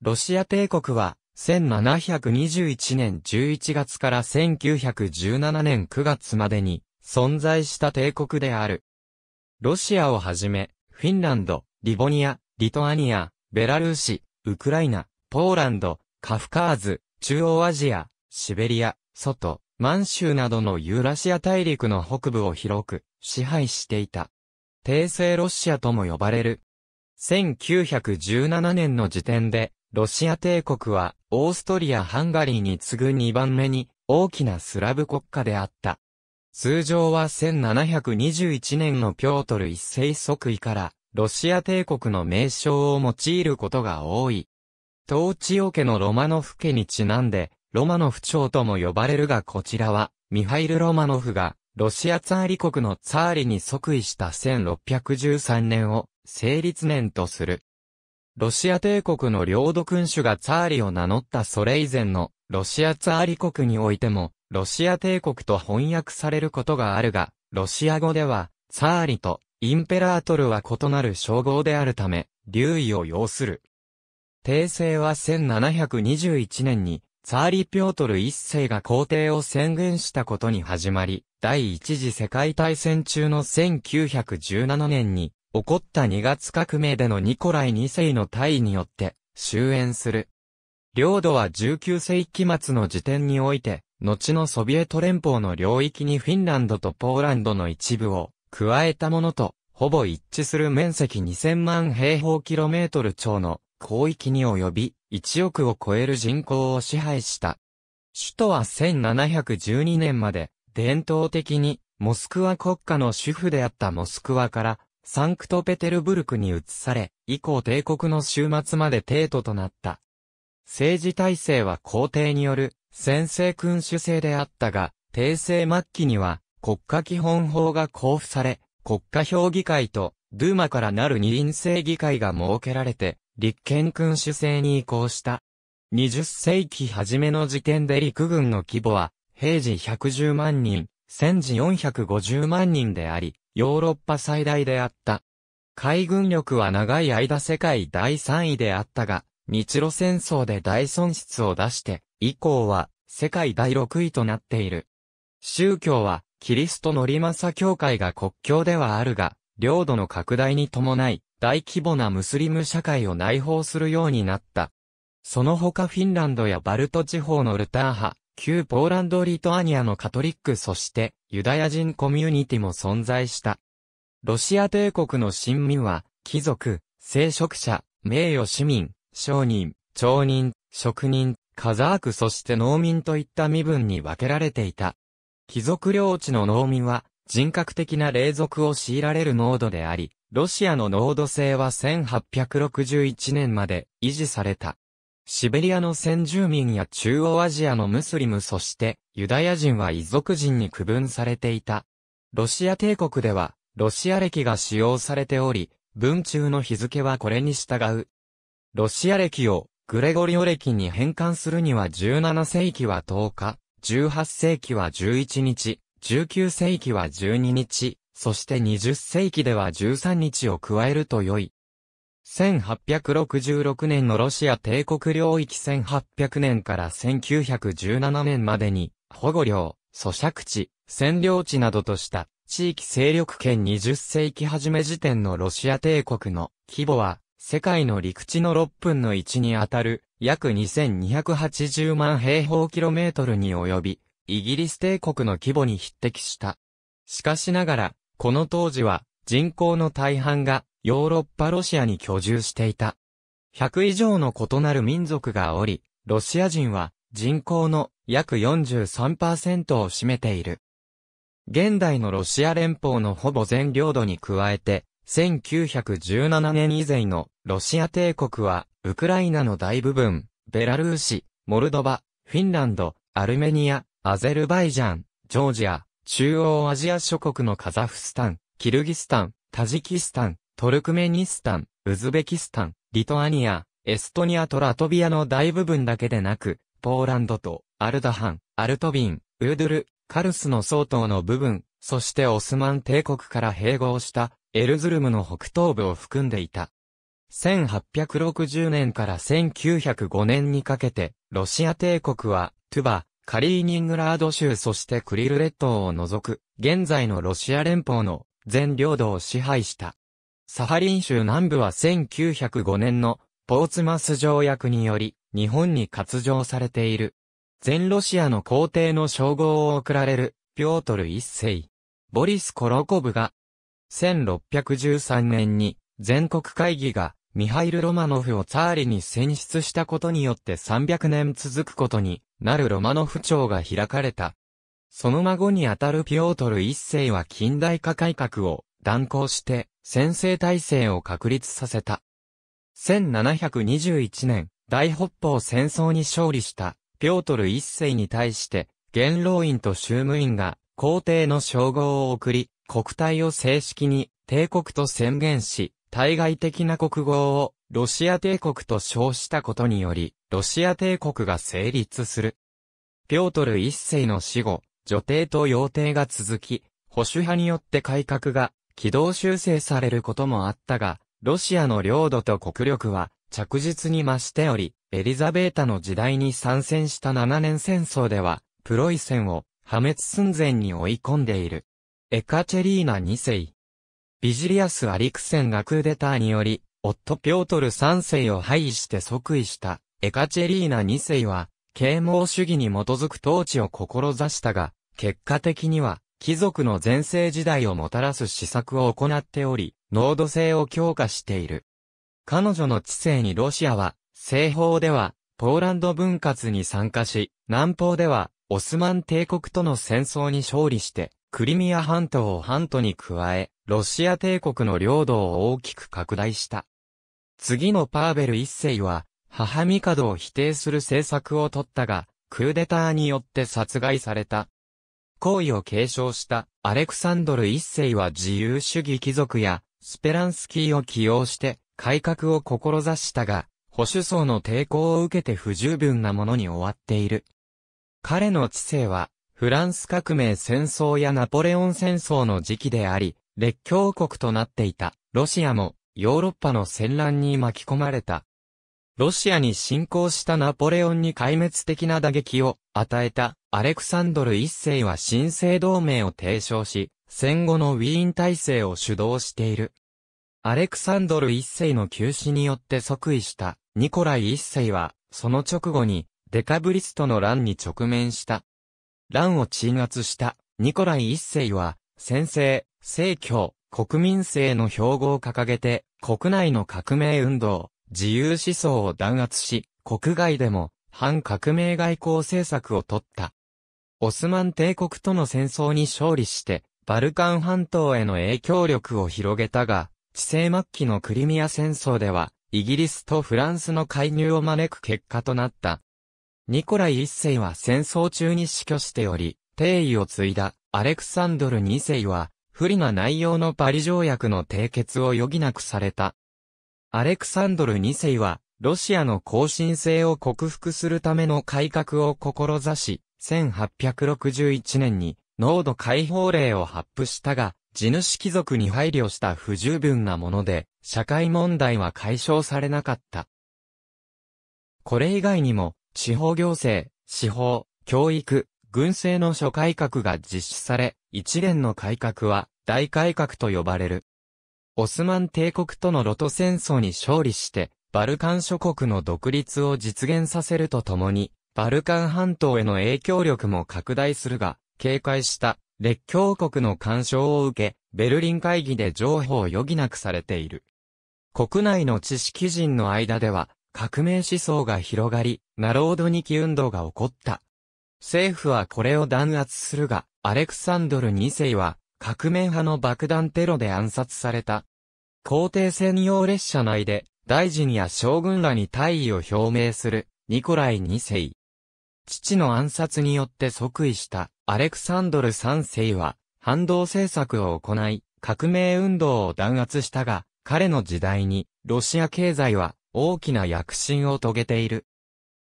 ロシア帝国は、1721年11月から1917年9月までに存在した帝国である。ロシアをはじめ、フィンランド、リボニア、リトアニア、ベラルーシ、ウクライナ、ポーランド、カフカーズ、中央アジア、シベリア、外、満州などのユーラシア大陸の北部を広く支配していた。帝政ロシアとも呼ばれる。1917年の時点で、ロシア帝国は、オーストリア・ハンガリーに次ぐ2番目に、大きなスラブ国家であった。通常は1721年のピョートル一世即位から、ロシア帝国の名称を用いることが多い。統治王家のロマノフ家にちなんで、ロマノフ朝とも呼ばれるがこちらは、ミハイル・ロマノフが、ロシアツァーリ国のツァーリに即位した1613年を、成立年とする。ロシア帝国の領土君主がツァーリを名乗ったそれ以前のロシアツァーリ国においても、ロシア帝国と翻訳されることがあるが、ロシア語では、ツァーリとインペラートルは異なる称号であるため、留意を要する。帝政は1721年に、ツァーリ・ピョートル一世が皇帝を宣言したことに始まり、第一次世界大戦中の1917年に、起こった2月革命でのニコライ2世の退位によって、終焉する。領土は19世紀末の時点において、後のソビエト連邦の領域にフィンランドとポーランドの一部を加えたものと、ほぼ一致する面積2000万平方キロメートル超の広域に及び、1億を超える人口を支配した。首都は1712年まで、伝統的に、モスクワ国家の主婦であったモスクワから、サンクトペテルブルクに移され、以降帝国の終末まで帝都となった。政治体制は皇帝による先制君主制であったが、帝政末期には国家基本法が交付され、国家評議会とドゥーマからなる二輪制議会が設けられて、立憲君主制に移行した。20世紀初めの時点で陸軍の規模は、平時110万人、戦時450万人であり、ヨーロッパ最大であった。海軍力は長い間世界第3位であったが、日露戦争で大損失を出して、以降は世界第6位となっている。宗教は、キリストのリマサ教会が国境ではあるが、領土の拡大に伴い、大規模なムスリム社会を内包するようになった。その他フィンランドやバルト地方のルター派、旧ポーランド・リトアニアのカトリックそしてユダヤ人コミュニティも存在した。ロシア帝国の親民は、貴族、聖職者、名誉市民、商人、町人、職人、カザークそして農民といった身分に分けられていた。貴族領地の農民は、人格的な霊俗を強いられる濃度であり、ロシアの濃度性は1861年まで維持された。シベリアの先住民や中央アジアのムスリムそしてユダヤ人は遺族人に区分されていた。ロシア帝国ではロシア歴が使用されており、文中の日付はこれに従う。ロシア歴をグレゴリオ歴に変換するには17世紀は10日、18世紀は11日、19世紀は12日、そして20世紀では13日を加えると良い。1866年のロシア帝国領域1800年から1917年までに、保護領、租借地、占領地などとした地域勢力圏20世紀初め時点のロシア帝国の規模は世界の陸地の6分の1にあたる約2280万平方キロメートルに及びイギリス帝国の規模に匹敵した。しかしながら、この当時は人口の大半がヨーロッパロシアに居住していた。100以上の異なる民族がおり、ロシア人は人口の約43%を占めている。現代のロシア連邦のほぼ全領土に加えて、1917年以前のロシア帝国は、ウクライナの大部分、ベラルーシ、モルドバ、フィンランド、アルメニア、アゼルバイジャン、ジョージア、中央アジア諸国のカザフスタン、キルギスタン、タジキスタン、トルクメニスタン、ウズベキスタン、リトアニア、エストニアとラトビアの大部分だけでなく、ポーランドとアルダハン、アルトビン、ウードゥル、カルスの相当の部分、そしてオスマン帝国から併合したエルズルムの北東部を含んでいた。1860年から1905年にかけて、ロシア帝国は、トゥバ、カリーニングラード州そしてクリル列島を除く、現在のロシア連邦の全領土を支配した。サハリン州南部は1905年のポーツマス条約により日本に割譲されている。全ロシアの皇帝の称号を贈られるピョートル一世。ボリス・コロコブが1613年に全国会議がミハイル・ロマノフをツァーリに選出したことによって300年続くことになるロマノフ朝が開かれた。その孫にあたるピョートル一世は近代化改革を断行して先制体制を確立させた。1721年、大北方戦争に勝利したピョートル一世に対して元老院と衆務院が皇帝の称号を送り、国体を正式に帝国と宣言し、対外的な国号をロシア帝国と称したことにより、ロシア帝国が成立する。ピョートル一世の死後、女帝と妖帝が続き、保守派によって改革が軌道修正されることもあったが、ロシアの領土と国力は着実に増しており、エリザベータの時代に参戦した7年戦争では、プロイセンを破滅寸前に追い込んでいる。エカチェリーナ2世。ビジリアス・アリクセンがクーデターにより、夫ピョートル3世を廃位して即位したエカチェリーナ2世は、啓蒙主義に基づく統治を志したが、結果的には貴族の前世時代をもたらす施策を行っており、濃度性を強化している。彼女の知性にロシアは、西方では、ポーランド分割に参加し、南方では、オスマン帝国との戦争に勝利して、クリミア半島を半島に加え、ロシア帝国の領土を大きく拡大した。次のパーベル一世は、母ミカドを否定する政策を取ったが、クーデターによって殺害された。行為を継承したアレクサンドル一世は自由主義貴族やスペランスキーを起用して改革を志したが、保守層の抵抗を受けて不十分なものに終わっている。彼の知性は、フランス革命戦争やナポレオン戦争の時期であり、列強国となっていたロシアもヨーロッパの戦乱に巻き込まれた。ロシアに侵攻したナポレオンに壊滅的な打撃を与えたアレクサンドル一世は新生同盟を提唱し、戦後のウィーン体制を主導している。アレクサンドル一世の休止によって即位したニコライ一世は、その直後にデカブリストの乱に直面した。乱を鎮圧したニコライ一世は、先制、政教、国民性の標語を掲げて、国内の革命運動、自由思想を弾圧し、国外でも反革命外交政策を取った。オスマン帝国との戦争に勝利して、バルカン半島への影響力を広げたが、地政末期のクリミア戦争では、イギリスとフランスの介入を招く結果となった。ニコライ一世は戦争中に死去しており、帝位を継いだアレクサンドル二世は、不利な内容のパリ条約の締結を余儀なくされた。アレクサンドル二世は、ロシアの更新性を克服するための改革を志し、1861年に、濃度解放令を発布したが、地主貴族に配慮した不十分なもので、社会問題は解消されなかった。これ以外にも、地方行政、司法、教育、軍政の諸改革が実施され、一連の改革は大改革と呼ばれる。オスマン帝国とのロト戦争に勝利して、バルカン諸国の独立を実現させるとともに、バルカン半島への影響力も拡大するが、警戒した列強国の干渉を受け、ベルリン会議で譲歩を余儀なくされている。国内の知識人の間では、革命思想が広がり、ナロードニキ運動が起こった。政府はこれを弾圧するが、アレクサンドル2世は、革命派の爆弾テロで暗殺された。皇帝専用列車内で、大臣や将軍らに退位を表明する、ニコライ2世。父の暗殺によって即位したアレクサンドル3世は、反動政策を行い、革命運動を弾圧したが、彼の時代に、ロシア経済は大きな躍進を遂げている。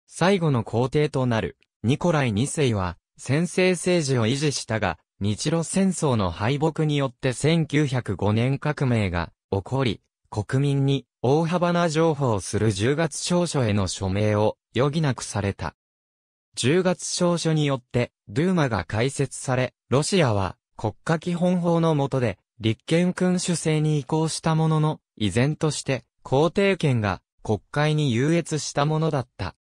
最後の皇帝となる、ニコライ2世は、先制政治を維持したが、日露戦争の敗北によって1905年革命が起こり、国民に大幅な譲歩をする10月証書への署名を余儀なくされた。10月証書によって、ドゥーマが開設され、ロシアは国家基本法の下で、立憲君主制に移行したものの、依然として、皇帝権が国会に優越したものだった。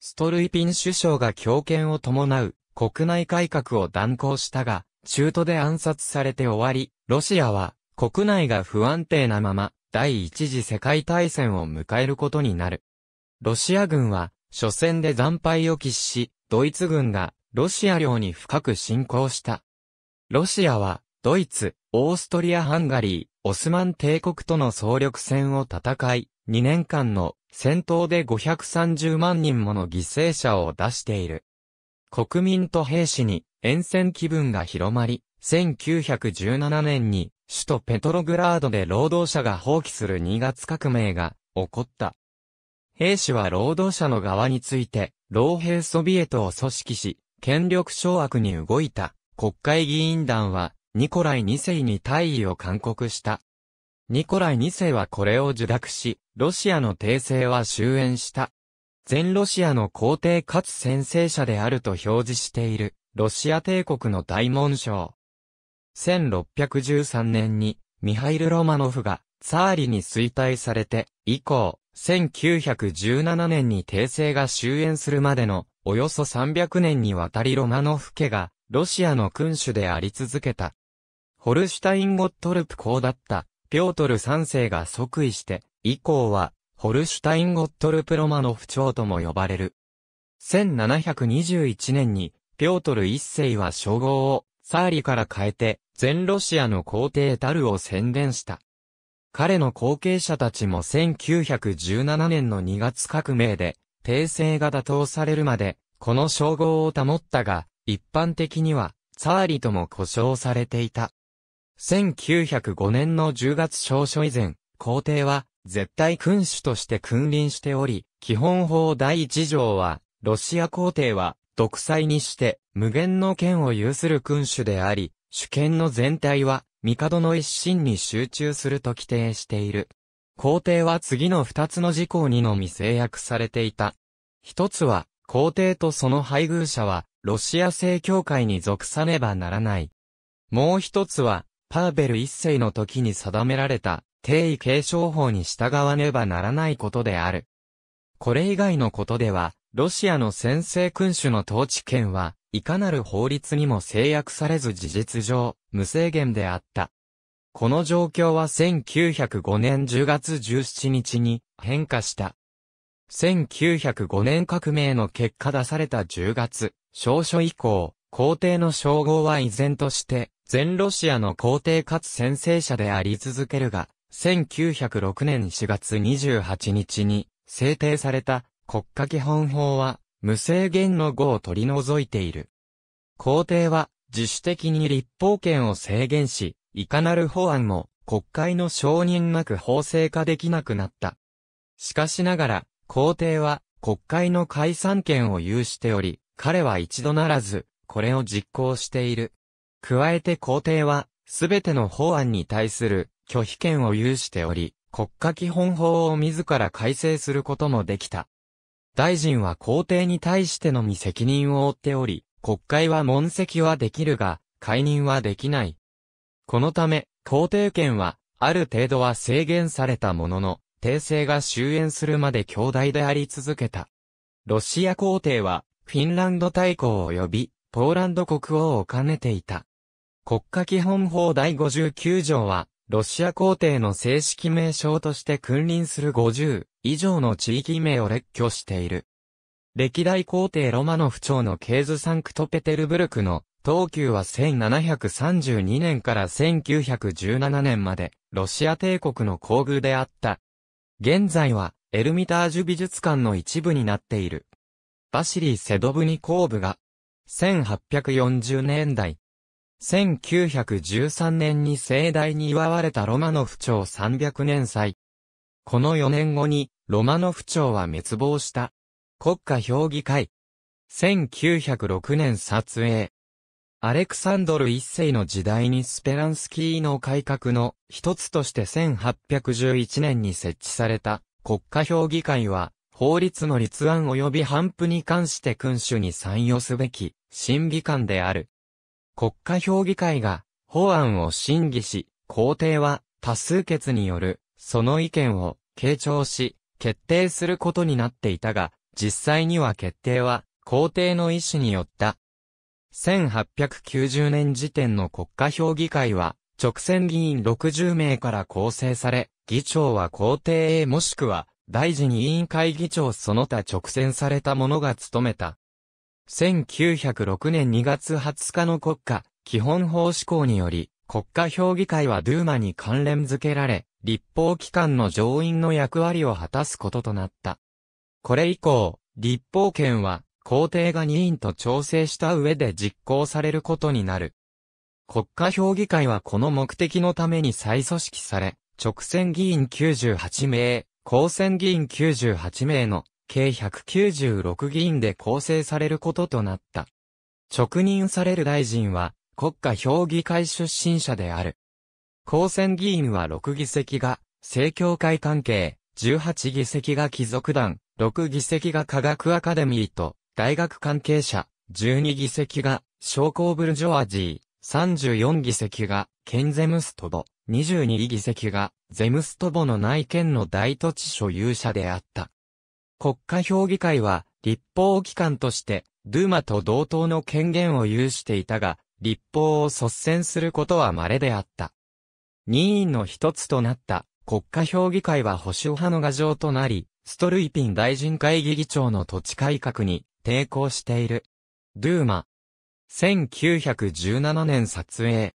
ストルイピン首相が強権を伴う国内改革を断行したが、中途で暗殺されて終わり、ロシアは国内が不安定なまま第一次世界大戦を迎えることになる。ロシア軍は初戦で惨敗を喫し、ドイツ軍がロシア領に深く侵攻した。ロシアは、ドイツ、オーストリア・ハンガリー、オスマン帝国との総力戦を戦い、2年間の戦闘で530万人もの犠牲者を出している。国民と兵士に沿線気分が広まり、1917年に首都ペトログラードで労働者が放棄する2月革命が起こった。兵士は労働者の側について、老兵ソビエトを組織し、権力掌握に動いた国会議員団は、ニコライ2世に退位を勧告した。ニコライ2世はこれを受諾し、ロシアの帝政は終焉した。全ロシアの皇帝かつ先制者であると表示している、ロシア帝国の大門章。1613年に、ミハイル・ロマノフが、サーリに衰退されて、以降、1917年に帝政が終焉するまでの、およそ300年にわたりロマノフ家が、ロシアの君主であり続けた。ホルシュタインゴットルプ公だった、ピョートル3世が即位して、以降は、ホルシュタインゴットルプロマノフ朝とも呼ばれる。1721年に、ピョートル1世は称号を、サーリから変えて、全ロシアの皇帝タルを宣伝した。彼の後継者たちも1917年の2月革命で、訂正が打倒されるまで、この称号を保ったが、一般的には、ツァーリとも呼称されていた。1905年の10月少書以前、皇帝は、絶対君主として君臨しており、基本法第一条は、ロシア皇帝は、独裁にして、無限の権を有する君主であり、主権の全体は、帝の一心に集中すると規定している。皇帝は次の二つの事項にのみ制約されていた。一つは、皇帝とその配偶者は、ロシア正教会に属さねばならない。もう一つは、パーベル一世の時に定められた、定位継承法に従わねばならないことである。これ以外のことでは、ロシアの先制君主の統治権は、いかなる法律にも制約されず事実上、無制限であった。この状況は1905年10月17日に変化した。1905年革命の結果出された10月、少書以降、皇帝の称号は依然として、全ロシアの皇帝かつ先制者であり続けるが、1906年4月28日に制定された国家基本法は、無制限の語を取り除いている。皇帝は、自主的に立法権を制限し、いかなる法案も、国会の承認なく法制化できなくなった。しかしながら、皇帝は、国会の解散権を有しており、彼は一度ならず、これを実行している。加えて皇帝は、すべての法案に対する拒否権を有しており、国家基本法を自ら改正することもできた。大臣は皇帝に対してのみ責任を負っており、国会は問責はできるが、解任はできない。このため、皇帝権は、ある程度は制限されたものの、帝政が終焉するまで強大であり続けた。ロシア皇帝は、フィンランド大公及び、ポーランド国王を兼ねていた。国家基本法第59条は、ロシア皇帝の正式名称として君臨する50以上の地域名を列挙している。歴代皇帝ロマノフ朝のケーズサンクトペテルブルクの東急は1732年から1917年までロシア帝国の皇宮であった。現在はエルミタージュ美術館の一部になっている。バシリー・セドブニ公部が1840年代1913年に盛大に祝われたロマノフ朝300年祭。この4年後に、ロマノフ朝は滅亡した。国家評議会。1906年撮影。アレクサンドル一世の時代にスペランスキーの改革の一つとして1811年に設置された国家評議会は法律の立案及び反布に関して君主に参与すべき審議官である。国家評議会が法案を審議し、皇帝は多数決によるその意見を傾聴し、決定することになっていたが、実際には決定は皇帝の意思によった。1890年時点の国家評議会は、直選議員60名から構成され、議長は皇帝へもしくは、大臣委員会議長その他直選された者が務めた。1906年2月20日の国家、基本法施行により、国家評議会はドゥーマに関連付けられ、立法機関の上院の役割を果たすこととなった。これ以降、立法権は、皇帝が任意と調整した上で実行されることになる。国家評議会はこの目的のために再組織され、直選議員98名、公選議員98名の計196議員で構成されることとなった。直任される大臣は、国家評議会出身者である。公選議員は6議席が、政教会関係、18議席が貴族団、6議席が科学アカデミーと、大学関係者、12議席が、商工ブルジョアジー、34議席が、ケンゼムストボ、22議席が、ゼムストボの内見の大土地所有者であった。国家評議会は、立法機関として、ドゥーマと同等の権限を有していたが、立法を率先することは稀であった。任意の一つとなった国家評議会は保守派の牙城となり、ストルイピン大臣会議議長の土地改革に抵抗している。ドゥーマ。1917年撮影。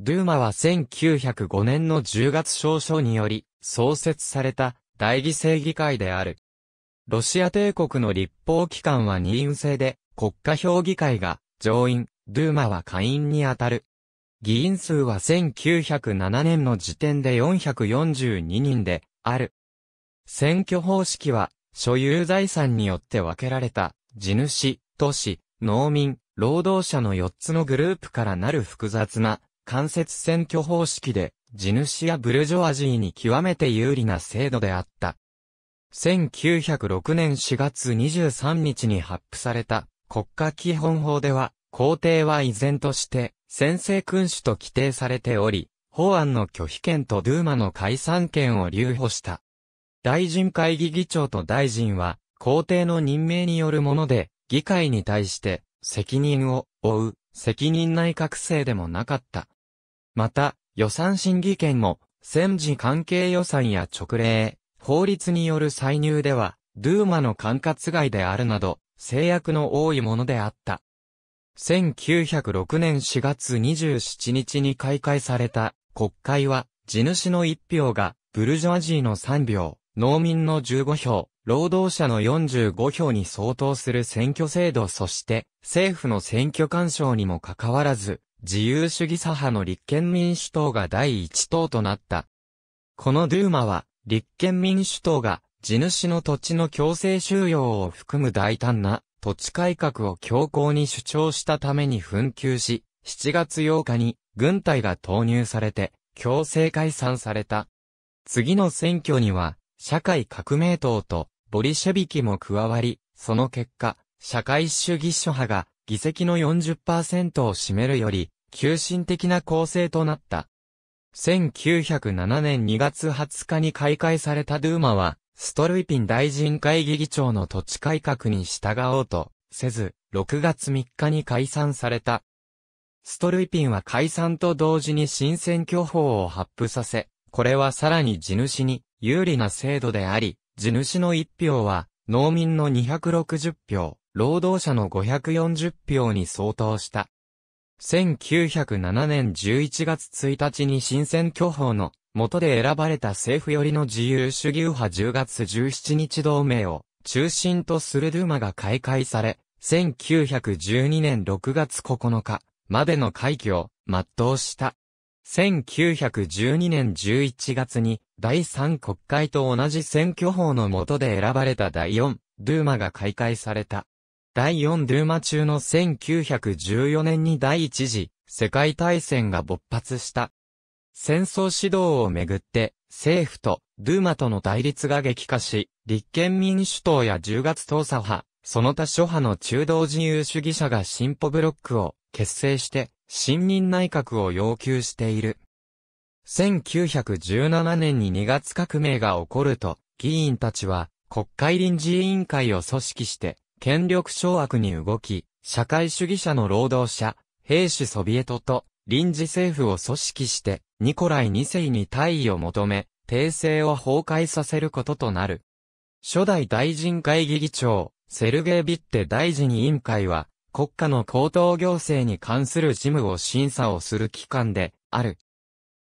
ドゥーマは1905年の10月少々により創設された大議制議会である。ロシア帝国の立法機関は任意制で、国家評議会が上院、ドゥーマは下院にあたる。議員数は1907年の時点で442人で、ある。選挙方式は、所有財産によって分けられた、地主、都市、農民、労働者の4つのグループからなる複雑な、間接選挙方式で、地主やブルジョアジーに極めて有利な制度であった。1906年4月23日に発布された国家基本法では、皇帝は依然として先制君主と規定されており、法案の拒否権とドゥーマの解散権を留保した。大臣会議議長と大臣は、皇帝の任命によるもので、議会に対して責任を負う責任内閣制でもなかった。また、予算審議権も、戦時関係予算や直令、法律による歳入では、ドゥーマの管轄外であるなど、制約の多いものであった。1906年4月27日に開会された国会は、地主の1票が、ブルジョアジーの3票、農民の15票、労働者の45票に相当する選挙制度そして、政府の選挙干渉にもかかわらず、自由主義左派の立憲民主党が第一党となった。このドゥーマは、立憲民主党が地主の土地の強制収容を含む大胆な土地改革を強硬に主張したために紛糾し、7月8日に軍隊が投入されて強制解散された。次の選挙には社会革命党とボリシェビキも加わり、その結果、社会主義諸派が議席の40%を占めるより、急進的な構成となった。1907年2月20日に開会されたドゥーマは、ストルイピン大臣会議議長の土地改革に従おうとせず、6月3日に解散された。ストルイピンは解散と同時に新選挙法を発布させ、これはさらに地主に有利な制度であり、地主の1票は農民の260票、労働者の540票に相当した。1907年11月1日に新選挙法の下で選ばれた政府寄りの自由主義右派10月17日同盟を中心とするドゥマが開会され、1912年6月9日までの会期を全うした。1912年11月に第3国会と同じ選挙法の下で選ばれた第4ドゥーマが開会された。第4ドゥーマ中の1914年に第一次世界大戦が勃発した。戦争指導をめぐって、政府とドゥーマとの対立が激化し、立憲民主党や10月党査派、その他諸派の中道自由主義者が進歩ブロックを結成して、新任内閣を要求している。1917年に2月革命が起こると、議員たちは国会臨時委員会を組織して、権力掌握に動き、社会主義者の労働者、兵士ソビエトと臨時政府を組織して、ニコライ2世に退位を求め、帝政を崩壊させることとなる。初代大臣会議議長、セルゲイ・ビッテ大臣委員会は、国家の高等行政に関する事務を審査をする機関で、ある。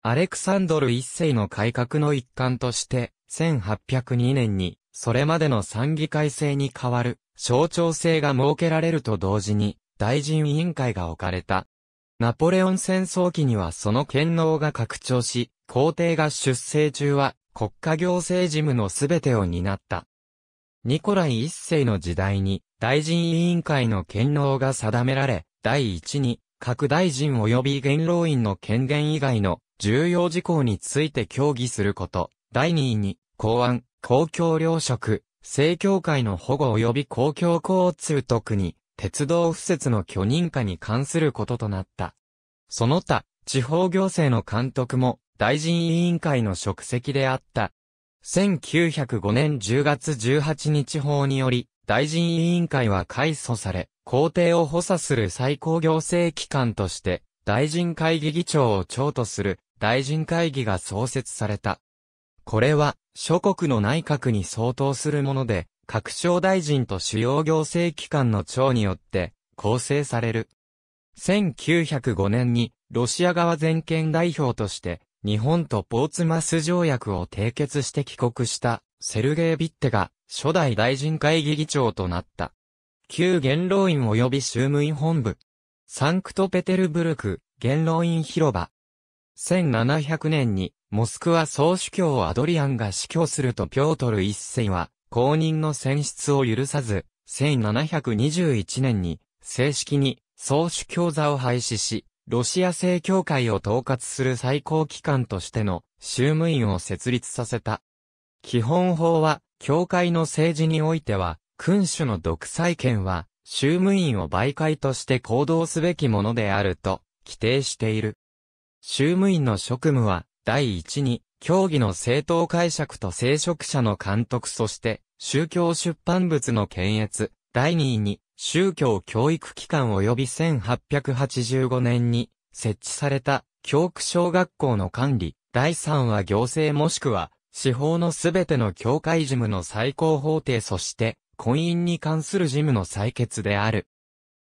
アレクサンドル一世の改革の一環として、1802年に、それまでの参議会制に変わる、象徴性が設けられると同時に、大臣委員会が置かれた。ナポレオン戦争期にはその権能が拡張し、皇帝が出生中は国家行政事務のすべてを担った。ニコライ一世の時代に大臣委員会の権能が定められ、第一に各大臣及び元老院の権限以外の重要事項について協議すること。第二に公安、公共領職、正教会の保護及び公共交通特に、鉄道敷設の許認可に関することとなった。その他、地方行政の監督も、大臣委員会の職責であった。1905年10月18日法により、大臣委員会は改組され、皇帝を補佐する最高行政機関として、大臣会議議長を長とする、大臣会議が創設された。これは、諸国の内閣に相当するもので、各省大臣と主要行政機関の長によって、構成される。1905年に、ロシア側全権代表として、日本とポーツマス条約を締結して帰国した、セルゲイ・ビッテが、初代大臣会議議長となった。旧元老院及び宗務院本部。サンクトペテルブルク、元老院広場。1700年に、モスクワ総主教アドリアンが死去するとピョートル一世は、公認の選出を許さず、1721年に、正式に、総主教座を廃止し、ロシア正教会を統括する最高機関としての、宗務院を設立させた。基本法は、教会の政治においては、君主の独裁権は、宗務院を媒介として行動すべきものであると、規定している。宗務員の職務は、第一に、教義の正当解釈と聖職者の監督そして、宗教出版物の検閲、第2位に、宗教教育機関及び1885年に設置された教区小学校の管理、第3は行政もしくは司法のすべての教会事務の最高法廷そして婚姻に関する事務の採決である。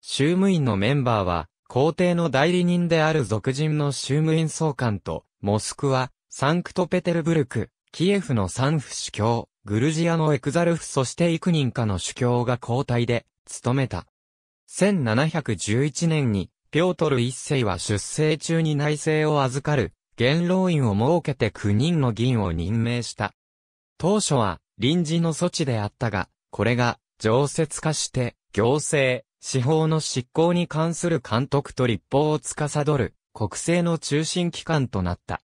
宗務員のメンバーは皇帝の代理人である俗人の衆務院総監と、モスクワ、サンクトペテルブルク、キエフの三府主教、グルジアのエクザルフそして幾人かの主教が交代で、務めた。1711年に、ピョートル一世は出生中に内政を預かる、元老院を設けて9人の議員を任命した。当初は、臨時の措置であったが、これが、常設化して、行政、司法の執行に関する監督と立法を司る国政の中心機関となった。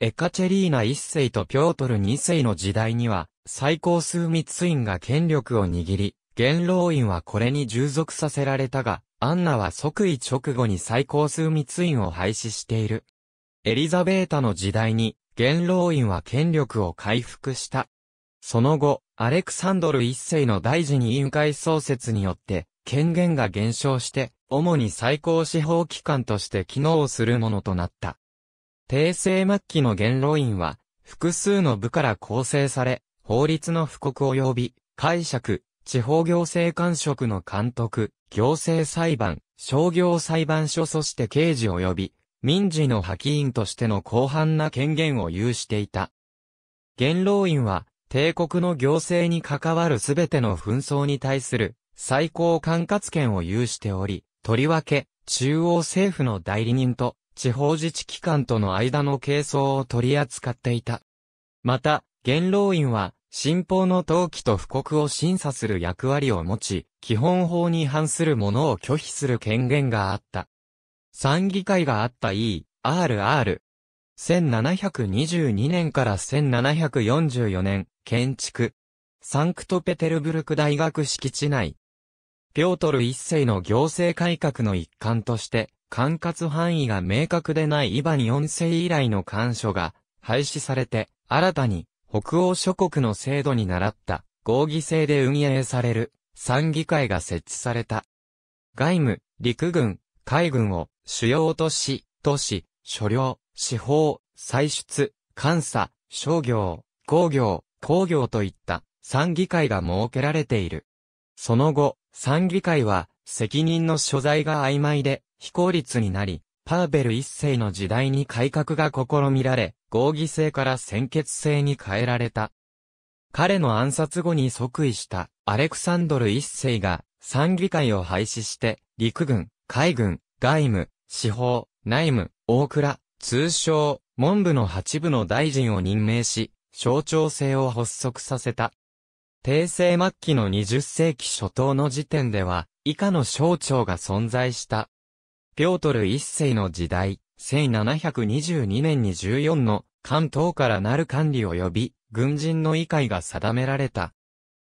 エカチェリーナ1世とピョートル2世の時代には、最高枢密院が権力を握り、元老院はこれに従属させられたが、アンナは即位直後に最高枢密院を廃止している。エリザベータの時代に、元老院は権力を回復した。その後、アレクサンドル一世の大事に委員会創設によって、権限が減少して、主に最高司法機関として機能するものとなった。帝政末期の元老院は、複数の部から構成され、法律の布告及び、解釈、地方行政官職の監督、行政裁判、商業裁判所そして刑事及び、民事の派遣員としての広範な権限を有していた。元老院は、帝国の行政に関わるすべての紛争に対する最高管轄権を有しており、とりわけ、中央政府の代理人と地方自治機関との間の係争を取り扱っていた。また、元老院は、新法の登記と布告を審査する役割を持ち、基本法に反するものを拒否する権限があった。参議会があった E、RR。1722年から1744年、建築。サンクトペテルブルク大学敷地内、ピョートル一世の行政改革の一環として、管轄範囲が明確でないイバニ4世以来の干渉が廃止されて、新たに北欧諸国の制度に倣った合議制で運営される参議会が設置された。外務、陸軍、海軍を主要都市、都市、所領、司法、採出、監査、商業、工業、工業といった参議会が設けられている。その後、参議会は、責任の所在が曖昧で、非効率になり、パーベル一世の時代に改革が試みられ、合議制から先決制に変えられた。彼の暗殺後に即位したアレクサンドル一世が参議会を廃止して陸軍、海軍、外務、司法、内務、大倉、通称、文部の八部の大臣を任命し、象徴性を発足させた。帝政末期の20世紀初頭の時点では、以下の省庁が存在した。ピョートル一世の時代、1722年に14の関東からなる管理及び、軍人の委会が定められた。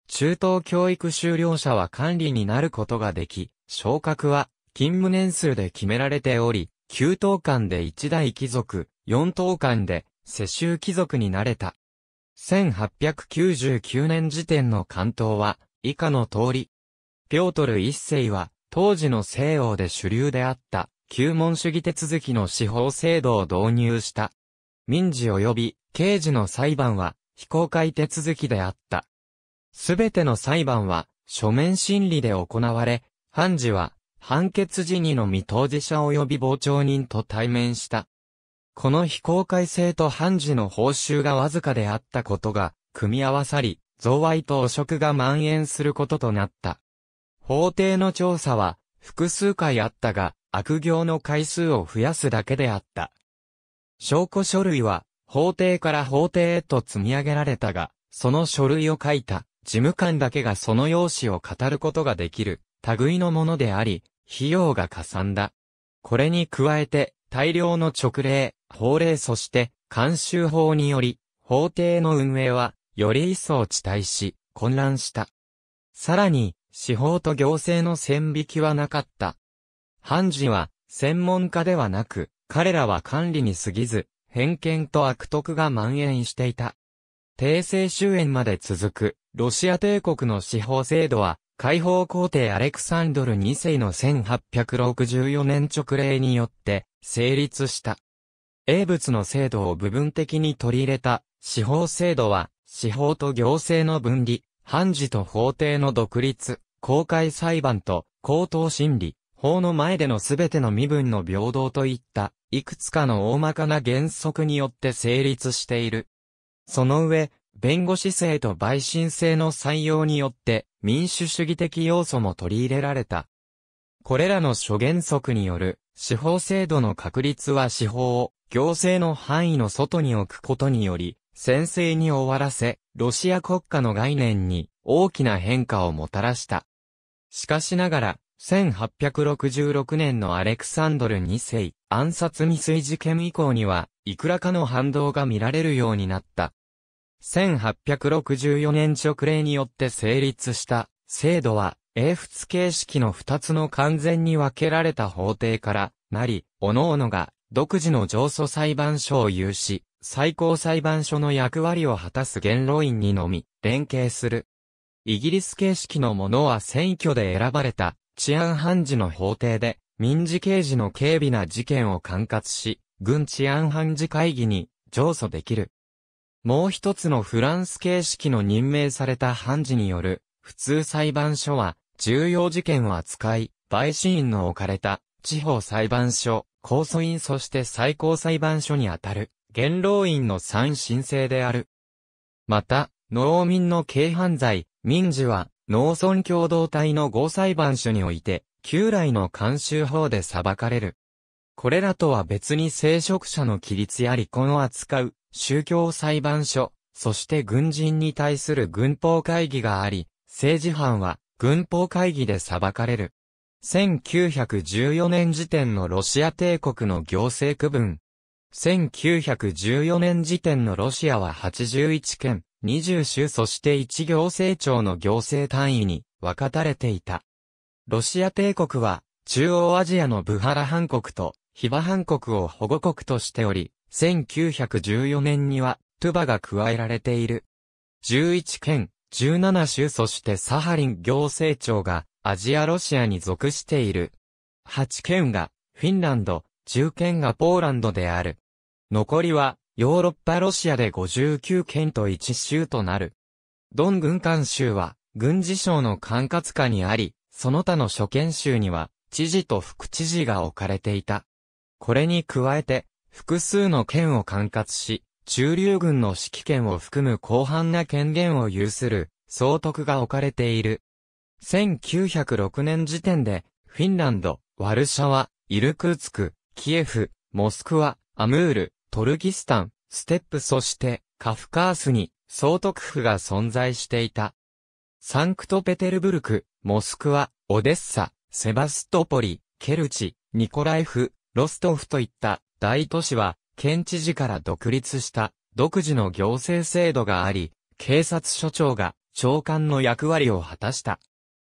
中等教育修了者は管理になることができ、昇格は勤務年数で決められており、9等間で1代貴族、4等間で世襲貴族になれた。1899年時点の関東は、以下の通り。ピョートル一世は、当時の西欧で主流であった、旧門主義手続きの司法制度を導入した。民事及び刑事の裁判は、非公開手続きであった。すべての裁判は、書面審理で行われ、判事は、判決時にのみ当事者及び傍聴人と対面した。この非公開性と判事の報酬がわずかであったことが、組み合わさり、贈賄と汚職が蔓延することとなった。法廷の調査は、複数回あったが、悪行の回数を増やすだけであった。証拠書類は、法廷から法廷へと積み上げられたが、その書類を書いた、事務官だけがその用紙を語ることができる、類のものであり、費用がかさんだ。これに加えて、大量の勅令、法令そして慣習法により、法廷の運営は、より一層遅滞し、混乱した。さらに、司法と行政の線引きはなかった。判事は、専門家ではなく、彼らは管理に過ぎず、偏見と悪徳が蔓延していた。帝政終焉まで続く、ロシア帝国の司法制度は、解放皇帝アレクサンドル2世の1864年直令によって、成立した。英仏の制度を部分的に取り入れた司法制度は、司法と行政の分離、判事と法廷の独立、公開裁判と口頭審理、法の前でのすべての身分の平等といった、いくつかの大まかな原則によって成立している。その上、弁護士制と陪審制の採用によって民主主義的要素も取り入れられた。これらの諸原則による司法制度の確立は司法を行政の範囲の外に置くことにより、先制に終わらせ、ロシア国家の概念に大きな変化をもたらした。しかしながら、1866年のアレクサンドル2世暗殺未遂事件以降には、いくらかの反動が見られるようになった。1864年直令によって成立した制度は、英仏形式の二つの完全に分けられた法廷からなり、各々が独自の上訴裁判所を有し、最高裁判所の役割を果たす元老院にのみ、連携する。イギリス形式のものは選挙で選ばれた治安判事の法廷で、民事刑事の軽微な事件を管轄し、軍治安判事会議に上訴できる。もう一つのフランス形式の任命された判事による普通裁判所は、重要事件を扱い、陪審員の置かれた地方裁判所、控訴院そして最高裁判所にあたる、元老院の三申請である。また、農民の軽犯罪、民事は、農村共同体の合裁判所において、旧来の監修法で裁かれる。これらとは別に聖職者の規律や離婚を扱う、宗教裁判所、そして軍人に対する軍法会議があり、政治犯は、軍法会議で裁かれる。1914年時点のロシア帝国の行政区分。1914年時点のロシアは81県、20州そして1行政庁の行政単位に分かたれていた。ロシア帝国は中央アジアのブハラ藩国とヒバ藩国を保護国としており、1914年にはトゥバが加えられている。11県、17州そしてサハリン行政庁がアジアロシアに属している。8県がフィンランド、10県がポーランドである。残りはヨーロッパロシアで59県と1州となる。ドン軍艦州は軍事省の管轄下にあり、その他の諸県州には知事と副知事が置かれていた。これに加えて、複数の県を管轄し、中流軍の指揮権を含む広範な権限を有する、総督が置かれている。1906年時点で、フィンランド、ワルシャワ、イルクーツク、キエフ、モスクワ、アムール、トルキスタン、ステップそして、カフカースに、総督府が存在していた。サンクトペテルブルク、モスクワ、オデッサ、セバストポリ、ケルチ、ニコライフ、ロストフといった大都市は県知事から独立した独自の行政制度があり、警察署長が長官の役割を果たした。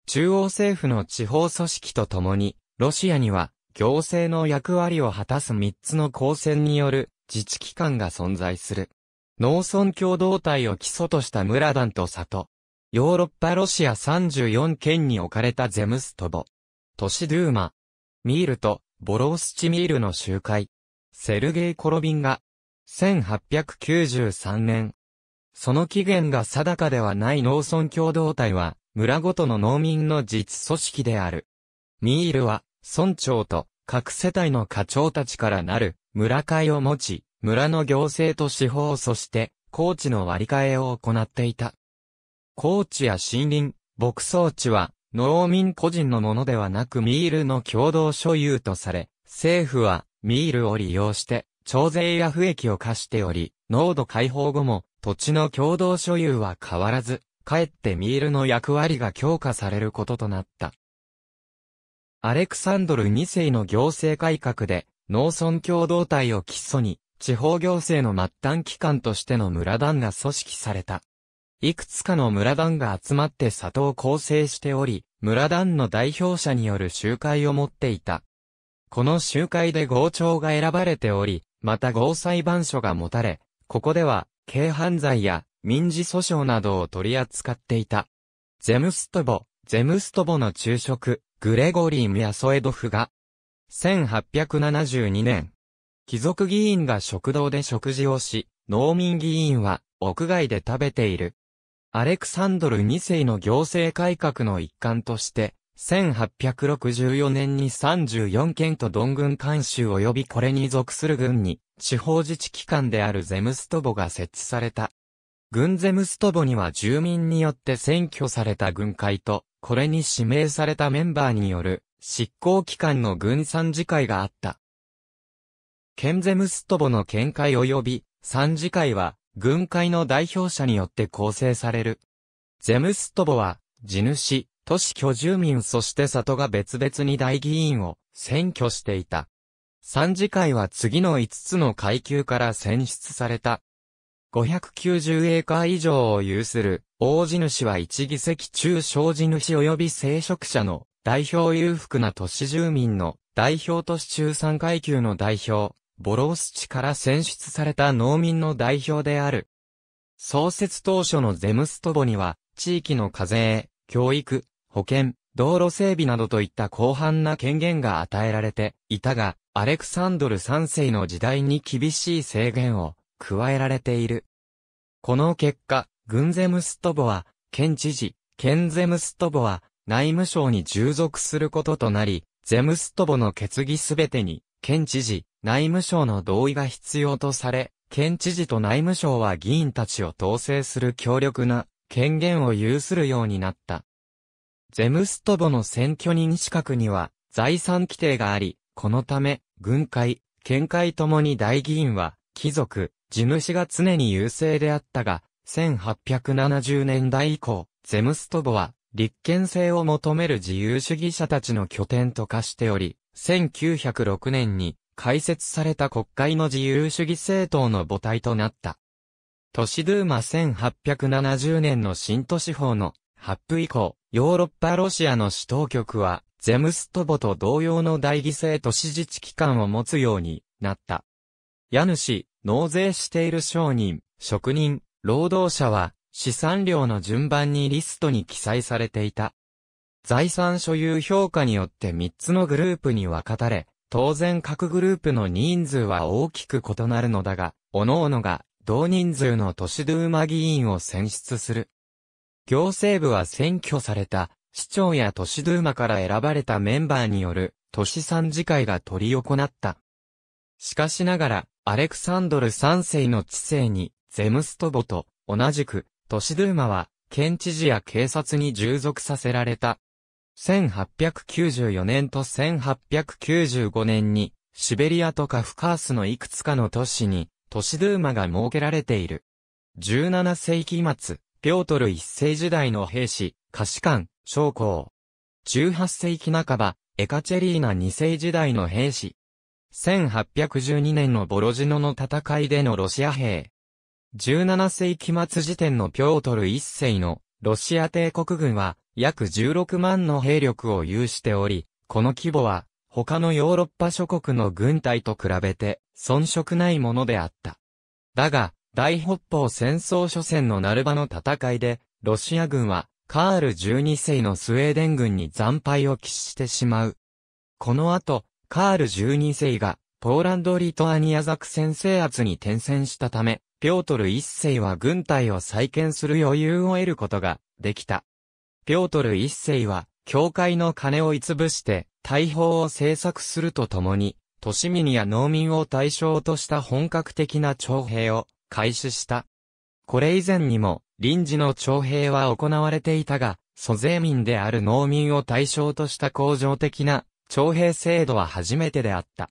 中央政府の地方組織とともに、ロシアには行政の役割を果たす3つの公選による自治機関が存在する。農村共同体を基礎としたムラダンと里。ヨーロッパロシア34県に置かれたゼムストボ。都市ドゥーマ。ミールとボロースチミールの集会。セルゲイ・コロビンが、1893年、その期限が定かではない農村共同体は、村ごとの農民の実組織である。ミールは、村長と各世帯の課長たちからなる村会を持ち、村の行政と司法そして、高地の割り替えを行っていた。高地や森林、牧草地は、農民個人のものではなくミールの共同所有とされ、政府はミールを利用して、徴税や不益を課しており、濃度解放後も、土地の共同所有は変わらず、かえってミールの役割が強化されることとなった。アレクサンドル2世の行政改革で、農村共同体を基礎に、地方行政の末端機関としての村団が組織された。いくつかの村団が集まって里を構成しており、村団の代表者による集会を持っていた。この集会で合調が選ばれており、また合裁判所が持たれ、ここでは、軽犯罪や民事訴訟などを取り扱っていた。ゼムストボ、ゼムストボの昼食、グレゴリー・ミヤソエドフが、1872年、貴族議員が食堂で食事をし、農民議員は屋外で食べている。アレクサンドル2世の行政改革の一環として、1864年に34県とドン軍監修及びこれに属する軍に、地方自治機関であるゼムストボが設置された。軍ゼムストボには住民によって選挙された軍会と、これに指名されたメンバーによる、執行機関の軍参事会があった。県ゼムストボの見解及び、参事会は、軍会の代表者によって構成される。ゼムストボは、地主、都市居住民そして里が別々に大議員を選挙していた。参事会は次の5つの階級から選出された。590エーカー以上を有する、大地主は1議席中小地主及び聖職者の代表裕福な都市住民の代表都市中3階級の代表、ボロース地から選出された農民の代表である。創設当初のゼムストボには、地域の課税、教育、保健、道路整備などといった広範な権限が与えられていたが、アレクサンドル3世の時代に厳しい制限を加えられている。この結果、グンゼムストボは、県知事、ケンゼムストボは、内務省に従属することとなり、ゼムストボの決議すべてに、県知事、内務省の同意が必要とされ、県知事と内務省は議員たちを統制する強力な権限を有するようになった。ゼムストボの選挙人資格には財産規定があり、このため、軍会、県会ともに大議員は、貴族、地主が常に優勢であったが、1870年代以降、ゼムストボは、立憲性を求める自由主義者たちの拠点と化しており、1906年に開設された国会の自由主義政党の母体となった。都市ドゥーマ1870年の新都市法の発布以降、ヨーロッパロシアの市当局は、ゼムストボと同様の大犠牲都市自治機関を持つようになった。家主、納税している商人、職人、労働者は、資産量の順番にリストに記載されていた。財産所有評価によって3つのグループに分かたれ、当然各グループの人数は大きく異なるのだが、各々が同人数の都市ドゥーマ議員を選出する。行政部は選挙された、市長や都市ドゥーマから選ばれたメンバーによる、都市参事会が取り行った。しかしながら、アレクサンドル3世の知性に、ゼムストボと、同じく、都市ドゥーマは、県知事や警察に従属させられた。1894年と1895年に、シベリアとかフカースのいくつかの都市に、都市ドゥーマが設けられている。17世紀末、ピョートル一世時代の兵士、歌視官、将校。18世紀半ば、エカチェリーナ二世時代の兵士。1812年のボロジノの戦いでのロシア兵。17世紀末時点のピョートル一世のロシア帝国軍は約16万の兵力を有しており、この規模は他のヨーロッパ諸国の軍隊と比べて遜色ないものであった。だが、大北方戦争初戦のナルバの戦いで、ロシア軍は、カール12世のスウェーデン軍に惨敗を喫してしまう。この後、カール12世が、ポーランド・リトアニア作戦制圧に転戦したため、ピョートル一世は軍隊を再建する余裕を得ることができた。ピョートル一世は、教会の金を逸ぶして、大砲を制作するとともに、都市民や農民を対象とした本格的な徴兵を開始した。これ以前にも、臨時の徴兵は行われていたが、租税民である農民を対象とした恒常的な徴兵制度は初めてであった。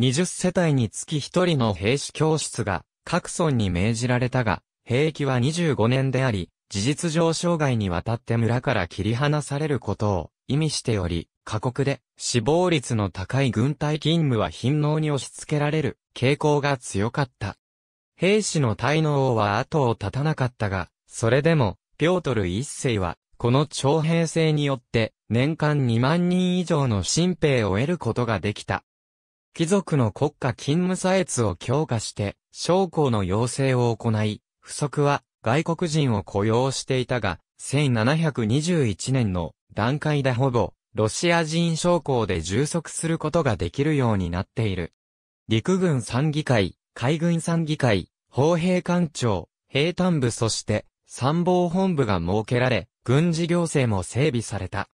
20世帯につき1人の兵士教室が各村に命じられたが、兵役は25年であり、事実上生涯にわたって村から切り離されることを意味しており、過酷で死亡率の高い軍隊勤務は貧農に押し付けられる傾向が強かった。兵士の滞納は後を絶たなかったが、それでも、ピョートル一世は、この徴兵制によって、年間2万人以上の新兵を得ることができた。貴族の国家勤務差越を強化して、将校の要請を行い、不足は外国人を雇用していたが、1721年の段階でほぼ、ロシア人将校で充足することができるようになっている。陸軍参議会、海軍参議会、砲兵艦長、兵坦部そして参謀本部が設けられ、軍事行政も整備された。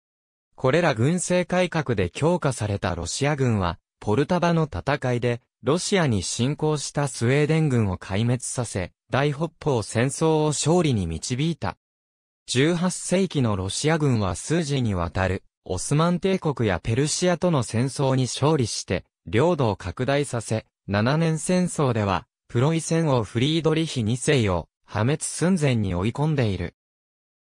これら軍政改革で強化されたロシア軍は、ポルタバの戦いで、ロシアに侵攻したスウェーデン軍を壊滅させ、大北方戦争を勝利に導いた。18世紀のロシア軍は数時にわたる、オスマン帝国やペルシアとの戦争に勝利して、領土を拡大させ、7年戦争では、プロイセン王フリードリヒ2世を破滅寸前に追い込んでいる。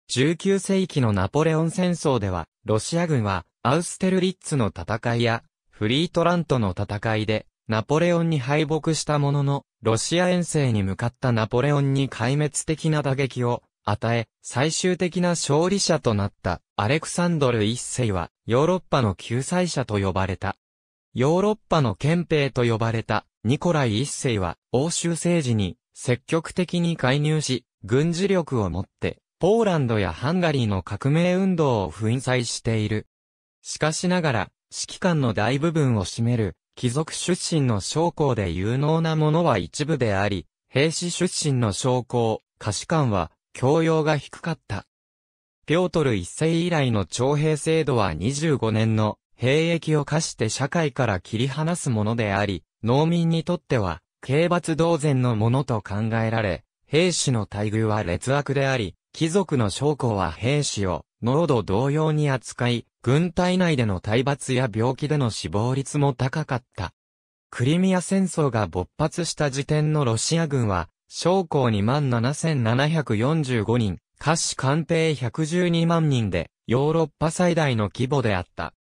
19世紀のナポレオン戦争では、ロシア軍はアウステルリッツの戦いやフリートラントの戦いでナポレオンに敗北したものの、ロシア遠征に向かったナポレオンに壊滅的な打撃を与え、最終的な勝利者となったアレクサンドル1世はヨーロッパの救済者と呼ばれた。ヨーロッパの憲兵と呼ばれたニコライ一世は欧州政治に積極的に介入し、軍事力を持って、ポーランドやハンガリーの革命運動を粉砕している。しかしながら、指揮官の大部分を占める、貴族出身の将校で有能な者は一部であり、兵士出身の将校、歌士官は、教養が低かった。ピョートル一世以来の徴兵制度は25年の兵役を課して社会から切り離すものであり、農民にとっては、刑罰同然のものと考えられ、兵士の待遇は劣悪であり、貴族の将校は兵士を、濃度同様に扱い、軍隊内での体罰や病気での死亡率も高かった。クリミア戦争が勃発した時点のロシア軍は、将校2万7745人、下士官兵112万人で、ヨーロッパ最大の規模であった。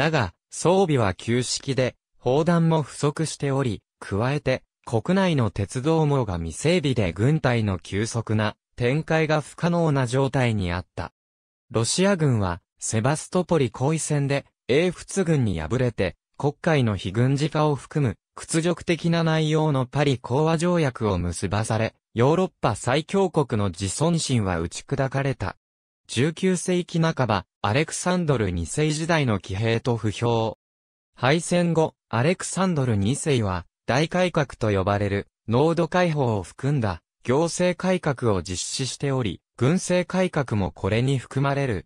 だが、装備は旧式で、砲弾も不足しており、加えて、国内の鉄道網が未整備で軍隊の急速な展開が不可能な状態にあった。ロシア軍は、セバストポリ行為戦で、英仏軍に敗れて、国会の非軍事化を含む、屈辱的な内容のパリ講和条約を結ばされ、ヨーロッパ最強国の自尊心は打ち砕かれた。19世紀半ば、アレクサンドル2世時代の騎兵と不評。敗戦後、アレクサンドル2世は、大改革と呼ばれる、濃度解放を含んだ、行政改革を実施しており、軍政改革もこれに含まれる。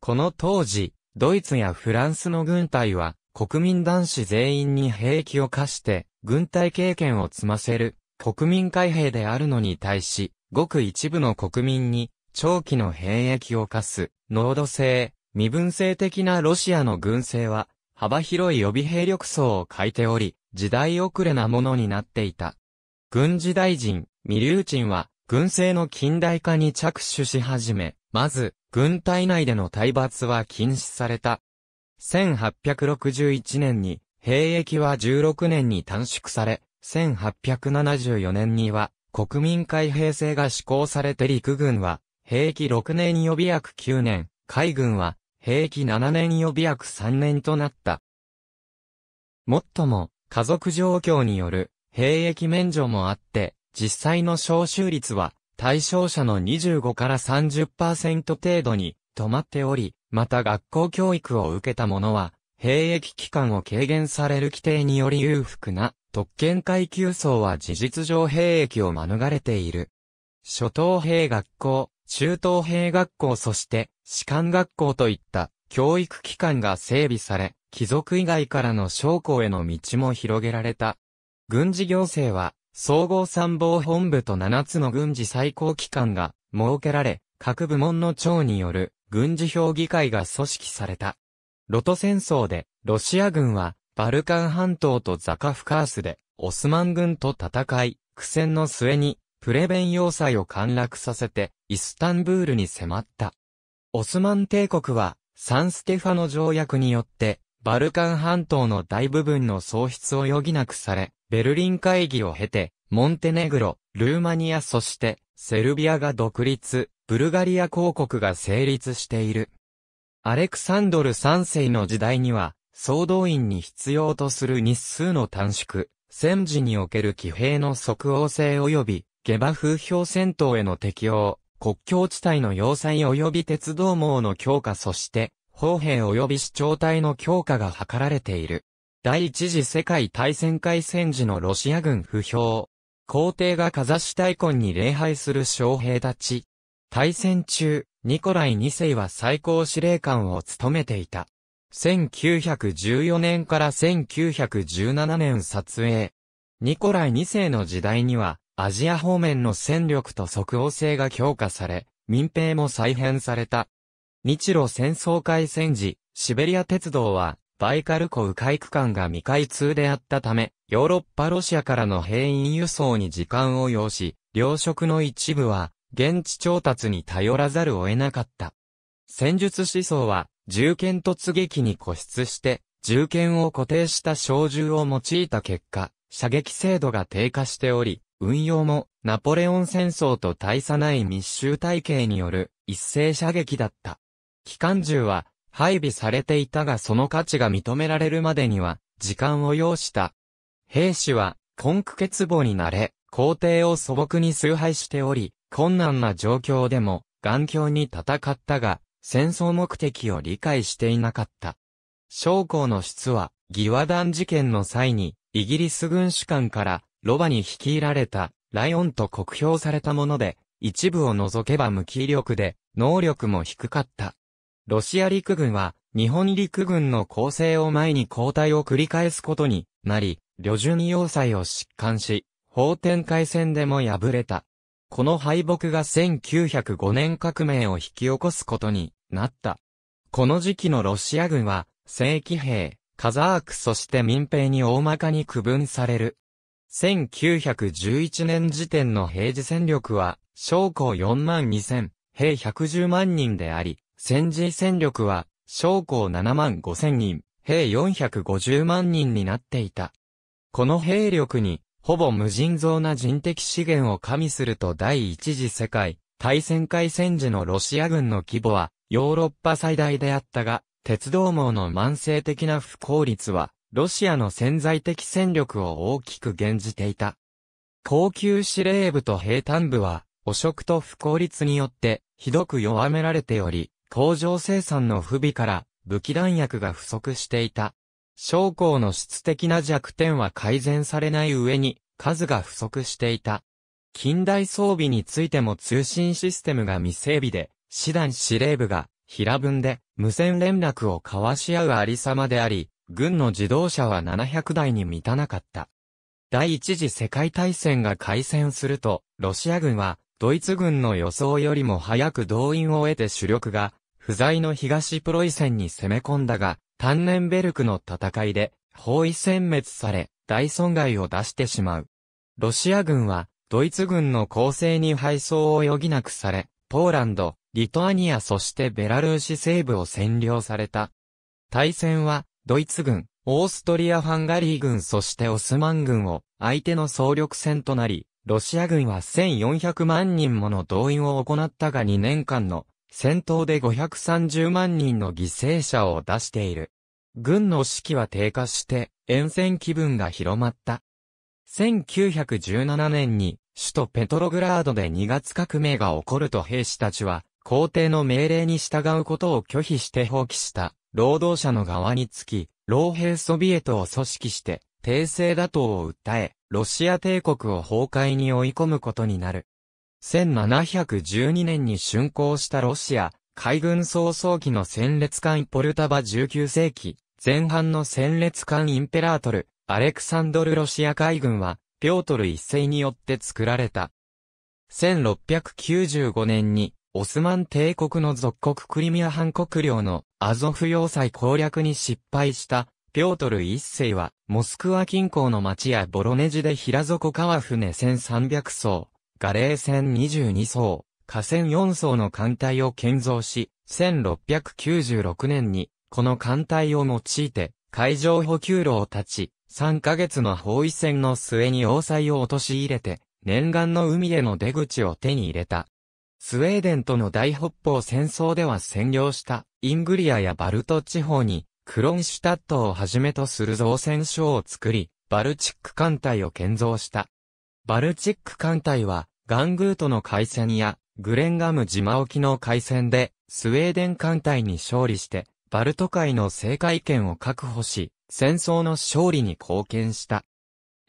この当時、ドイツやフランスの軍隊は、国民男子全員に兵器を課して、軍隊経験を積ませる、国民開兵であるのに対し、ごく一部の国民に、長期の兵役を課す、濃度性、身分性的なロシアの軍勢は、幅広い予備兵力層を欠いており、時代遅れなものになっていた。軍事大臣、ミリューチンは、軍政の近代化に着手し始め、まず、軍隊内での体罰は禁止された。1861年に、兵役は16年に短縮され、1874年には、国民会平成が施行されて陸軍は、兵役6年予備役9年、海軍は、兵役7年予備役3年となった。もっとも、家族状況による、兵役免除もあって、実際の招集率は、対象者の25から30%程度に、止まっており、また学校教育を受けた者は、兵役期間を軽減される規定により裕福な、特権階級層は事実上兵役を免れている。初等兵学校、中東兵学校そして士官学校といった教育機関が整備され、貴族以外からの将校への道も広げられた。軍事行政は総合参謀本部と7つの軍事最高機関が設けられ、各部門の長による軍事評議会が組織された。ロト戦争でロシア軍はバルカン半島とザカフカースでオスマン軍と戦い、苦戦の末にプレベン要塞を陥落させて、イスタンブールに迫った。オスマン帝国は、サンステファノ条約によって、バルカン半島の大部分の喪失を余儀なくされ、ベルリン会議を経て、モンテネグロ、ルーマニアそして、セルビアが独立、ブルガリア公国が成立している。アレクサンドル3世の時代には、総動員に必要とする日数の短縮、戦時における騎兵の即応性及び、下馬風評戦闘への適用、国境地帯の要塞及び鉄道網の強化そして、砲兵及び市長隊の強化が図られている。第一次世界大戦開戦時のロシア軍不評。皇帝がカザシ大根に礼拝する将兵たち。大戦中、ニコライ2世は最高司令官を務めていた。1914年から1917年撮影。ニコライ2世の時代には、アジア方面の戦力と即応性が強化され、民兵も再編された。日露戦争開戦時、シベリア鉄道は、バイカル湖迂回区間が未開通であったため、ヨーロッパロシアからの兵員輸送に時間を要し、糧食の一部は、現地調達に頼らざるを得なかった。戦術思想は、銃剣突撃に固執して、銃剣を固定した小銃を用いた結果、射撃精度が低下しており、運用も、ナポレオン戦争と大差ない密集体系による一斉射撃だった。機関銃は配備されていたがその価値が認められるまでには時間を要した。兵士は、根苦欠乏になれ、皇帝を素朴に崇拝しており、困難な状況でも、頑強に戦ったが、戦争目的を理解していなかった。将校の質は、疑話団事件の際に、イギリス軍主官から、ロバに率いられた、ライオンと酷評されたもので、一部を除けば無気力で、能力も低かった。ロシア陸軍は、日本陸軍の構成を前に交代を繰り返すことになり、旅順要塞を疾患し、法展開戦でも敗れた。この敗北が1905年革命を引き起こすことになった。この時期のロシア軍は、正規兵、カザークそして民兵に大まかに区分される。1911年時点の平時戦力は、将校4万2000、兵110万人であり、戦時戦力は、将校7万5000人、兵450万人になっていた。この兵力に、ほぼ無尽蔵な人的資源を加味すると第一次世界、大戦開戦時のロシア軍の規模は、ヨーロッパ最大であったが、鉄道網の慢性的な不効率は、ロシアの潜在的戦力を大きく減じていた。高級司令部と兵站部は、汚職と不効率によって、ひどく弱められており、工場生産の不備から、武器弾薬が不足していた。将校の質的な弱点は改善されない上に、数が不足していた。近代装備についても通信システムが未整備で、師団司令部が、平分で、無線連絡を交わし合うありさまであり、軍の自動車は700台に満たなかった。第一次世界大戦が開戦すると、ロシア軍は、ドイツ軍の予想よりも早く動員を得て主力が、不在の東プロイセンに攻め込んだが、タンネンベルクの戦いで、包囲殲滅され、大損害を出してしまう。ロシア軍は、ドイツ軍の攻勢に敗走を余儀なくされ、ポーランド、リトアニアそしてベラルーシ西部を占領された。大戦は、ドイツ軍、オーストリア・ハンガリー軍そしてオスマン軍を相手の総力戦となり、ロシア軍は1400万人もの動員を行ったが2年間の戦闘で530万人の犠牲者を出している。軍の士気は低下して沿線気分が広まった。1917年に首都ペトログラードで2月革命が起こると兵士たちは皇帝の命令に従うことを拒否して放棄した。労働者の側につき、老兵ソビエトを組織して、帝政打倒を訴え、ロシア帝国を崩壊に追い込むことになる。1712年に竣工したロシア、海軍総操機の戦列艦ポルタバ19世紀、前半の戦列艦インペラートル、アレクサンドルロシア海軍は、ピョートル一世によって作られた。1695年に、オスマン帝国の属国クリミア半国領のアゾフ要塞攻略に失敗した、ピョートル一世は、モスクワ近郊の町やボロネジで平底川船1300艘、ガレー船22艘、河川4艘の艦隊を建造し、1696年に、この艦隊を用いて、海上補給路を断ち、3ヶ月の包囲戦の末に要塞を落とし入れて、念願の海への出口を手に入れた。スウェーデンとの大北方戦争では占領したイングリアやバルト地方にクロンシュタットをはじめとする造船所を作り、バルチック艦隊を建造した。バルチック艦隊はガングートの海戦やグレンガム島沖の海戦でスウェーデン艦隊に勝利してバルト海の政界権を確保し、戦争の勝利に貢献した。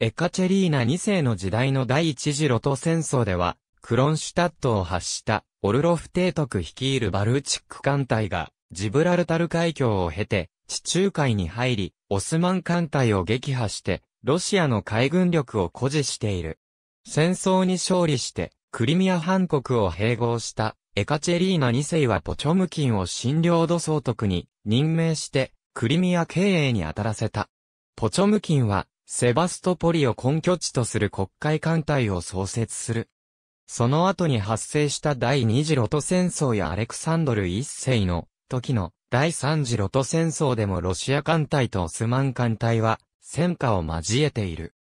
エカチェリーナ2世の時代の第一次ロト戦争では、クロンシュタットを発したオルロフ提督率いるバルーチック艦隊がジブラルタル海峡を経て地中海に入り、オスマン艦隊を撃破してロシアの海軍力を誇示している。戦争に勝利してクリミア半国を併合したエカチェリーナ2世はポチョムキンを新領土総督に任命してクリミア経営に当たらせた。ポチョムキンはセバストポリを根拠地とする国会艦隊を創設する。その後に発生した第二次ロト戦争やアレクサンドル一世の時の第三次ロト戦争でもロシア艦隊とオスマン艦隊は戦火を交えている。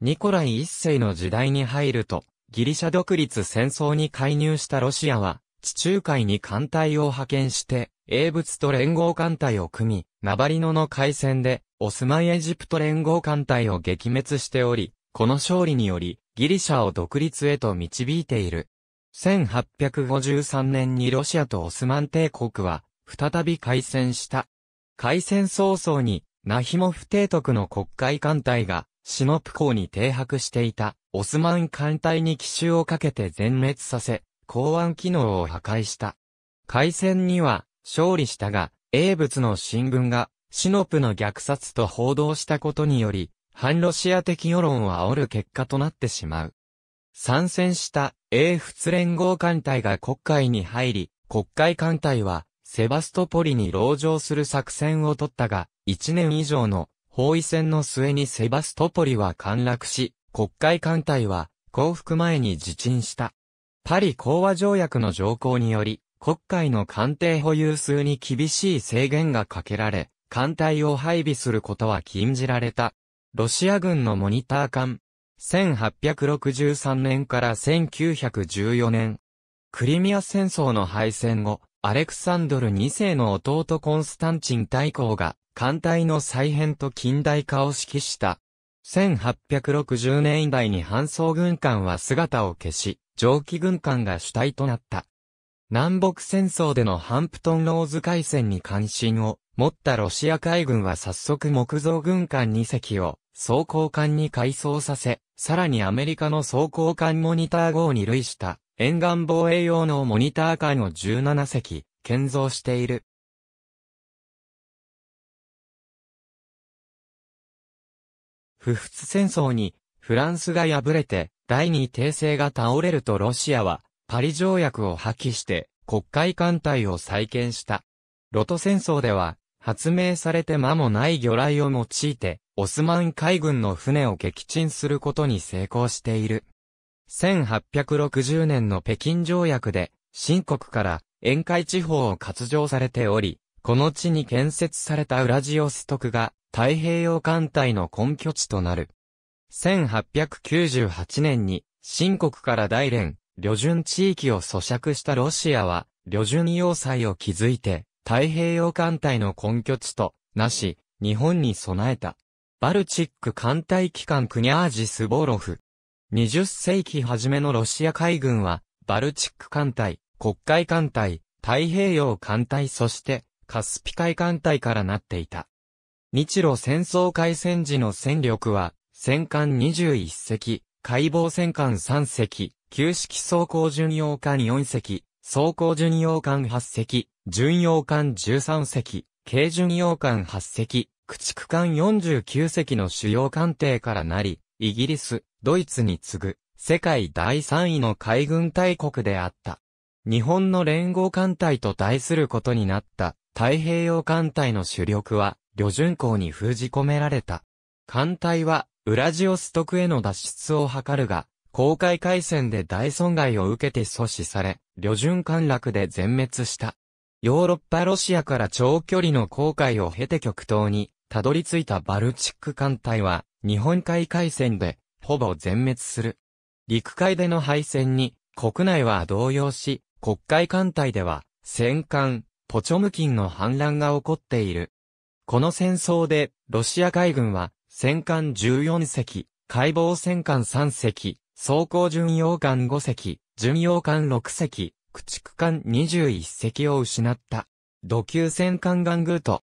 ニコライ一世の時代に入ると、ギリシャ独立戦争に介入したロシアは、地中海に艦隊を派遣して、英仏と連合艦隊を組み、ナバリノの海戦で、オスマンエジプト連合艦隊を撃滅しており、この勝利により、ギリシャを独立へと導いている。1853年にロシアとオスマン帝国は、再び開戦した。開戦早々に、ナヒモフ提督の国会艦隊が、シノプ港に停泊していた、オスマン艦隊に奇襲をかけて全滅させ、港湾機能を破壊した。開戦には、勝利したが、英仏の新聞が、シノプの虐殺と報道したことにより、反ロシア的世論を煽る結果となってしまう。参戦した英仏連合艦隊が国会に入り、国会艦隊はセバストポリに籠城する作戦を取ったが、1年以上の包囲戦の末にセバストポリは陥落し、国会艦隊は降伏前に自陳した。パリ講和条約の条項により、国会の艦艇保有数に厳しい制限がかけられ、艦隊を配備することは禁じられた。ロシア軍のモニター艦。1863年から1914年。クリミア戦争の敗戦後、アレクサンドル2世の弟コンスタンチン大公が、艦隊の再編と近代化を指揮した。1860年代に搬送軍艦は姿を消し、蒸気軍艦が主体となった。南北戦争でのハンプトンローズ海戦に関心を持ったロシア海軍は早速木造軍艦2隻を装甲艦に改装させ、さらにアメリカの装甲艦モニター号に類した沿岸防衛用のモニター艦を17隻建造している。不仏戦争にフランスが敗れて第二帝政が倒れるとロシアはパリ条約を破棄して国会艦隊を再建した。ロト戦争では、発明されて間もない魚雷を用いて、オスマン海軍の船を撃沈することに成功している。1860年の北京条約で、新国から沿海地方を割譲されており、この地に建設されたウラジオストクが太平洋艦隊の根拠地となる。1898年に新国から大連、旅順地域を咀嚼したロシアは、旅順要塞を築いて、太平洋艦隊の根拠地と、なし、日本に備えた。バルチック艦隊機関クニャージ・スボロフ。20世紀初めのロシア海軍は、バルチック艦隊、国海艦隊、太平洋艦隊そして、カスピ海艦隊からなっていた。日露戦争開戦時の戦力は、戦艦21隻、解防戦艦3隻、旧式装甲巡洋艦4隻、装甲巡洋艦8隻、巡洋艦13隻、軽巡洋艦8隻、駆逐艦49隻の主要艦艇からなり、イギリス、ドイツに次ぐ、世界第3位の海軍大国であった。日本の連合艦隊と対することになった太平洋艦隊の主力は、旅順港に封じ込められた。艦隊は、ウラジオストクへの脱出を図るが、公開海戦で大損害を受けて阻止され、旅順陥落で全滅した。ヨーロッパロシアから長距離の航海を経て極東に、たどり着いたバルチック艦隊は、日本海海戦で、ほぼ全滅する。陸海での敗戦に、国内は動揺し、国海艦隊では、戦艦、ポチョムキンの反乱が起こっている。この戦争で、ロシア海軍は、戦艦14隻、解剖戦艦3隻、装甲巡洋艦5隻、巡洋艦6隻、駆逐艦21隻を失った。土級戦艦ガングート。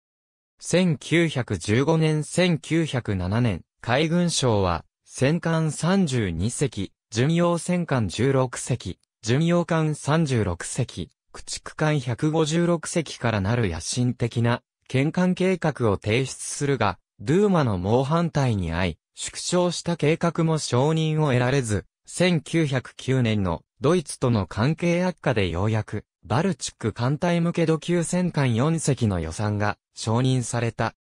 1915年1907年、海軍省は、戦艦32隻、巡洋戦艦16隻、巡洋艦36隻、駆逐艦156隻からなる野心的な、県艦計画を提出するが、ドゥーマの猛反対に遭い、縮小した計画も承認を得られず、1909年のドイツとの関係悪化でようやく、バルチック艦隊向け土級戦艦4隻の予算が承認された。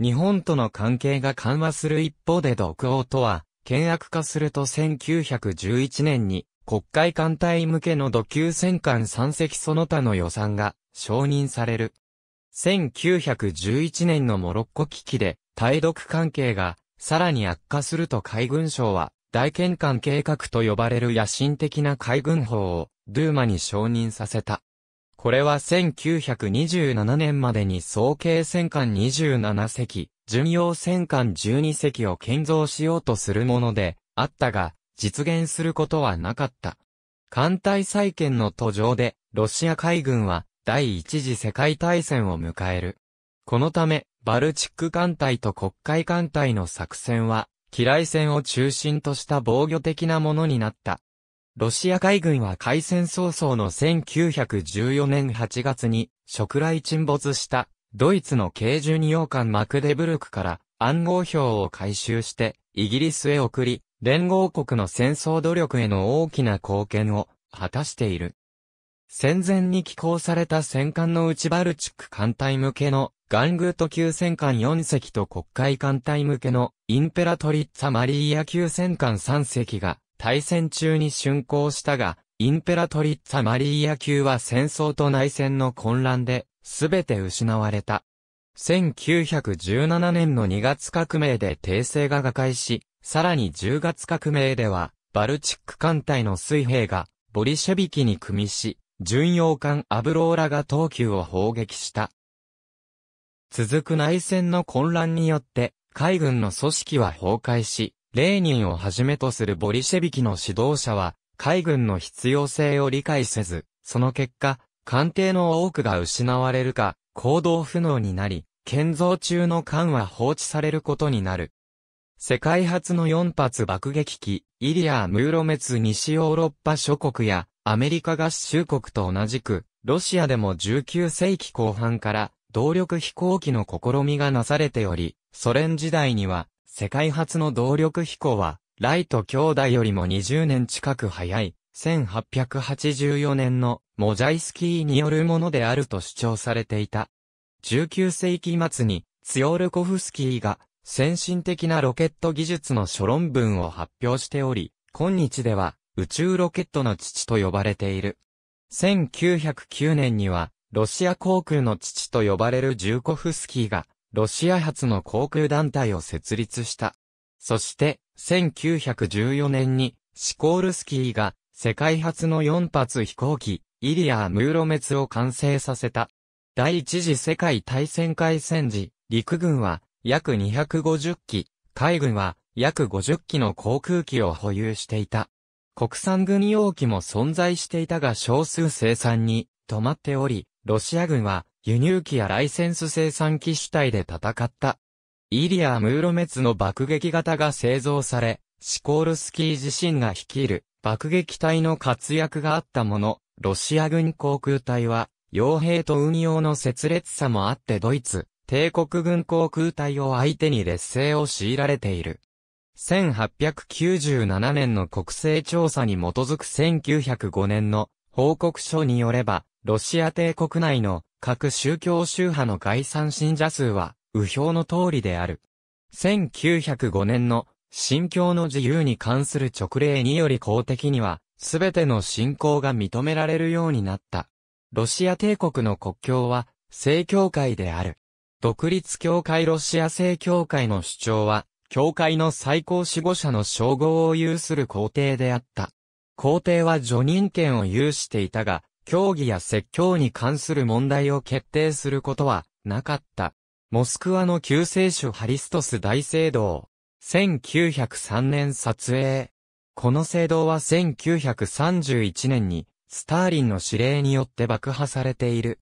日本との関係が緩和する一方で独王とは、険悪化すると1911年に国会艦隊向けの土級戦艦3隻その他の予算が承認される。1911年のモロッコ危機で対独関係が、さらに悪化すると海軍省は、大憲艦計画と呼ばれる野心的な海軍法を、ドゥーマに承認させた。これは1927年までに総計戦艦27隻、巡洋戦艦12隻を建造しようとするもので、あったが、実現することはなかった。艦隊再建の途上で、ロシア海軍は第一次世界大戦を迎える。このため、バルチック艦隊と黒海艦隊の作戦は、機雷戦を中心とした防御的なものになった。ロシア海軍は海戦早々の1914年8月に、食雷沈没した、ドイツの軽巡洋艦マクデブルクから暗号表を回収して、イギリスへ送り、連合国の戦争努力への大きな貢献を果たしている。戦前に寄港された戦艦の内バルチック艦隊向けのグーと急戦艦4隻と国会艦隊向けのインペラトリッツァマリーヤ急戦艦3隻が対戦中に竣工したが、インペラトリッツァマリーヤ級は戦争と内戦の混乱で、すべて失われた。1917年の2月革命で訂正が瓦解し、さらに10月革命では、バルチック艦隊の水兵が、ボリシェビキに組みし、巡洋艦アブローラが東急を砲撃した。続く内戦の混乱によって、海軍の組織は崩壊し、レーニンをはじめとするボリシェビキの指導者は、海軍の必要性を理解せず、その結果、艦艇の多くが失われるか、行動不能になり、建造中の艦は放置されることになる。世界初の4発爆撃機、イリアムーロメツ西ヨーロッパ諸国やアメリカ合衆国と同じく、ロシアでも19世紀後半から動力飛行機の試みがなされており、ソ連時代には、世界初の動力飛行は、ライト兄弟よりも20年近く早い、1884年のモジャイスキーによるものであると主張されていた。19世紀末にツヨルコフスキーが先進的なロケット技術の諸論文を発表しており、今日では宇宙ロケットの父と呼ばれている。1909年にはロシア航空の父と呼ばれるジューコフスキーが、ロシア発の航空団体を設立した。そして、1914年に、シコールスキーが、世界初の4発飛行機、イリアー・ムーロメツを完成させた。第一次世界大戦開戦時、陸軍は約250機、海軍は約50機の航空機を保有していた。国産軍用機も存在していたが少数生産に止まっており、ロシア軍は輸入機やライセンス生産機主体で戦った。イリア・ムーロメツの爆撃型が製造され、シコールスキー自身が率いる爆撃隊の活躍があったもの、ロシア軍航空隊は、傭兵と運用の設劣さもあってドイツ、帝国軍航空隊を相手に劣勢を強いられている。1897年の国勢調査に基づく1905年の報告書によれば、ロシア帝国内の各宗教宗派の概算信者数は、右表の通りである。1905年の信教の自由に関する直令により公的には、すべての信仰が認められるようになった。ロシア帝国の国境は、正教会である。独立教会ロシア正教会の主張は、教会の最高守護者の称号を有する皇帝であった。皇帝は助任権を有していたが、教義や説教に関する問題を決定することはなかった。モスクワの救世主ハリストス大聖堂。1903年撮影。この聖堂は1931年にスターリンの指令によって爆破されている。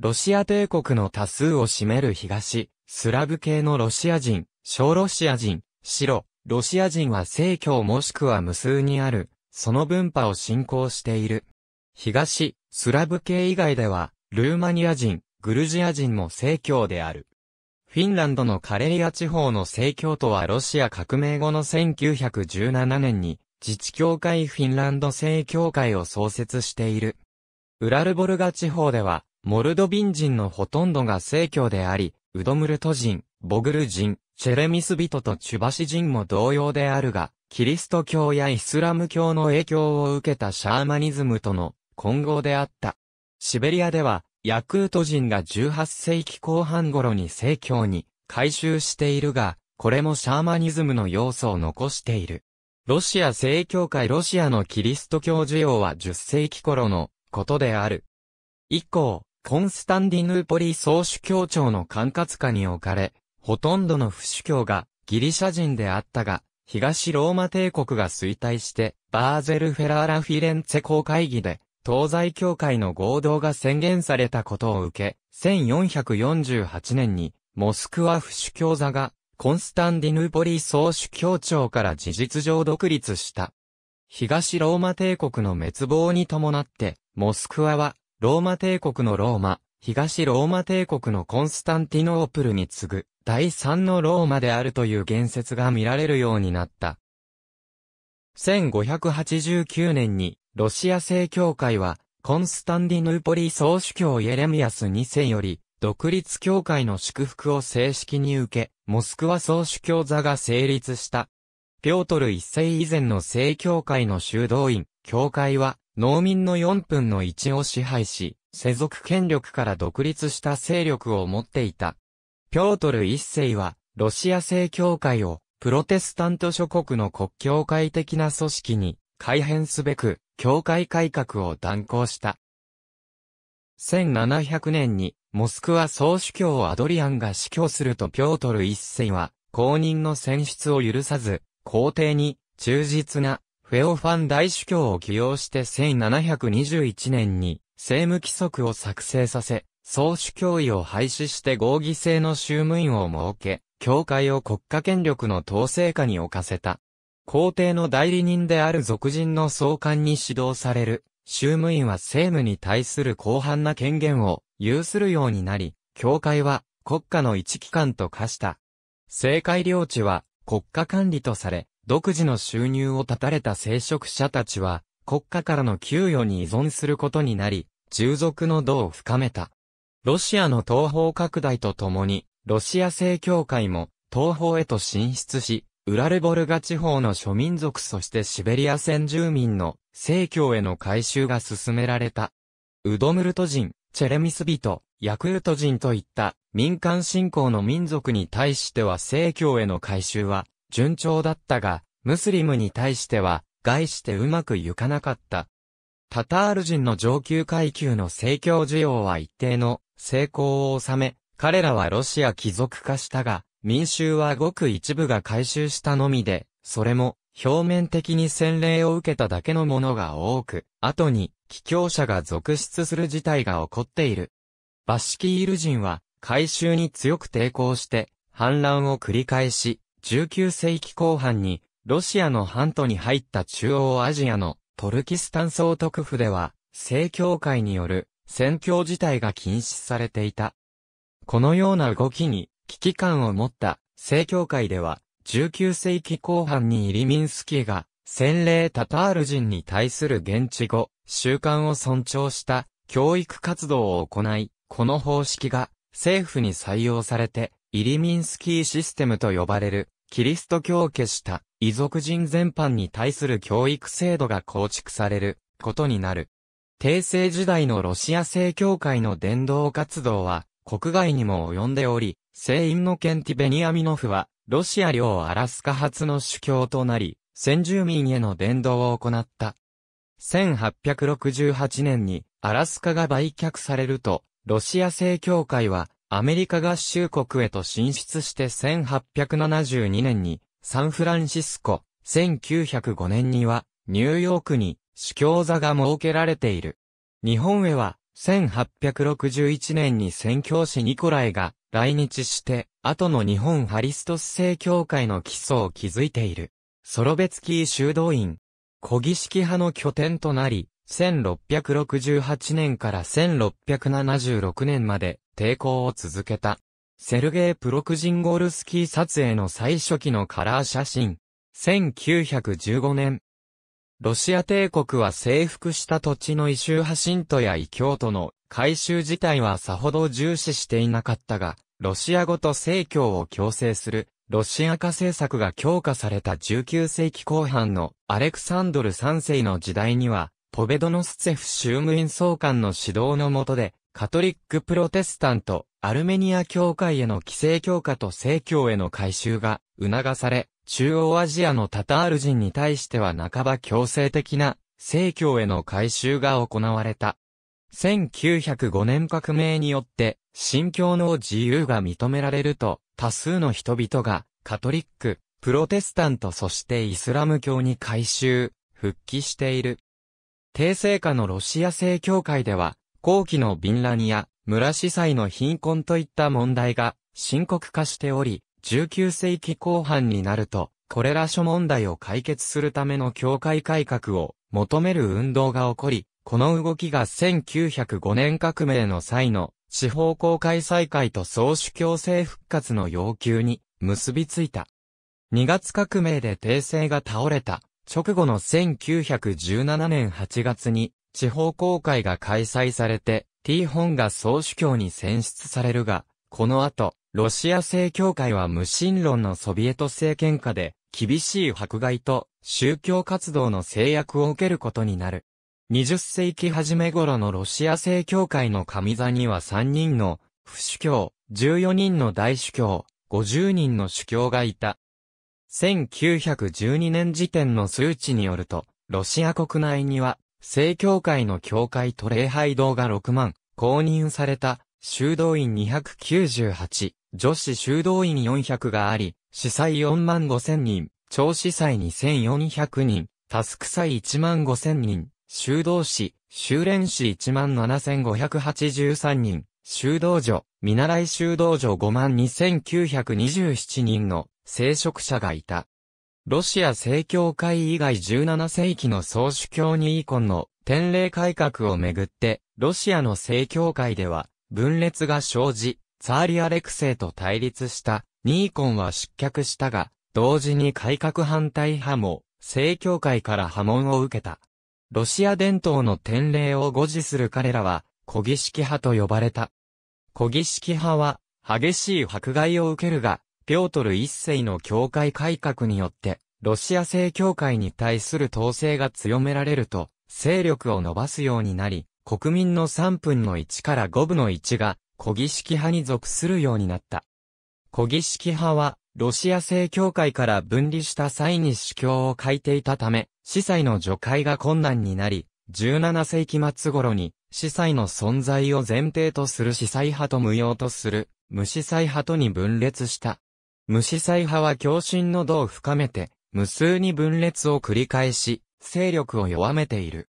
ロシア帝国の多数を占める東、スラブ系のロシア人、小ロシア人、白、ロシア人は正教もしくは無数にある、その文化を信仰している。東、スラブ系以外では、ルーマニア人、グルジア人も正教である。フィンランドのカレリア地方の正教徒はロシア革命後の1917年に、自治教会フィンランド正教会を創設している。ウラルボルガ地方では、モルドビン人のほとんどが正教であり、ウドムルト人、ボグル人、チェレミス人とチュバシ人も同様であるが、キリスト教やイスラム教の影響を受けたシャーマニズムとの混合であった。シベリアでは、ヤクート人が18世紀後半頃に正教に改修しているが、これもシャーマニズムの要素を残している。ロシア正教会ロシアのキリスト教需要は10世紀頃のことである。以降、コンスタンディヌーポリ総主教庁の管轄下に置かれ、ほとんどの不主教がギリシャ人であったが、東ローマ帝国が衰退して、バーゼルフェラーラフィレンツェ公会議で東西教会の合同が宣言されたことを受け、1448年に、モスクワ府主教座が、コンスタンディヌポリ総主教庁から事実上独立した。東ローマ帝国の滅亡に伴って、モスクワは、ローマ帝国のローマ、東ローマ帝国のコンスタンティノープルに次ぐ、第三のローマであるという言説が見られるようになった。1589年にロシア正教会は、コンスタンディヌーポリ総主教イエレミアス2世より、独立教会の祝福を正式に受け、モスクワ総主教座が成立した。ピョートル1世以前の正教会の修道院、教会は、農民の4分の1を支配し、世俗権力から独立した勢力を持っていた。ピョートル1世は、ロシア正教会を、プロテスタント諸国の国教会的な組織に、改変すべく、教会改革を断行した。1700年に、モスクワ総主教をアドリアンが死去するとピョートル一世は、公認の選出を許さず、皇帝に忠実なフェオファン大主教を起用して1721年に政務規則を作成させ、総主教位を廃止して合議制の宗務員を設け、教会を国家権力の統制下に置かせた。皇帝の代理人である俗人の総監に指導される、宗務院は政務に対する広範な権限を有するようになり、教会は国家の一機関と化した。政界領地は国家管理とされ、独自の収入を断たれた聖職者たちは、国家からの給与に依存することになり、従属の度を深めた。ロシアの東方拡大とともに、ロシア正教会も東方へと進出し、ウラルボルガ地方の諸民族そしてシベリア先住民の正教への改修が進められた。ウドムルト人、チェレミス人、ヤクルト人といった民間信仰の民族に対しては正教への改修は順調だったが、ムスリムに対しては害してうまくいかなかった。タタール人の上級階級の正教需要は一定の成功を収め、彼らはロシア貴族化したが、民衆はごく一部が回収したのみで、それも、表面的に洗礼を受けただけのものが多く、後に、帰郷者が続出する事態が起こっている。バシキール人は、回収に強く抵抗して、反乱を繰り返し、19世紀後半に、ロシアの半島に入った中央アジアのトルキスタン総督府では、正教会による宣教自体が禁止されていた。このような動きに、危機感を持った正教会では、19世紀後半にイリミンスキーが、先例タタール人に対する現地語、習慣を尊重した教育活動を行い、この方式が政府に採用されて、イリミンスキーシステムと呼ばれる、キリスト教を消した遺族人全般に対する教育制度が構築されることになる。帝政時代のロシア正教会の伝道活動は、国外にも及んでおり、聖院のケンティ・ベニアミノフは、ロシア領アラスカ発の主教となり、先住民への伝道を行った。1868年にアラスカが売却されると、ロシア正教会はアメリカ合衆国へと進出して1872年にサンフランシスコ、1905年にはニューヨークに主教座が設けられている。日本へは1861年に宣教師ニコライが来日して、後の日本ハリストス正教会の基礎を築いている。ソロベツキー修道院。小儀式派の拠点となり、1668年から1676年まで抵抗を続けた。セルゲイ・プロクジンゴルスキー撮影の最初期のカラー写真。1915年、ロシア帝国は征服した土地の異臭派信徒や異教徒の改修自体はさほど重視していなかったが、ロシア語と政教を強制する、ロシア化政策が強化された19世紀後半のアレクサンドル3世の時代には、ポベドノスツェフ衆務院総監の指導の下で、カトリックプロテスタント、アルメニア教会への規制強化と政教への改修が促され、中央アジアのタタール人に対しては半ば強制的な、政教への改修が行われた。1905年革命によって、信教の自由が認められると、多数の人々が、カトリック、プロテスタントそしてイスラム教に改修、復帰している。帝政下のロシア正教会では、後期のビンラニア、村司祭の貧困といった問題が深刻化しており、19世紀後半になると、これら諸問題を解決するための教会改革を求める運動が起こり、この動きが1905年革命の際の地方公開再開と総主教制復活の要求に結びついた。2月革命で帝政が倒れた直後の1917年8月に地方公開が開催されて T 本が総主教に選出されるが、この後ロシア正教会は無神論のソビエト政権下で、厳しい迫害と宗教活動の制約を受けることになる。20世紀初め頃のロシア正教会の神座には3人の不主教、14人の大主教、50人の主教がいた。1912年時点の数値によると、ロシア国内には、正教会の教会と礼拝堂が6万、公認された、修道院298、女子修道院400があり、司祭4万5千人、長司祭2400人、タスク祭1万5千人、修道士、修練士1万7583人、修道女、見習い修道女5万2927人の聖職者がいた。ロシア正教会以外17世紀の総主教に以降の天霊改革をめぐって、ロシアの正教会では分裂が生じ、サーリ・アレクセイと対立したニーコンは失脚したが、同時に改革反対派も、正教会から波紋を受けた。ロシア伝統の典礼を誤示する彼らは、小儀式派と呼ばれた。小儀式派は、激しい迫害を受けるが、ピョートル一世の教会改革によって、ロシア正教会に対する統制が強められると、勢力を伸ばすようになり、国民の3分の1から5分の1が、小儀式派に属するようになった。小儀式派は、ロシア正教会から分離した際に主教を書いていたため、司祭の除会が困難になり、17世紀末頃に、司祭の存在を前提とする司祭派と無用とする、無司祭派とに分裂した。無司祭派は共振の度を深めて、無数に分裂を繰り返し、勢力を弱めている。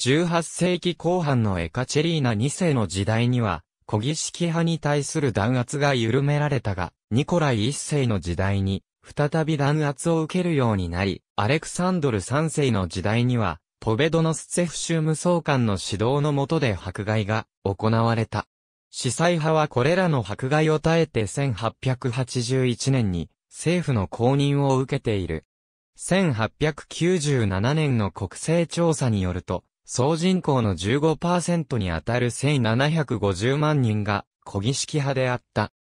18世紀後半のエカチェリーナ2世の時代には、小儀式派に対する弾圧が緩められたが、ニコライ一世の時代に、再び弾圧を受けるようになり、アレクサンドル三世の時代には、ポベドノスツェフ州無双官の指導の下で迫害が行われた。司祭派はこれらの迫害を耐えて1881年に政府の公認を受けている。1897年の国勢調査によると、総人口の15%にあたる1750万人が、小儀式派であった。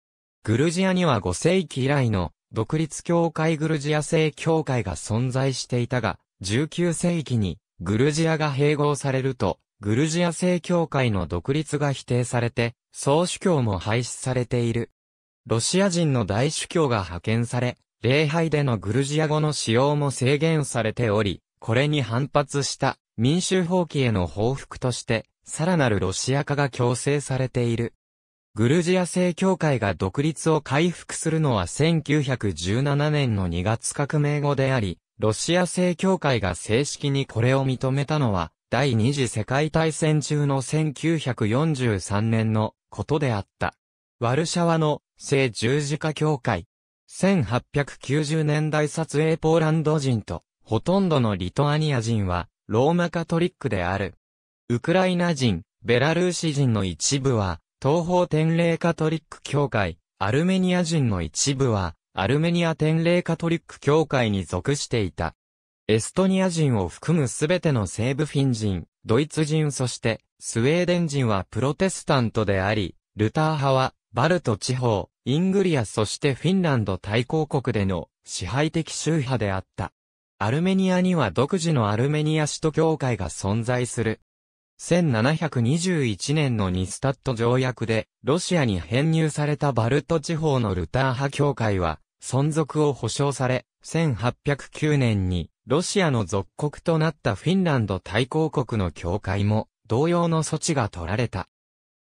グルジアには5世紀以来の、独立教会グルジア正教会が存在していたが、19世紀に、グルジアが併合されると、グルジア正教会の独立が否定されて、総主教も廃止されている。ロシア人の大主教が派遣され、礼拝でのグルジア語の使用も制限されており、これに反発した民衆放棄への報復として、さらなるロシア化が強制されている。グルジア正教会が独立を回復するのは1917年の2月革命後であり、ロシア正教会が正式にこれを認めたのは、第二次世界大戦中の1943年のことであった。ワルシャワの聖十字架教会。1890年代撮影ポーランド人と、ほとんどのリトアニア人は、ローマカトリックである。ウクライナ人、ベラルーシ人の一部は、東方天霊カトリック教会、アルメニア人の一部は、アルメニア天霊カトリック教会に属していた。エストニア人を含むすべての西部フィン人、ドイツ人そして、スウェーデン人はプロテスタントであり、ルター派は、バルト地方、イングリアそしてフィンランド大公国での支配的宗派であった。アルメニアには独自のアルメニア首都協会が存在する。1721年のニスタット条約で、ロシアに編入されたバルト地方のルター派協会は、存続を保障され、1809年に、ロシアの属国となったフィンランド対抗国の協会も、同様の措置が取られた。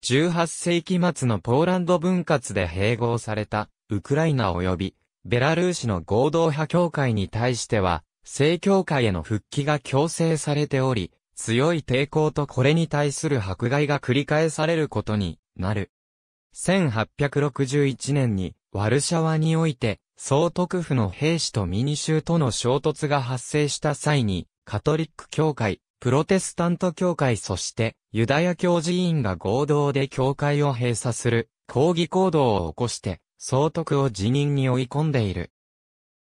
18世紀末のポーランド分割で併合された、ウクライナ及び、ベラルーシの合同派協会に対しては、正教会への復帰が強制されており、強い抵抗とこれに対する迫害が繰り返されることになる。1861年に、ワルシャワにおいて、総督府の兵士とミニ州との衝突が発生した際に、カトリック教会、プロテスタント教会そして、ユダヤ教寺院が合同で教会を閉鎖する、抗議行動を起こして、総督を辞任に追い込んでいる。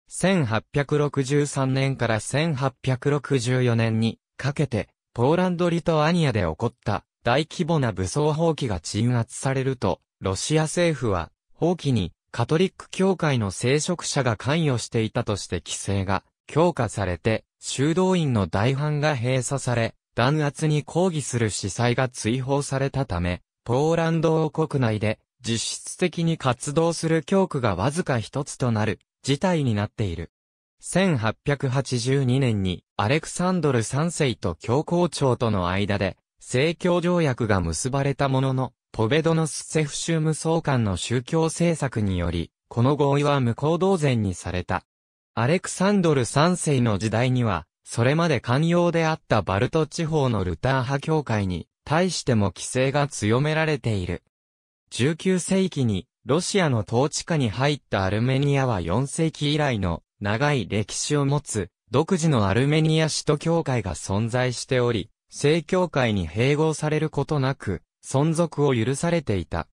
1863年から1864年にかけて、ポーランド・リトアニアで起こった大規模な武装放棄が鎮圧されると、ロシア政府は、放棄にカトリック教会の聖職者が関与していたとして規制が強化されて、修道院の大半が閉鎖され、弾圧に抗議する司祭が追放されたため、ポーランド王国内で実質的に活動する教区がわずか一つとなる事態になっている。1882年にアレクサンドル3世と教皇庁との間で、政教条約が結ばれたものの、ポベドノスセフシュム総監の宗教政策により、この合意は無効同然にされた。アレクサンドル3世の時代には、それまで寛容であったバルト地方のルター派教会に対しても規制が強められている。19世紀にロシアの統治下に入ったアルメニアは4世紀以来の長い歴史を持つ独自のアルメニア首都教会が存在しており、正教会に併合されることなく存続を許されていた。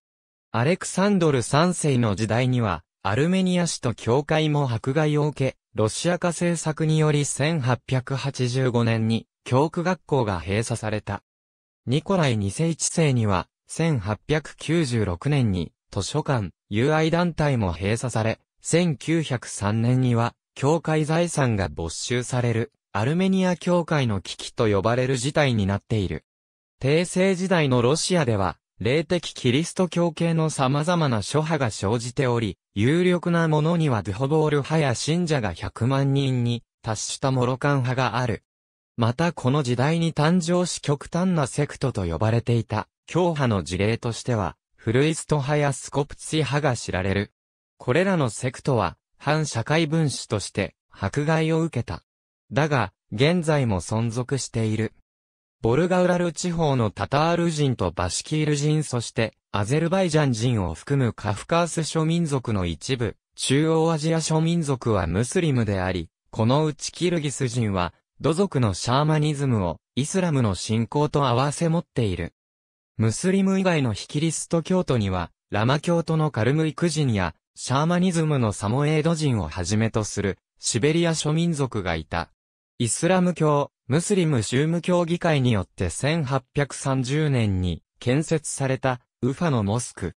アレクサンドル3世の時代にはアルメニア首都教会も迫害を受け、ロシア化政策により1885年に教区学校が閉鎖された。ニコライ2世1世には1896年に図書館、友愛団体も閉鎖され、1903年には、教会財産が没収される、アルメニア教会の危機と呼ばれる事態になっている。帝政時代のロシアでは、霊的キリスト教系の様々な諸派が生じており、有力なものにはドゥホボール派や信者が100万人に達したモロカン派がある。またこの時代に誕生し極端なセクトと呼ばれていた、教派の事例としては、フルイスト派やスコプツィ派が知られる。これらのセクトは、反社会分子として、迫害を受けた。だが、現在も存続している。ボルガウラル地方のタタール人とバシキール人そして、アゼルバイジャン人を含むカフカース諸民族の一部、中央アジア諸民族はムスリムであり、このうちキルギス人は、土族のシャーマニズムをイスラムの信仰と合わせ持っている。ムスリム以外のヒキリスト教徒には、ラマ教徒のカルムイク人や、シャーマニズムのサモエード人をはじめとする、シベリア諸民族がいた。イスラム教、ムスリム宗務教議会によって1830年に建設されたウファのモスク。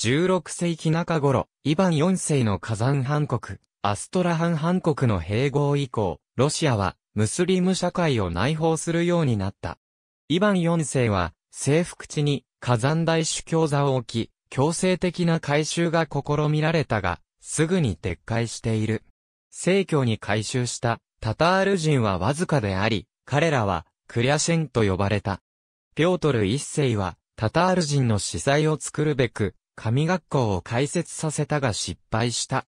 16世紀中頃、イヴァン4世の火山藩国、アストラハン藩国の併合以降、ロシアはムスリム社会を内包するようになった。イヴァン4世は征服地に火山大主教座を置き、強制的な改修が試みられたが、すぐに撤回している。正教に改修したタタール人はわずかであり、彼らはクリアシェンと呼ばれた。ピョートル一世はタタール人の司祭を作るべく、神学校を開設させたが失敗した。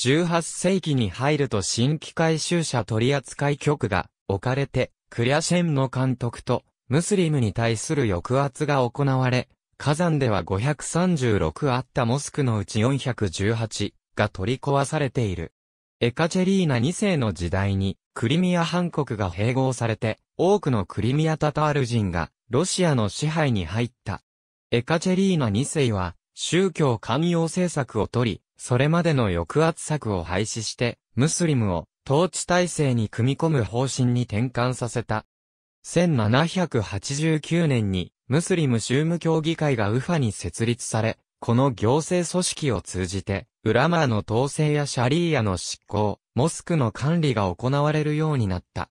18世紀に入ると新規改修者取扱局が置かれて、クリアシェンの監督とムスリムに対する抑圧が行われ、火山では536あったモスクのうち418が取り壊されている。エカチェリーナ2世の時代に、クリミア半国が併合されて、多くのクリミアタタール人が、ロシアの支配に入った。エカチェリーナ2世は、宗教寛容政策をとり、それまでの抑圧策を廃止して、ムスリムを統治体制に組み込む方針に転換させた。1789年に、ムスリム宗務協議会がウファに設立され、この行政組織を通じて、ウラマーの統制やシャリーヤの執行、モスクの管理が行われるようになった。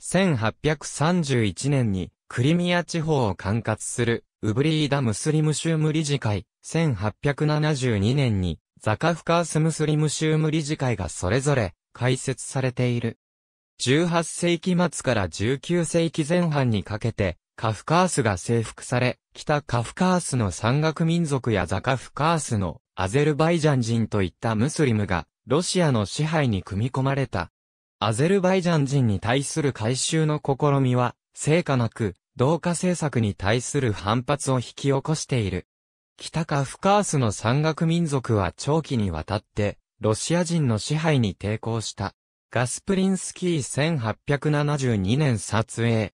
1831年に、クリミア地方を管轄する、ウブリーダ・ムスリム州務理事会、1872年に、ザカフカース・ムスリム州務理事会がそれぞれ、開設されている。18世紀末から19世紀前半にかけて、カフカースが征服され、北カフカースの山岳民族やザカフカースのアゼルバイジャン人といったムスリムが、ロシアの支配に組み込まれた。アゼルバイジャン人に対する改修の試みは、成果なく、同化政策に対する反発を引き起こしている。北カフカースの山岳民族は長期にわたって、ロシア人の支配に抵抗した。ガスプリンスキー1872年撮影。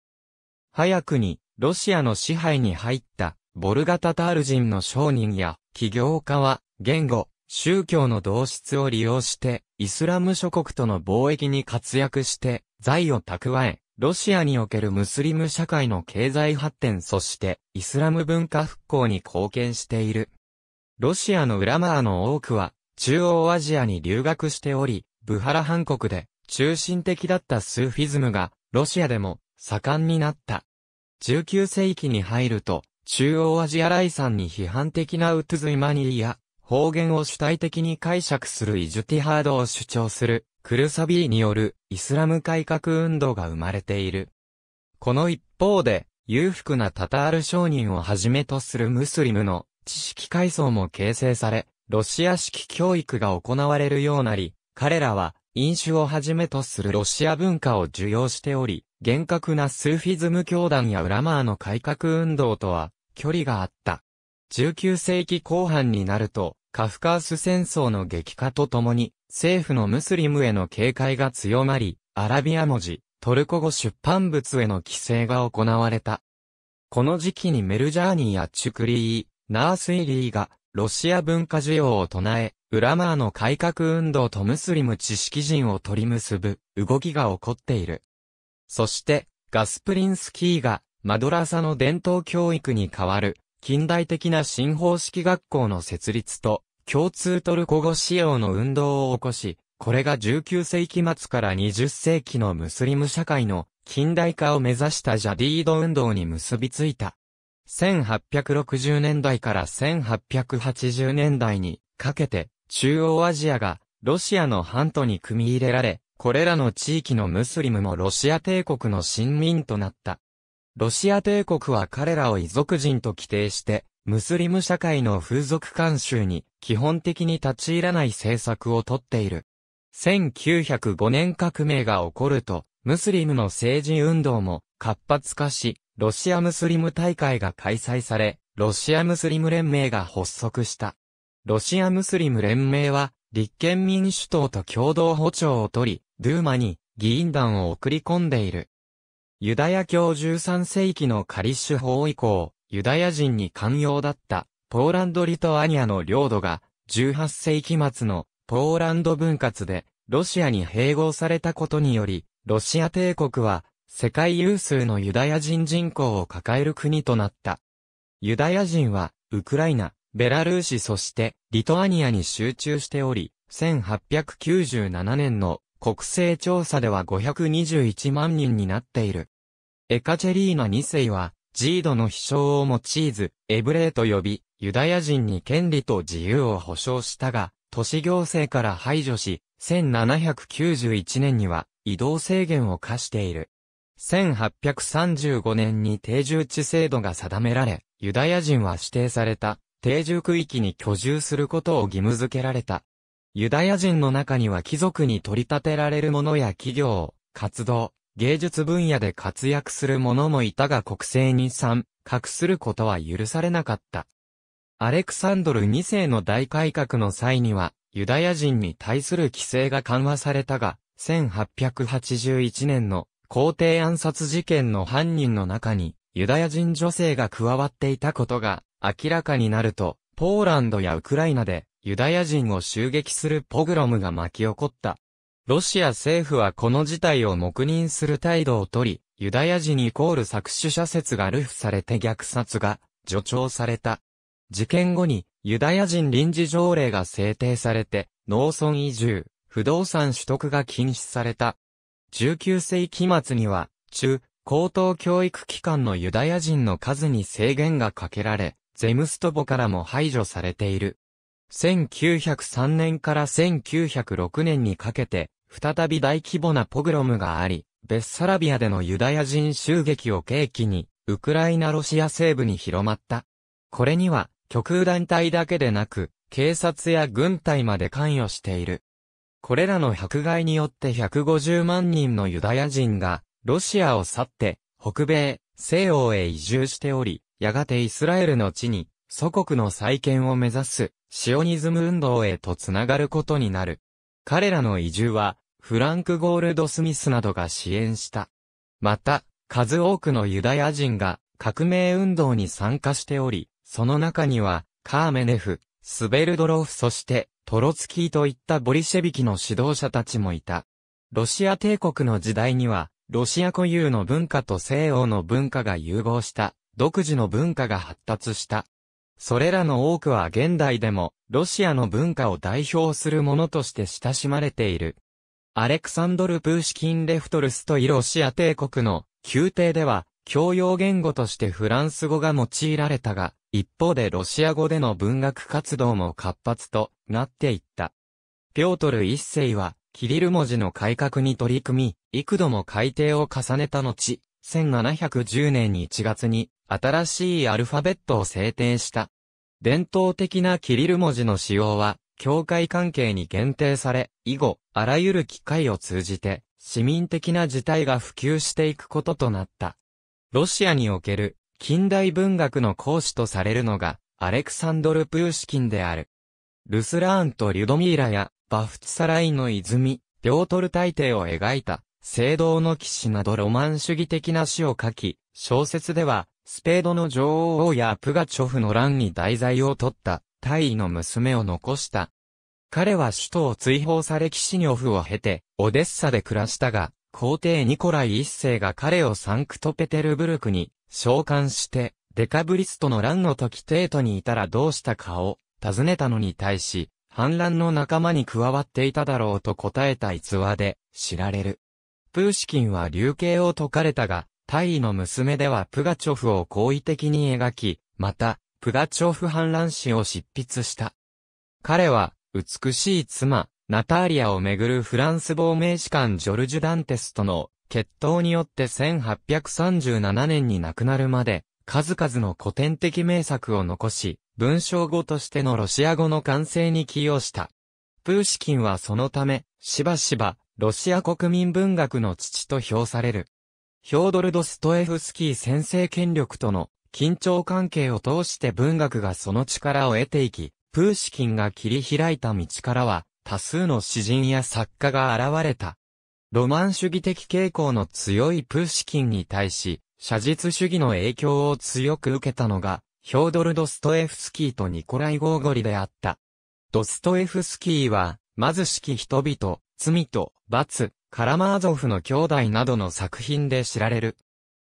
早くに、ロシアの支配に入った、ボルガタタール人の商人や、起業家は、言語、宗教の同質を利用して、イスラム諸国との貿易に活躍して、財を蓄え、ロシアにおけるムスリム社会の経済発展そして、イスラム文化復興に貢献している。ロシアのウラマーの多くは、中央アジアに留学しており、ブハラハ国で中心的だったスーフィズムがロシアでも盛んになった。19世紀に入ると中央アジアライさんに批判的なウトゥズイマニーや方言を主体的に解釈するイジュティハードを主張するクルサビーによるイスラム改革運動が生まれている。この一方で裕福なタタール商人をはじめとするムスリムの知識階層も形成され、ロシア式教育が行われるようなり、彼らは飲酒をはじめとするロシア文化を受容しており、厳格なスーフィズム教団やウラマーの改革運動とは距離があった。19世紀後半になると、カフカース戦争の激化とともに、政府のムスリムへの警戒が強まり、アラビア文字、トルコ語出版物への規制が行われた。この時期にメルジャーニーやチュクリー、ナースイリーがロシア文化需要を唱え、ウラマーの改革運動とムスリム知識人を取り結ぶ動きが起こっている。そして、ガスプリンスキーがマドラサの伝統教育に代わる近代的な新方式学校の設立と共通トルコ語使用の運動を起こし、これが19世紀末から20世紀のムスリム社会の近代化を目指したジャディード運動に結びついた。1860年代から1880年代にかけて中央アジアがロシアの半島に組み入れられ、これらの地域のムスリムもロシア帝国の臣民となった。ロシア帝国は彼らを遺族人と規定して、ムスリム社会の風俗慣習に基本的に立ち入らない政策をとっている。1905年革命が起こると、ムスリムの政治運動も活発化し、ロシアムスリム大会が開催され、ロシアムスリム連盟が発足した。ロシアムスリム連盟は、立憲民主党と共同歩調を取り、ドゥーマに議員団を送り込んでいる。ユダヤ教13世紀のカリッシュ法以降、ユダヤ人に寛容だったポーランド・リトアニアの領土が18世紀末のポーランド分割でロシアに併合されたことにより、ロシア帝国は世界有数のユダヤ人人口を抱える国となった。ユダヤ人は、ウクライナ、ベラルーシそして、リトアニアに集中しており、1897年の国勢調査では521万人になっている。エカチェリーナ2世は、ジードの秘書を用いず、エブレーと呼び、ユダヤ人に権利と自由を保障したが、都市行政から排除し、1791年には移動制限を課している。1835年に定住地制度が定められ、ユダヤ人は指定された定住区域に居住することを義務付けられた。ユダヤ人の中には貴族に取り立てられる者や企業、活動、芸術分野で活躍する者もいたが国政に参画することは許されなかった。アレクサンドル2世の大改革の際には、ユダヤ人に対する規制が緩和されたが、1881年の皇帝暗殺事件の犯人の中に、ユダヤ人女性が加わっていたことが明らかになると、ポーランドやウクライナでユダヤ人を襲撃するポグロムが巻き起こった。ロシア政府はこの事態を黙認する態度をとり、ユダヤ人イコール搾取者説が流布されて虐殺が助長された。事件後にユダヤ人臨時条例が制定されて、農村移住、不動産取得が禁止された。19世紀末には、中、高等教育機関のユダヤ人の数に制限がかけられ、ゼムストボからも排除されている。1903年から1906年にかけて、再び大規模なポグロムがあり、ベッサラビアでのユダヤ人襲撃を契機に、ウクライナロシア西部に広まった。これには、極右団体だけでなく、警察や軍隊まで関与している。これらの迫害によって150万人のユダヤ人が、ロシアを去って、北米、西欧へ移住しており、やがてイスラエルの地に、祖国の再建を目指す、シオニズム運動へとつながることになる。彼らの移住は、フランク・ゴールド・スミスなどが支援した。また、数多くのユダヤ人が革命運動に参加しており、その中には、カーメネフ、スベルドロフそして、トロツキーといったボリシェビキの指導者たちもいた。ロシア帝国の時代には、ロシア固有の文化と西欧の文化が融合した、独自の文化が発達した。それらの多くは現代でも、ロシアの文化を代表するものとして親しまれている。アレクサンドル・プーシキン・レフトルスとイロシア帝国の宮廷では、教養言語としてフランス語が用いられたが、一方でロシア語での文学活動も活発となっていった。ピョートル一世は、キリル文字の改革に取り組み、幾度も改定を重ねた後、1710年1月に、新しいアルファベットを制定した。伝統的なキリル文字の使用は、教会関係に限定され、以後、あらゆる機会を通じて、市民的な事態が普及していくこととなった。ロシアにおける近代文学の講師とされるのが、アレクサンドル・プーシキンである。ルスラーンとリュドミーラや、バフツサライの泉、ピョートル大帝を描いた、聖堂の騎士などロマン主義的な詩を書き、小説では、スペードの女王やプガチョフの乱に題材を取った、大尉の娘を残した。彼は首都を追放され騎士にオフを経て、オデッサで暮らしたが、皇帝ニコライ一世が彼をサンクトペテルブルクに召喚して、デカブリストの乱の時帝都にいたらどうしたかを尋ねたのに対し、反乱の仲間に加わっていただろうと答えた逸話で知られる。プーシキンは流刑を解かれたが、大尉の娘ではプガチョフを好意的に描き、また、プガチョフ反乱史を執筆した。彼は、美しい妻、ナターリアをめぐるフランス亡命士官ジョルジュ・ダンテスとの決闘によって1837年に亡くなるまで、数々の古典的名作を残し、文章語としてのロシア語の完成に寄与した。プーシキンはそのため、しばしば、ロシア国民文学の父と評される。ヒョードル・ドストエフスキー先生権力との緊張関係を通して文学がその力を得ていき、プーシキンが切り開いた道からは、多数の詩人や作家が現れた。ロマン主義的傾向の強いプーシキンに対し、写実主義の影響を強く受けたのが、ヒョードル・ドストエフスキーとニコライ・ゴーゴリであった。ドストエフスキーは、貧しき人々、罪と、罰、カラマーゾフの兄弟などの作品で知られる。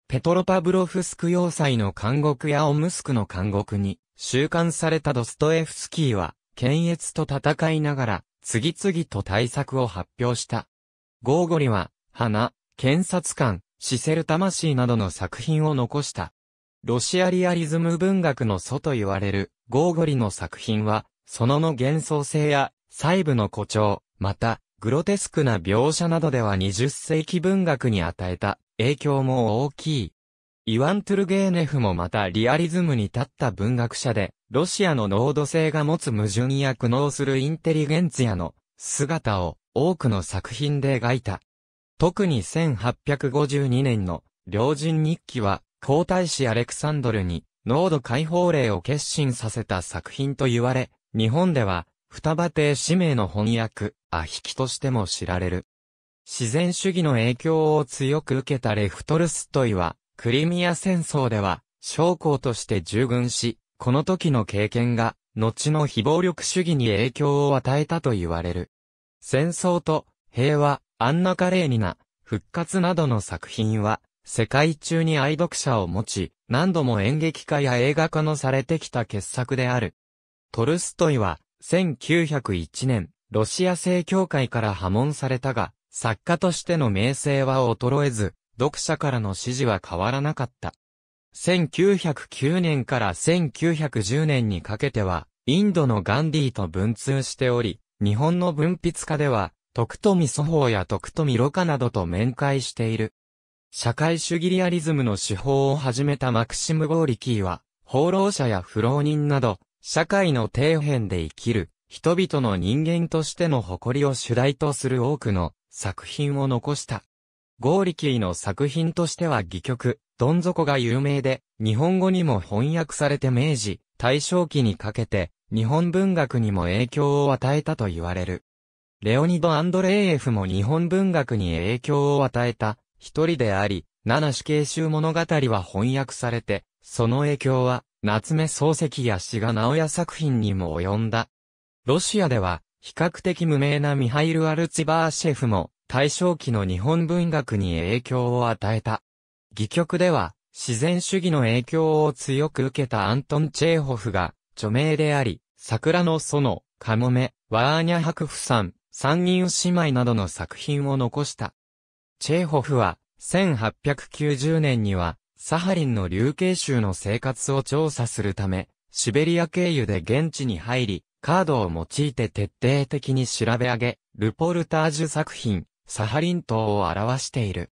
ペトロパブロフスク要塞の監獄やオムスクの監獄に収監されたドストエフスキーは、検閲と戦いながら、次々と対策を発表した。ゴーゴリは、花、検察官、シセル魂などの作品を残した。ロシアリアリズム文学の祖と言われるゴーゴリの作品は、そのの幻想性や細部の誇張、また、グロテスクな描写などでは20世紀文学に与えた影響も大きい。イワン・トゥルゲーネフもまたリアリズムに立った文学者で、ロシアの濃度性が持つ矛盾や苦悩するインテリゲンツィアの姿を多くの作品で描いた。特に1852年の両人日記は皇太子アレクサンドルに、濃度解放令を決心させた作品と言われ、日本では、双葉亭氏名の翻訳、アヒキとしても知られる。自然主義の影響を強く受けたレフトルストイは、クリミア戦争では、将校として従軍し、この時の経験が、後の非暴力主義に影響を与えたと言われる。戦争と平和、アンナ・カレーニナ、復活などの作品は、世界中に愛読者を持ち、何度も演劇家や映画化のされてきた傑作である。トルストイは、1901年、ロシア正教会から破門されたが、作家としての名声は衰えず、読者からの支持は変わらなかった。1909年から1910年にかけては、インドのガンディーと文通しており、日本の文筆家では、徳富祖法や徳富ろ過などと面会している。社会主義リアリズムの手法を始めたマクシム・ゴーリキーは、放浪者や不老人など、社会の底辺で生きる、人々の人間としての誇りを主題とする多くの作品を残した。ゴーリキーの作品としては戯曲、どん底が有名で、日本語にも翻訳されて明治、大正期にかけて、日本文学にも影響を与えたと言われる。レオニド・アンドレーエフも日本文学に影響を与えた一人であり、七死刑囚物語は翻訳されて、その影響は、夏目漱石や志賀直哉作品にも及んだ。ロシアでは、比較的無名なミハイル・アルツィバーシェフも、大正期の日本文学に影響を与えた。戯曲では、自然主義の影響を強く受けたアントン・チェーホフが、著名であり、桜の園、カモメ、ワーニャ・ハクフさん、三人姉妹などの作品を残した。チェーホフは、1890年には、サハリンの流刑州の生活を調査するため、シベリア経由で現地に入り、カードを用いて徹底的に調べ上げ、ルポルタージュ作品、サハリン島を表している。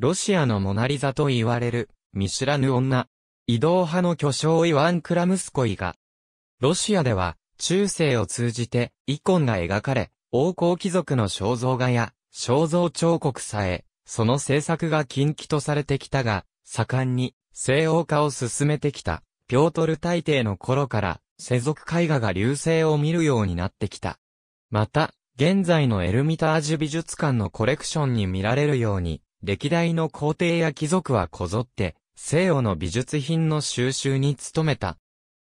ロシアのモナリザと言われる、見知らぬ女。移動派の巨匠イワン・クラムスコイが、ロシアでは、中世を通じて、イコンが描かれ、王侯貴族の肖像画や、肖像彫刻さえ、その制作が禁忌とされてきたが、盛んに西欧化を進めてきた、ピョートル大帝の頃から、世俗絵画が流星を見るようになってきた。また、現在のエルミタージュ美術館のコレクションに見られるように、歴代の皇帝や貴族はこぞって、西洋の美術品の収集に努めた。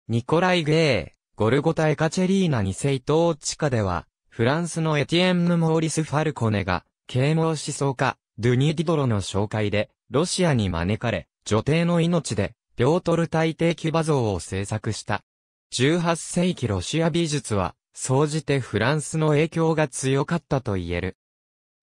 ニコライ・ゲー、ゴルゴタ・エカチェリーナト・世ッ地下では、フランスのエティエンヌ・モーリス・ファルコネが、啓蒙思想家、ドゥニ・ディドロの紹介で、ロシアに招かれ、女帝の命で、ピョートル大帝キュバ像を制作した。18世紀ロシア美術は、総じてフランスの影響が強かったと言える。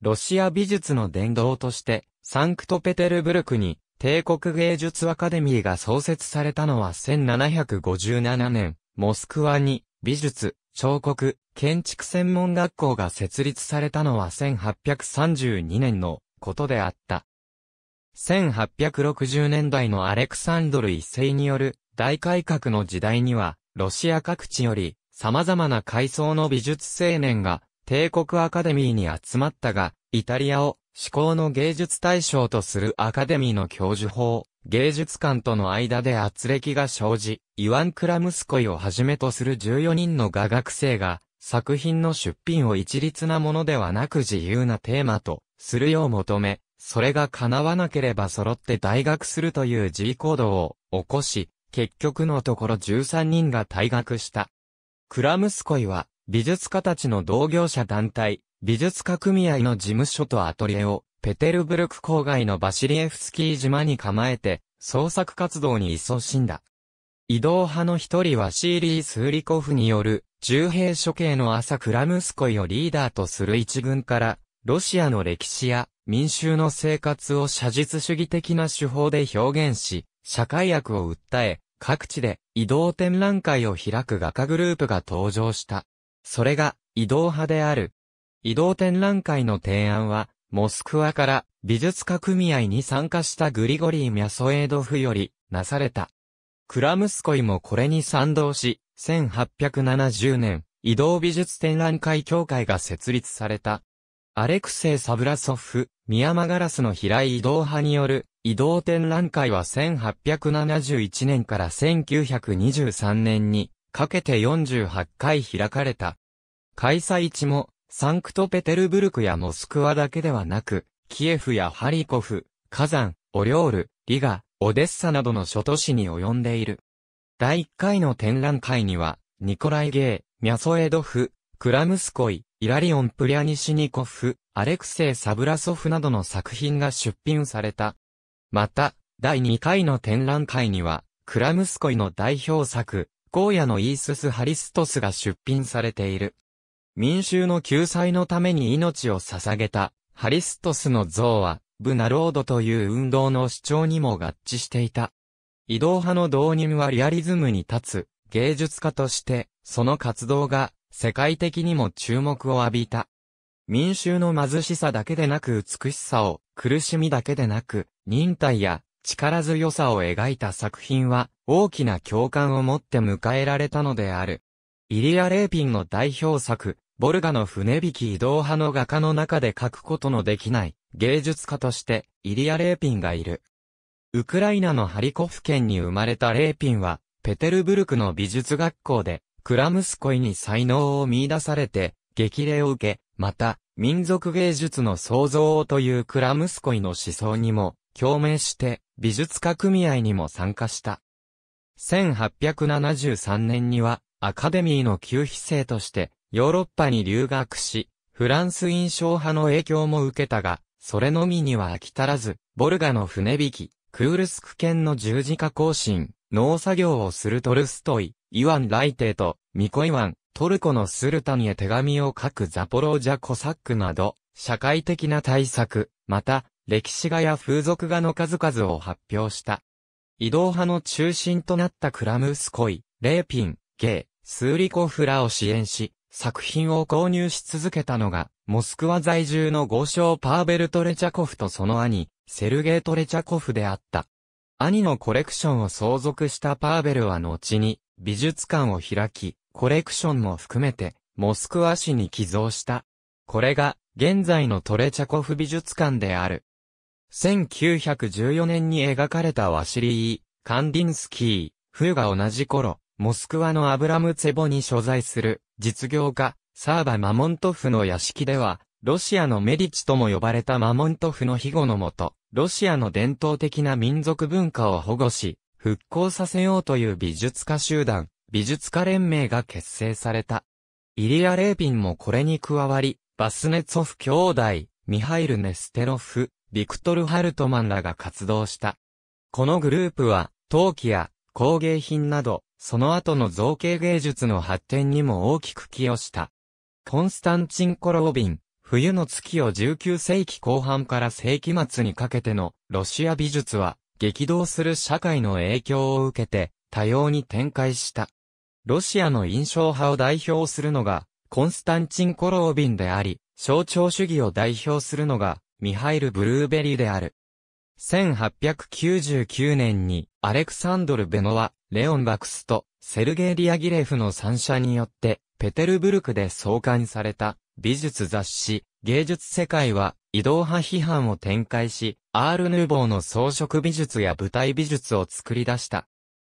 ロシア美術の伝道として、サンクトペテルブルクに、帝国芸術アカデミーが創設されたのは1757年、モスクワに、美術、彫刻、建築専門学校が設立されたのは1832年のことであった。1860年代のアレクサンドル一世による大改革の時代には、ロシア各地より様々な階層の美術青年が帝国アカデミーに集まったが、イタリアを思考の芸術対象とするアカデミーの教授法、芸術館との間で圧力が生じ、イワン・クラムスコイをはじめとする14人の画学生が、作品の出品を一律なものではなく自由なテーマと、するよう求め、それが叶わなければ揃って退学するという G 行動を起こし、結局のところ13人が退学した。クラムスコイは、美術家たちの同業者団体、美術家組合の事務所とアトリエをペテルブルク郊外のバシリエフスキー島に構えて、創作活動に勤しんだ。移動派の一人はシーリー・スーリコフによる、重兵処刑の朝クラムスコイをリーダーとする一軍から、ロシアの歴史や民衆の生活を写実主義的な手法で表現し、社会悪を訴え、各地で移動展覧会を開く画家グループが登場した。それが移動派である。移動展覧会の提案は、モスクワから美術家組合に参加したグリゴリー・ミャソエードフより、なされた。クラムスコイもこれに賛同し、1870年、移動美術展覧会協会が設立された。アレクセイ・サブラソフ、ミヤマガラスの平井移動派による移動展覧会は1871年から1923年にかけて48回開かれた。開催地もサンクトペテルブルクやモスクワだけではなく、キエフやハリコフ、カザン、オリョール、リガ、オデッサなどの諸都市に及んでいる。第1回の展覧会には、ニコライ・ゲー、ミャソエドフ、クラムスコイ、イラリオン・プリアニシニコフ、アレクセイ・サブラソフなどの作品が出品された。また、第2回の展覧会には、クラムスコイの代表作、荒野のイースス・ハリストスが出品されている。民衆の救済のために命を捧げた、ハリストスの像は、ブナロードという運動の主張にも合致していた。移動派の導入はリアリズムに立つ、芸術家として、その活動が、世界的にも注目を浴びた。民衆の貧しさだけでなく美しさを、苦しみだけでなく、忍耐や力強さを描いた作品は、大きな共感を持って迎えられたのである。イリア・レーピンの代表作、ボルガの船引き移動派の画家の中で描くことのできない芸術家としてイリア・レーピンがいる。ウクライナのハリコフ県に生まれたレーピンは、ペテルブルクの美術学校で、クラムスコイに才能を見出されて、激励を受け、また、民族芸術の創造をというクラムスコイの思想にも、共鳴して、美術家組合にも参加した。1873年には、アカデミーの旧非生として、ヨーロッパに留学し、フランス印象派の影響も受けたが、それのみには飽き足らず、ボルガの船引き、クールスク県の十字架行進、農作業をするトルストイ、イワン・ライテーと、ミコイワン、トルコのスルタンへ手紙を書くザポロージャ・コサックなど、社会的な対策、また、歴史画や風俗画の数々を発表した。移動派の中心となったクラムスコイ、レーピン、ゲスーリコフらを支援し、作品を購入し続けたのが、モスクワ在住の豪商パーベル・トレチャコフとその兄、セルゲイ・トレチャコフであった。兄のコレクションを相続したパーベルは後に、美術館を開き、コレクションも含めて、モスクワ市に寄贈した。これが、現在のトレチャコフ美術館である。1914年に描かれたワシリー・カンディンスキー、フーが同じ頃、モスクワのアブラムツェボに所在する実業家、サーバ・マモントフの屋敷では、ロシアのメディチとも呼ばれたマモントフの庇護のもと、ロシアの伝統的な民族文化を保護し、復興させようという美術家集団、美術家連盟が結成された。イリア・レーピンもこれに加わり、バスネツォフ兄弟、ミハイル・ネステロフ、ビクトル・ハルトマンらが活動した。このグループは、陶器や工芸品など、その後の造形芸術の発展にも大きく寄与した。コンスタンチン・コロービン、冬の月を19世紀後半から世紀末にかけてのロシア美術は激動する社会の影響を受けて多様に展開した。ロシアの印象派を代表するのがコンスタンチン・コロービンであり、象徴主義を代表するのがミハイル・ブルーベリーである。1899年にアレクサンドル・ベノワ、レオン・バクスとセルゲイ・リアギレフの三者によってペテルブルクで創刊された美術雑誌芸術世界は移動派批判を展開し、アール・ヌーボーの装飾美術や舞台美術を作り出した。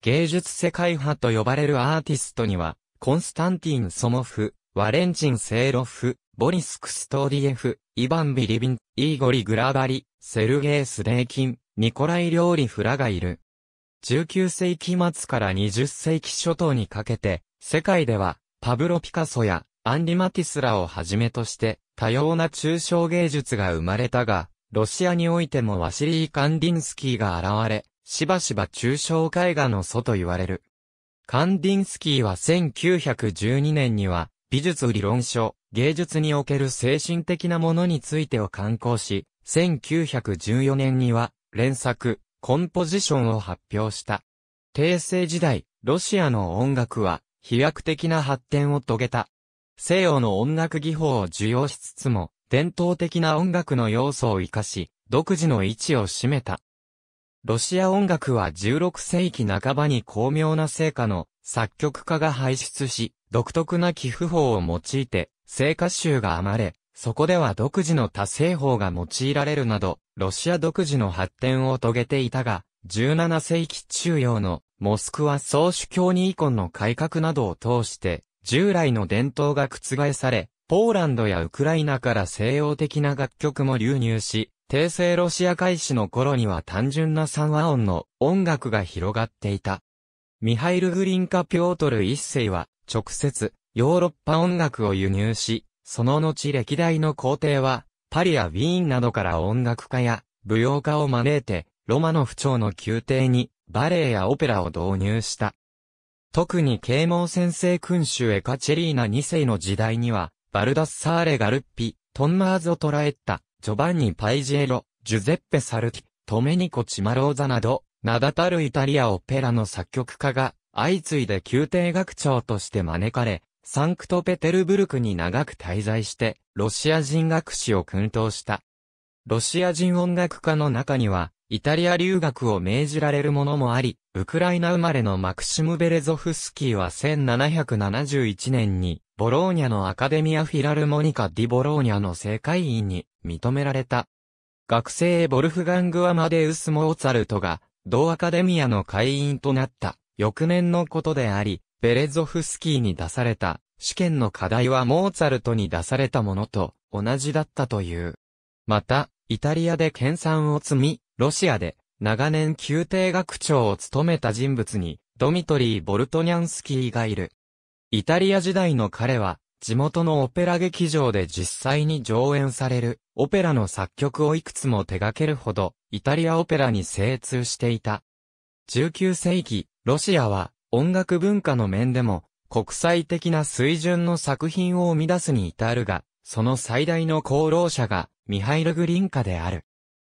芸術世界派と呼ばれるアーティストには、コンスタンティン・ソモフ、ワレンチン・セーロフ、ボリス・クストーディエフ、イバン・ビリビン、イーゴリ・グラバリ、セルゲイ・スレーキン、ニコライ・料理フラがいる。19世紀末から20世紀初頭にかけて、世界では、パブロ・ピカソや、アンリ・マティスらをはじめとして、多様な抽象芸術が生まれたが、ロシアにおいてもワシリー・カンディンスキーが現れ、しばしば抽象絵画の祖と言われる。カンディンスキーは1912年には、美術理論書、芸術における精神的なものについてを刊行し、1914年には、連作、コンポジションを発表した。帝政時代、ロシアの音楽は、飛躍的な発展を遂げた。西洋の音楽技法を受容しつつも、伝統的な音楽の要素を活かし、独自の位置を占めた。ロシア音楽は16世紀半ばに巧妙な成果の作曲家が排出し、独特な寄付法を用いて、聖歌集が編まれ、そこでは独自の多声法が用いられるなど、ロシア独自の発展を遂げていたが、17世紀中央のモスクワ総主教にコンの改革などを通して、従来の伝統が覆され、ポーランドやウクライナから西洋的な楽曲も流入し、帝政ロシア開始の頃には単純な三和音の音楽が広がっていた。ミハイル・グリンカ・ピョートル一世は、直接、ヨーロッパ音楽を輸入し、その後歴代の皇帝は、パリやウィーンなどから音楽家や舞踊家を招いて、ロマノフ朝の宮廷にバレエやオペラを導入した。特に啓蒙先生君主エカチェリーナ2世の時代には、バルダッサーレ・ガルッピ、トンマーズを捉えた、ジョバンニ・パイジェロ、ジュゼッペ・サルティ、トメニコ・チマローザなど、名だたるイタリアオペラの作曲家が、相次いで宮廷学長として招かれ、サンクトペテルブルクに長く滞在して、ロシア人学士を奮闘した。ロシア人音楽家の中には、イタリア留学を命じられるももあり、ウクライナ生まれのマクシム・ベレゾフスキーは1771年に、ボローニャのアカデミア・フィラルモニカ・ディ・ボローニャの正界員に認められた。学生ボルフガング・アマデウス・モーツァルトが、同アカデミアの会員となった翌年のことであり、ベレゾフスキーに出された試験の課題はモーツァルトに出されたものと同じだったという。また、イタリアで研鑽を積み、ロシアで長年宮廷学長を務めた人物に、ドミトリー・ボルトニャンスキーがいる。イタリア時代の彼は、地元のオペラ劇場で実際に上演されるオペラの作曲をいくつも手掛けるほど、イタリアオペラに精通していた。19世紀、ロシアは音楽文化の面でも国際的な水準の作品を生み出すに至るが、その最大の功労者がミハイル・グリンカである。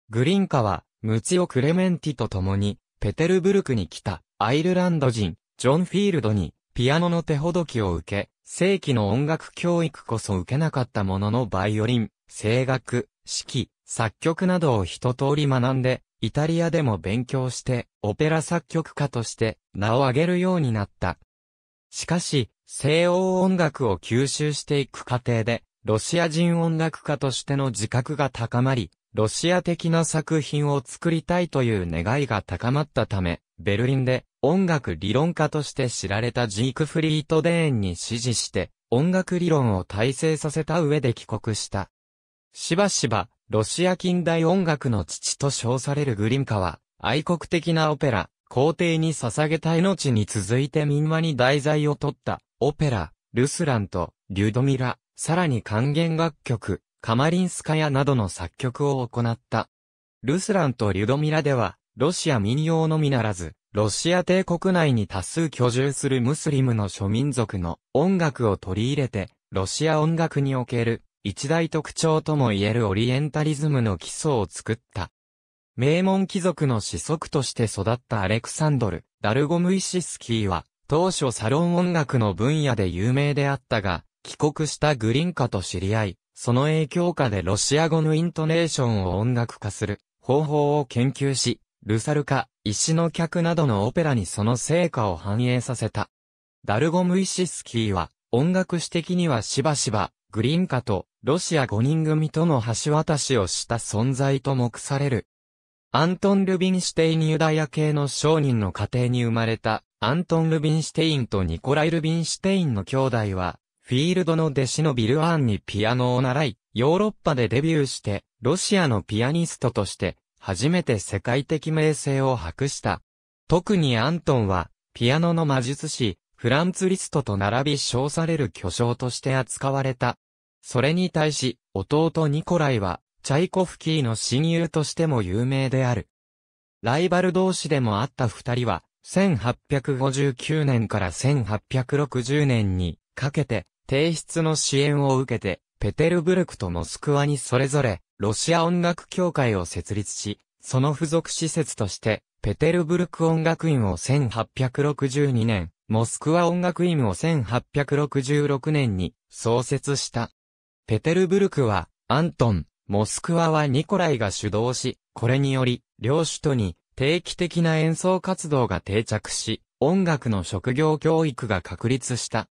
グリンカは、ムチオ・クレメンティと共に、ペテルブルクに来たアイルランド人、ジョン・フィールドに、ピアノの手ほどきを受け、正規の音楽教育こそ受けなかったもののバイオリン、声楽、指揮、作曲などを一通り学んで、イタリアでも勉強して、オペラ作曲家として名を上げるようになった。しかし、西欧音楽を吸収していく過程で、ロシア人音楽家としての自覚が高まり、ロシア的な作品を作りたいという願いが高まったため、ベルリンで音楽理論家として知られたジークフリート・デーンに指示して、音楽理論を体制させた上で帰国した。しばしば、ロシア近代音楽の父と称されるグリムカは、愛国的なオペラ、皇帝に捧げた命に続いて民話に題材を取った、オペラ、ルスランと、リュドミラ、さらに還元楽曲、カマリンスカヤなどの作曲を行った。ルスランとリュドミラでは、ロシア民謡のみならず、ロシア帝国内に多数居住するムスリムの諸民族の音楽を取り入れて、ロシア音楽における一大特徴とも言えるオリエンタリズムの基礎を作った。名門貴族の子息として育ったアレクサンドル、ダルゴムイシスキーは、当初サロン音楽の分野で有名であったが、帰国したグリンカと知り合い、その影響下でロシア語のイントネーションを音楽化する方法を研究し、ルサルカ、石の客などのオペラにその成果を反映させた。ダルゴムイシスキーは、音楽史的にはしばしば、グリンカとロシア5人組との橋渡しをした存在と目される。アントン・ルビンシュテインユダヤ系の商人の家庭に生まれた、アントン・ルビンシュテインとニコライ・ルビンシュテインの兄弟は、フィールドの弟子のビル・アーンにピアノを習い、ヨーロッパでデビューして、ロシアのピアニストとして、初めて世界的名声を博した。特にアントンは、ピアノの魔術師、フランツ・リストと並び称される巨匠として扱われた。それに対し、弟ニコライは、チャイコフキーの親友としても有名である。ライバル同士でもあった二人は、1859年から1860年にかけて、提出の支援を受けて、ペテルブルクとモスクワにそれぞれ、ロシア音楽協会を設立し、その付属施設として、ペテルブルク音楽院を1862年、モスクワ音楽院を1866年に創設した。ペテルブルクは、アントン、モスクワはニコライが主導し、これにより、両首都に定期的な演奏活動が定着し、音楽の職業教育が確立した。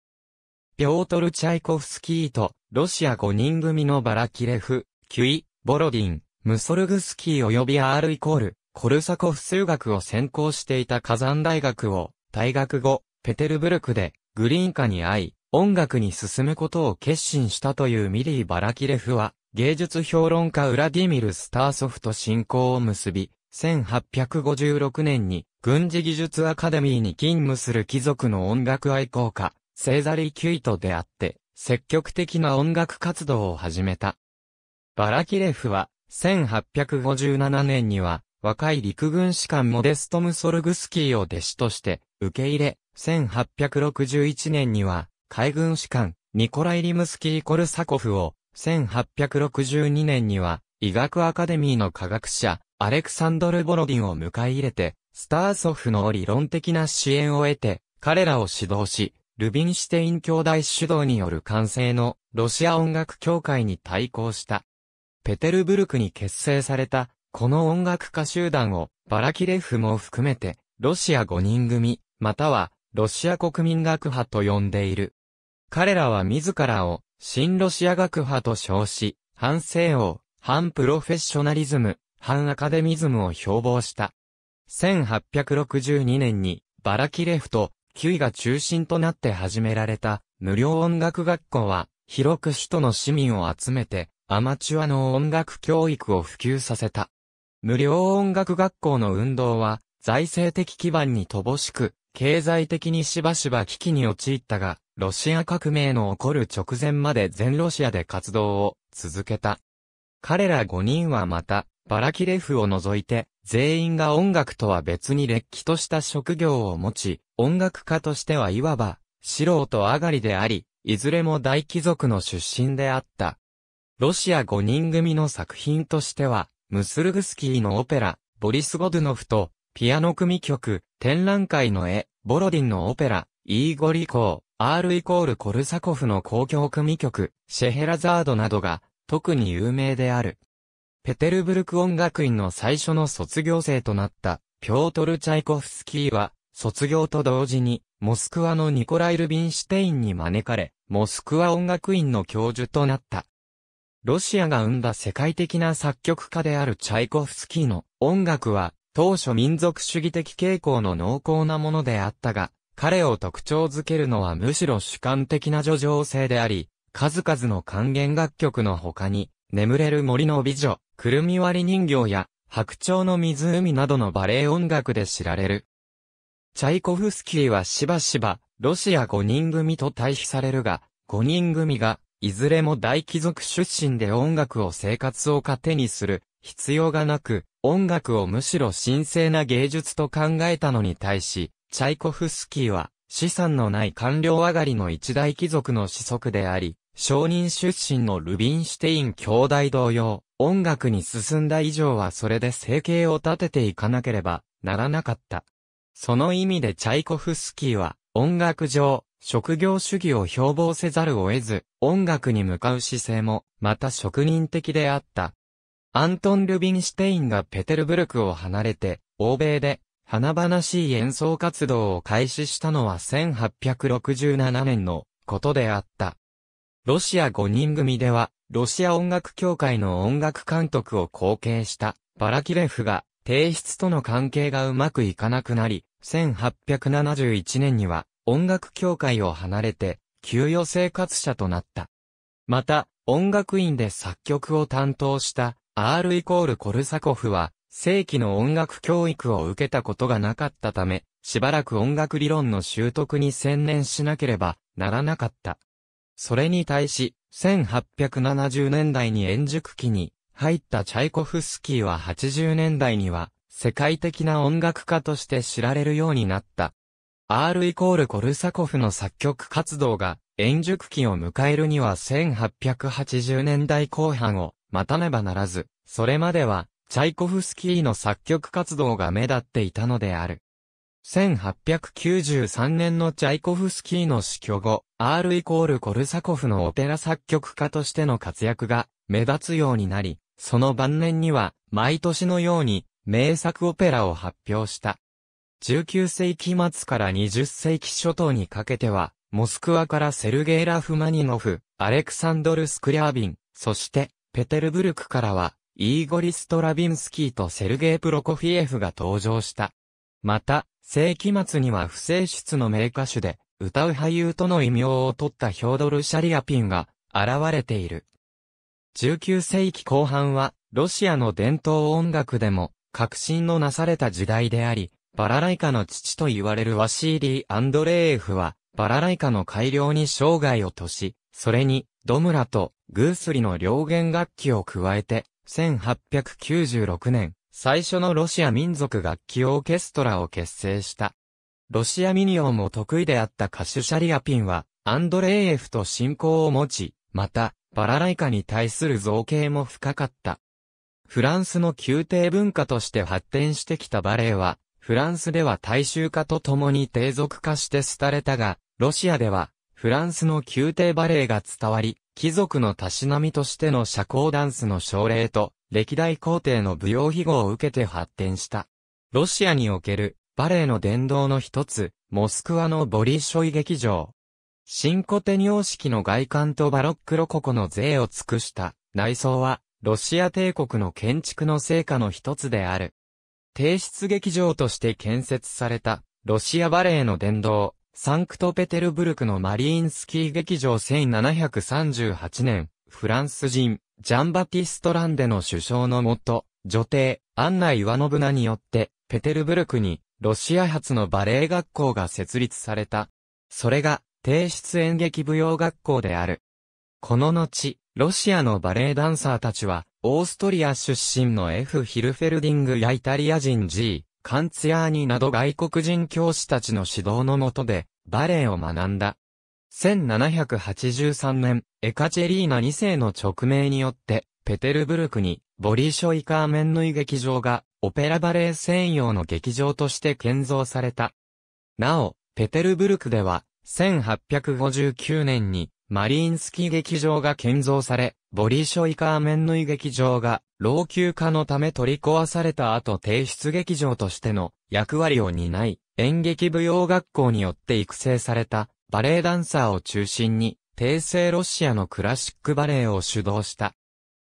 ピョートル・チャイコフスキーとロシア5人組のバラキレフ、キュイ、ボロディン、ムソルグスキー及び R イコール、コルサコフ数学を専攻していた火山大学を、退学後、ペテルブルクで、グリーン化に会い、音楽に進むことを決心したというミリー・バラキレフは、芸術評論家ウラディミル・スターソフと親交を結び、1856年に軍事技術アカデミーに勤務する貴族の音楽愛好家、セーザリー・キュイと出会って、積極的な音楽活動を始めた。バラキレフは、1857年には、若い陸軍士官モデストム・ソルグスキーを弟子として、受け入れ、1861年には、海軍士官、ニコライ・リムスキー・コルサコフを、1862年には、医学アカデミーの科学者、アレクサンドル・ボロディンを迎え入れて、スターソフの理論的な支援を得て、彼らを指導し、ルビンシュテイン兄弟主導による完成のロシア音楽協会に対抗した。ペテルブルクに結成された、この音楽家集団を、バラキレフも含めて、ロシア5人組、または、ロシア国民学派と呼んでいる。彼らは自らを、新ロシア学派と称し、反西欧、反プロフェッショナリズム、反アカデミズムを標榜した。1862年に、バラキレフと9位が中心となって始められた無料音楽学校は、広く首都の市民を集めて、アマチュアの音楽教育を普及させた。無料音楽学校の運動は、財政的基盤に乏しく、経済的にしばしば危機に陥ったが、ロシア革命の起こる直前まで全ロシアで活動を続けた。彼ら5人はまた、バラキレフを除いて、全員が音楽とは別に劣気とした職業を持ち、音楽家としてはいわば、素人上がりであり、いずれも大貴族の出身であった。ロシア5人組の作品としては、ムスルグスキーのオペラ、ボリス・ゴドゥノフと、ピアノ組曲、展覧会の絵、ボロディンのオペラ、イーゴリコー、R イコールコルサコフの公共組曲、シェヘラザードなどが、特に有名である。ペテルブルク音楽院の最初の卒業生となった、ピョートル・チャイコフスキーは、卒業と同時に、モスクワのニコライル・ビンシュテインに招かれ、モスクワ音楽院の教授となった。ロシアが生んだ世界的な作曲家であるチャイコフスキーの音楽は、当初民族主義的傾向の濃厚なものであったが、彼を特徴づけるのはむしろ主観的な叙情性であり、数々の還元楽曲の他に、眠れる森の美女、くるみ割り人形や、白鳥の湖などのバレエ音楽で知られる。チャイコフスキーはしばしば、ロシア5人組と対比されるが、5人組が、いずれも大貴族出身で音楽を生活を糧にする、必要がなく、音楽をむしろ神聖な芸術と考えたのに対し、チャイコフスキーは、資産のない官僚上がりの一大貴族の子息であり、商人出身のルビンシュテイン兄弟同様、音楽に進んだ以上はそれで生計を立てていかなければならなかった。その意味でチャイコフスキーは、音楽上、職業主義を標榜せざるを得ず、音楽に向かう姿勢も、また職人的であった。アントン・ルビンシュテインがペテルブルクを離れて、欧米で、花々しい演奏活動を開始したのは1867年のことであった。ロシア5人組では、ロシア音楽協会の音楽監督を後継したバラキレフが提出との関係がうまくいかなくなり、1871年には音楽協会を離れて給与生活者となった。また、音楽院で作曲を担当した R イコールコルサコフは、正規の音楽教育を受けたことがなかったため、しばらく音楽理論の習得に専念しなければならなかった。それに対し、1870年代に円熟期に入ったチャイコフスキーは80年代には世界的な音楽家として知られるようになった。R イコールコルサコフの作曲活動が円熟期を迎えるには1880年代後半を待たねばならず、それまではチャイコフスキーの作曲活動が目立っていたのである。1893年のチャイコフスキーの死去後、R イコールコルサコフのオペラ作曲家としての活躍が目立つようになり、その晩年には毎年のように名作オペラを発表した。19世紀末から20世紀初頭にかけては、モスクワからセルゲイ・ラフマニノフ、アレクサンドル・スクリャービン、そしてペテルブルクからは、イーゴリ・ストラビンスキーとセルゲイ・プロコフィエフが登場した。また、世紀末には不正出の名歌手で、歌う俳優との異名を取ったヒョードル・シャリアピンが現れている。19世紀後半は、ロシアの伝統音楽でも、革新のなされた時代であり、バラライカの父と言われるワシーリー・アンドレーエフは、バラライカの改良に生涯をとし、それに、ドムラとグースリの両弦楽器を加えて、1896年、最初のロシア民族楽器オーケストラを結成した。ロシアミニオンも得意であった歌手シャリアピンは、アンドレイエフと親交を持ち、また、バラライカに対する造形も深かった。フランスの宮廷文化として発展してきたバレエは、フランスでは大衆化とともに低俗化して廃れたが、ロシアでは、フランスの宮廷バレエが伝わり、貴族のたしなみとしての社交ダンスの奨励と、歴代皇帝の舞踊秘語を受けて発展した。ロシアにおけるバレエの殿堂の一つ、モスクワのボリショイ劇場。新古典様式の外観とバロックロココの税を尽くした内装は、ロシア帝国の建築の成果の一つである。帝室劇場として建設された、ロシアバレエの殿堂、サンクトペテルブルクのマリーンスキー劇場1738年、フランス人、ジャンバティストランデの首相のもと、女帝、アンナ・イワノブナによって、ペテルブルクに、ロシア発のバレエ学校が設立された。それが、低室演劇舞踊学校である。この後、ロシアのバレエダンサーたちは、オーストリア出身の F. ヒルフェルディングやイタリア人 G. カンツヤーニなど外国人教師たちの指導のもとで、バレエを学んだ。1783年、エカチェリーナ2世の勅命によって、ペテルブルクに、ボリーショイカーメンヌイ劇場が、オペラバレエ専用の劇場として建造された。なお、ペテルブルクでは、1859年に、マリーンスキー劇場が建造され、ボリーショイカーメンヌイ劇場が、老朽化のため取り壊された後提出劇場としての役割を担い、演劇舞踊学校によって育成されたバレエダンサーを中心に、帝政ロシアのクラシックバレエを主導した。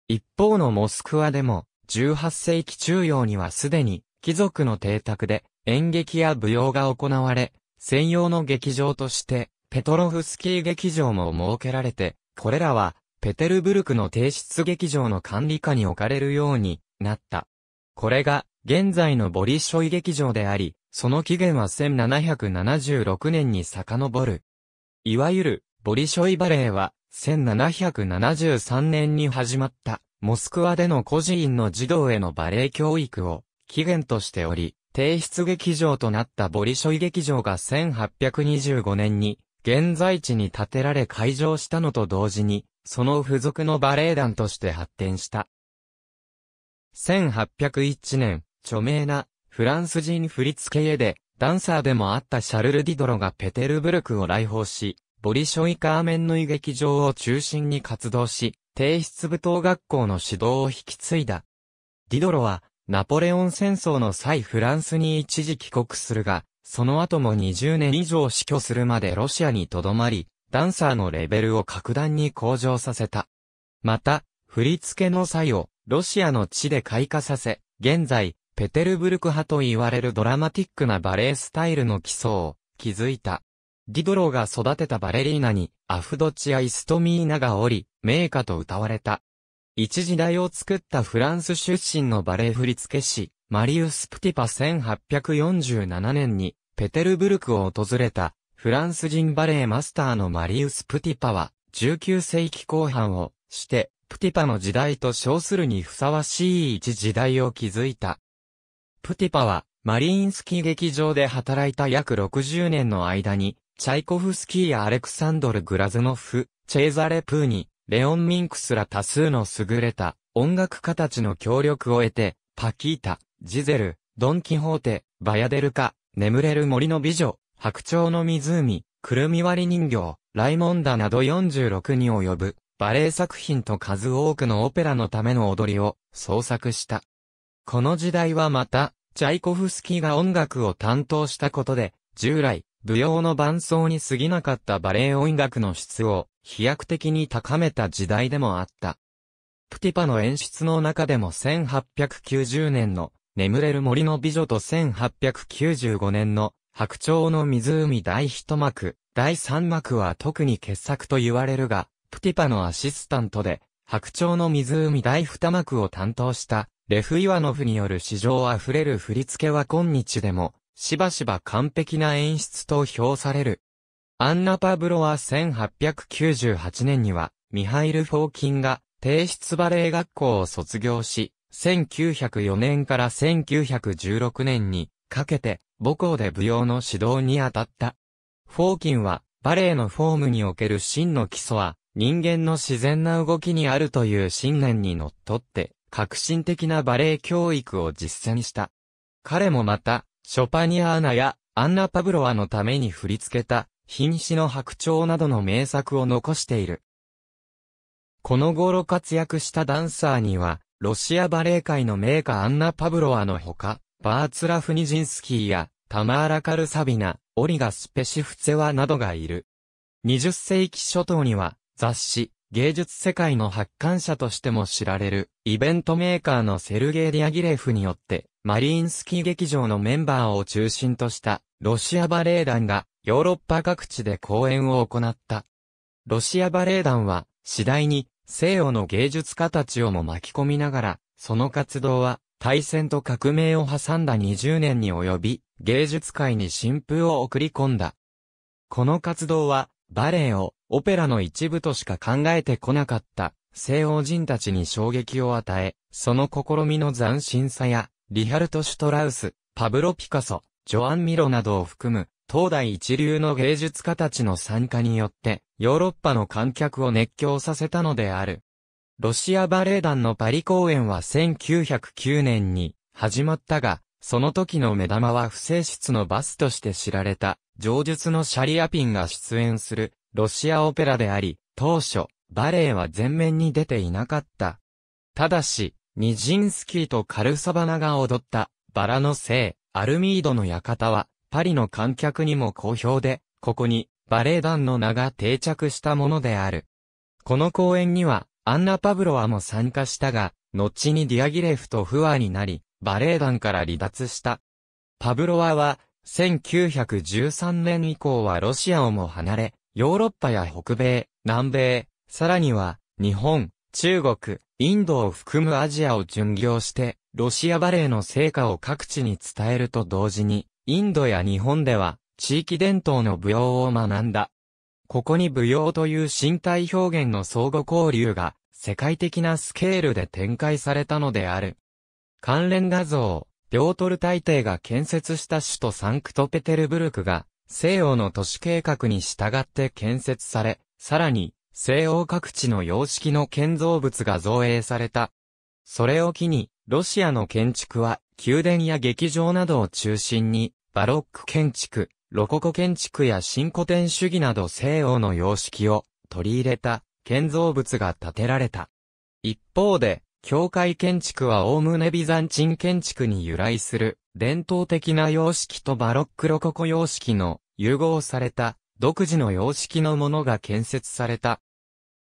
一方のモスクワでも、18世紀中央にはすでに、貴族の邸宅で演劇や舞踊が行われ、専用の劇場として、ペトロフスキー劇場も設けられて、これらは、ペテルブルクの提出劇場の管理下に置かれるようになった。これが、現在のボリショイ劇場であり、その起源は1776年に遡る。いわゆる、ボリショイバレーは、1773年に始まった、モスクワでの孤児院の児童へのバレエ教育を、起源としており、提出劇場となったボリショイ劇場が1825年に、現在地に建てられ開場したのと同時に、その付属のバレエ団として発展した。1801年、著名なフランス人振付絵でダンサーでもあったシャルル・ディドロがペテルブルクを来訪し、ボリショイ・カーメンの劇場を中心に活動し、低室舞踏学校の指導を引き継いだ。ディドロは、ナポレオン戦争の際フランスに一時帰国するが、その後も20年以上死去するまでロシアに留まり、ダンサーのレベルを格段に向上させた。また、振り付けの際をロシアの地で開花させ、現在、ペテルブルク派と言われるドラマティックなバレエスタイルの基礎を築いた。ディドローが育てたバレリーナにアフドチア・イストミーナがおり、名家と歌われた。一時代を作ったフランス出身のバレエ振付師、マリウス・プティパ1847年に、ペテルブルクを訪れた、フランス人バレエマスターのマリウス・プティパは、19世紀後半を、して、プティパの時代と称するにふさわしい一時代を築いた。プティパは、マリインスキー劇場で働いた約60年の間に、チャイコフスキーやアレクサンドル・グラズノフ、チェーザレ・プーニ、レオン・ミンクスら多数の優れた音楽家たちの協力を得て、パキータ、ジゼル、ドン・キホーテ、バヤデルカ、眠れる森の美女、白鳥の湖、くるみ割り人形、ライモンダなど46に及ぶ、バレエ作品と数多くのオペラのための踊りを創作した。この時代はまた、チャイコフスキーが音楽を担当したことで、従来、舞踊の伴奏に過ぎなかったバレエ音楽の質を飛躍的に高めた時代でもあった。プティパの演出の中でも1890年の眠れる森の美女と1895年の白鳥の湖第一幕、第三幕は特に傑作と言われるが、プティパのアシスタントで白鳥の湖第二幕を担当したレフ・イワノフによる史上あふれる振り付けは今日でも、しばしば完璧な演出と評される。アンナ・パブロは1898年には、ミハイル・フォーキンが、低室バレエ学校を卒業し、1904年から1916年にかけて母校で舞踊の指導に当たった。フォーキンはバレエのフォームにおける真の基礎は人間の自然な動きにあるという信念にのっとって革新的なバレエ教育を実践した。彼もまた、ショパニアーナやアンナ・パブロワのために振り付けた、瀕死の白鳥などの名作を残している。この頃活躍したダンサーには、ロシアバレエ界の名家アンナ・パブロワのほか、バーツラフ・ニジンスキーや、タマーラ・カルサビナ、オリガ・スペシフツェワなどがいる。20世紀初頭には、雑誌、芸術世界の発刊者としても知られる、イベントメーカーのセルゲイ・ディアギレフによって、マリンスキー劇場のメンバーを中心とした、ロシアバレエ団が、ヨーロッパ各地で公演を行った。ロシアバレエ団は、次第に、西洋の芸術家たちをも巻き込みながら、その活動は、大戦と革命を挟んだ20年に及び、芸術界に新風を送り込んだ。この活動は、バレエを、オペラの一部としか考えてこなかった西欧人たちに衝撃を与え、その試みの斬新さや、リハルト・シュトラウス、パブロ・ピカソ、ジョアン・ミロなどを含む、当代一流の芸術家たちの参加によって、ヨーロッパの観客を熱狂させたのである。ロシアバレエ団のパリ公演は1909年に始まったが、その時の目玉は不正室のバスとして知られた、上述のシャリアピンが出演するロシアオペラであり、当初、バレエは前面に出ていなかった。ただし、ニジンスキーとカルサバナが踊ったバラの聖、アルミードの館は、パリの観客にも好評で、ここにバレエ団の名が定着したものである。この公演には、アンナ・パブロワも参加したが、後にディアギレフと不和になり、バレエ団から離脱した。パブロワは、1913年以降はロシアをも離れ、ヨーロッパや北米、南米、さらには、日本、中国、インドを含むアジアを巡業して、ロシアバレーの成果を各地に伝えると同時に、インドや日本では、地域伝統の舞踊を学んだ。ここに舞踊という身体表現の相互交流が、世界的なスケールで展開されたのである。関連画像、ピョートル大帝が建設した首都サンクトペテルブルクが、西欧の都市計画に従って建設され、さらに、西欧各地の様式の建造物が造営された。それを機に、ロシアの建築は、宮殿や劇場などを中心に、バロック建築、ロココ建築や新古典主義など西欧の様式を取り入れた建造物が建てられた。一方で、教会建築はオウムねビザンチン建築に由来する伝統的な様式とバロックロココ様式の融合された独自の様式のものが建設された。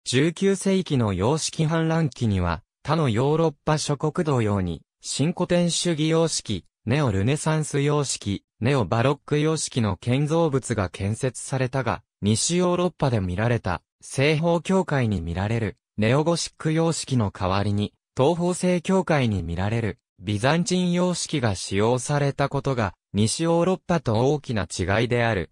19世紀の様式反乱期には他のヨーロッパ諸国同様に新古典主義様式、ネオルネサンス様式、ネオバロック様式の建造物が建設されたが、西ヨーロッパで見られた西方教会に見られるネオゴシック様式の代わりに東方正教会に見られるビザンチン様式が使用されたことが、西ヨーロッパと大きな違いである。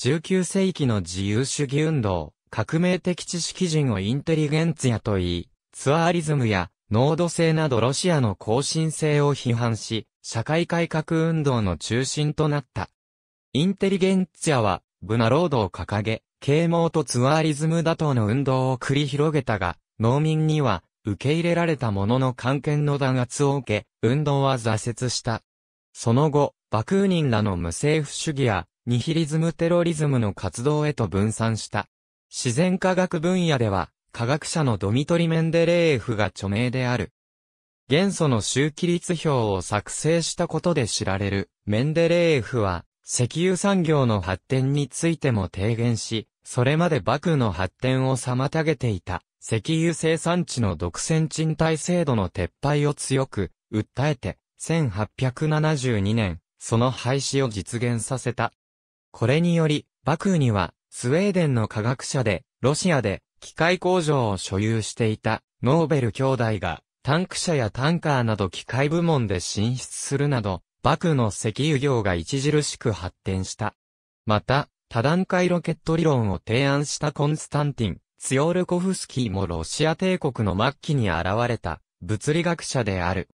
19世紀の自由主義運動、革命的知識人をインテリゲンツィアと言い、ツアーリズムや、濃度性などロシアの更新性を批判し、社会改革運動の中心となった。インテリゲンツィアは、ブナロードを掲げ、啓蒙とツアーリズム打倒の運動を繰り広げたが、農民には、受け入れられたものの官の弾圧を受け、運動は挫折した。その後、バクーニンらの無政府主義や、ニヒリズムテロリズムの活動へと分散した。自然科学分野では、科学者のドミトリ・メンデレーエフが著名である。元素の周期率表を作成したことで知られる、メンデレーエフは、石油産業の発展についても提言し、それまでクーの発展を妨げていた。石油生産地の独占賃貸制度の撤廃を強く訴えて、1872年、その廃止を実現させた。これにより、バクーには、スウェーデンの科学者で、ロシアで、機械工場を所有していた、ノーベル兄弟が、タンク車やタンカーなど機械部門で進出するなど、バクの石油業が著しく発展した。また、多段階ロケット理論を提案したコンスタンティン、ツヨルコフスキーもロシア帝国の末期に現れた物理学者である。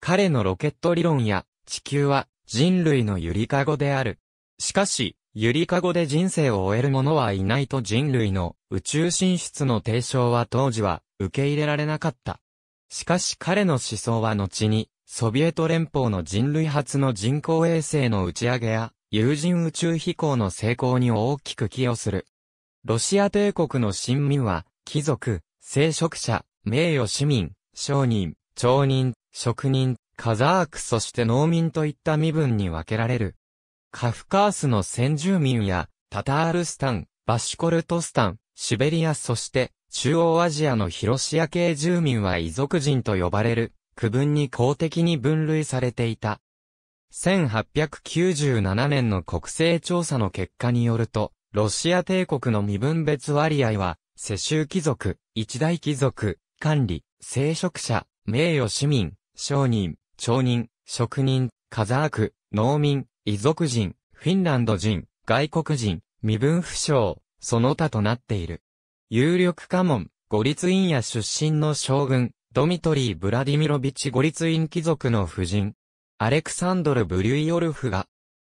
彼のロケット理論や地球は人類のゆりかごである。しかし、ゆりかごで人生を終える者はいないと人類の宇宙進出の提唱は当時は受け入れられなかった。しかし彼の思想は後に、ソビエト連邦の人類初の人工衛星の打ち上げや、有人宇宙飛行の成功に大きく寄与する。ロシア帝国の臣民は、貴族、聖職者、名誉市民、商人、町人、職人、カザークそして農民といった身分に分けられる。カフカースの先住民や、タタールスタン、バシコルトスタン、シベリアそして中央アジアの広シア系住民は遺族人と呼ばれる区分に公的に分類されていた。1897年の国勢調査の結果によると、ロシア帝国の身分別割合は、世襲貴族、一大貴族、管理、聖職者、名誉市民、商人、町人、職人、カザーク、農民、遺族人、フィンランド人、外国人、身分不詳、その他となっている。有力家門、ゴリツインや出身の将軍、ドミトリー・ブラディミロビッチ・ゴリツイン貴族の夫人、アレクサンドル・ブリュイオルフが、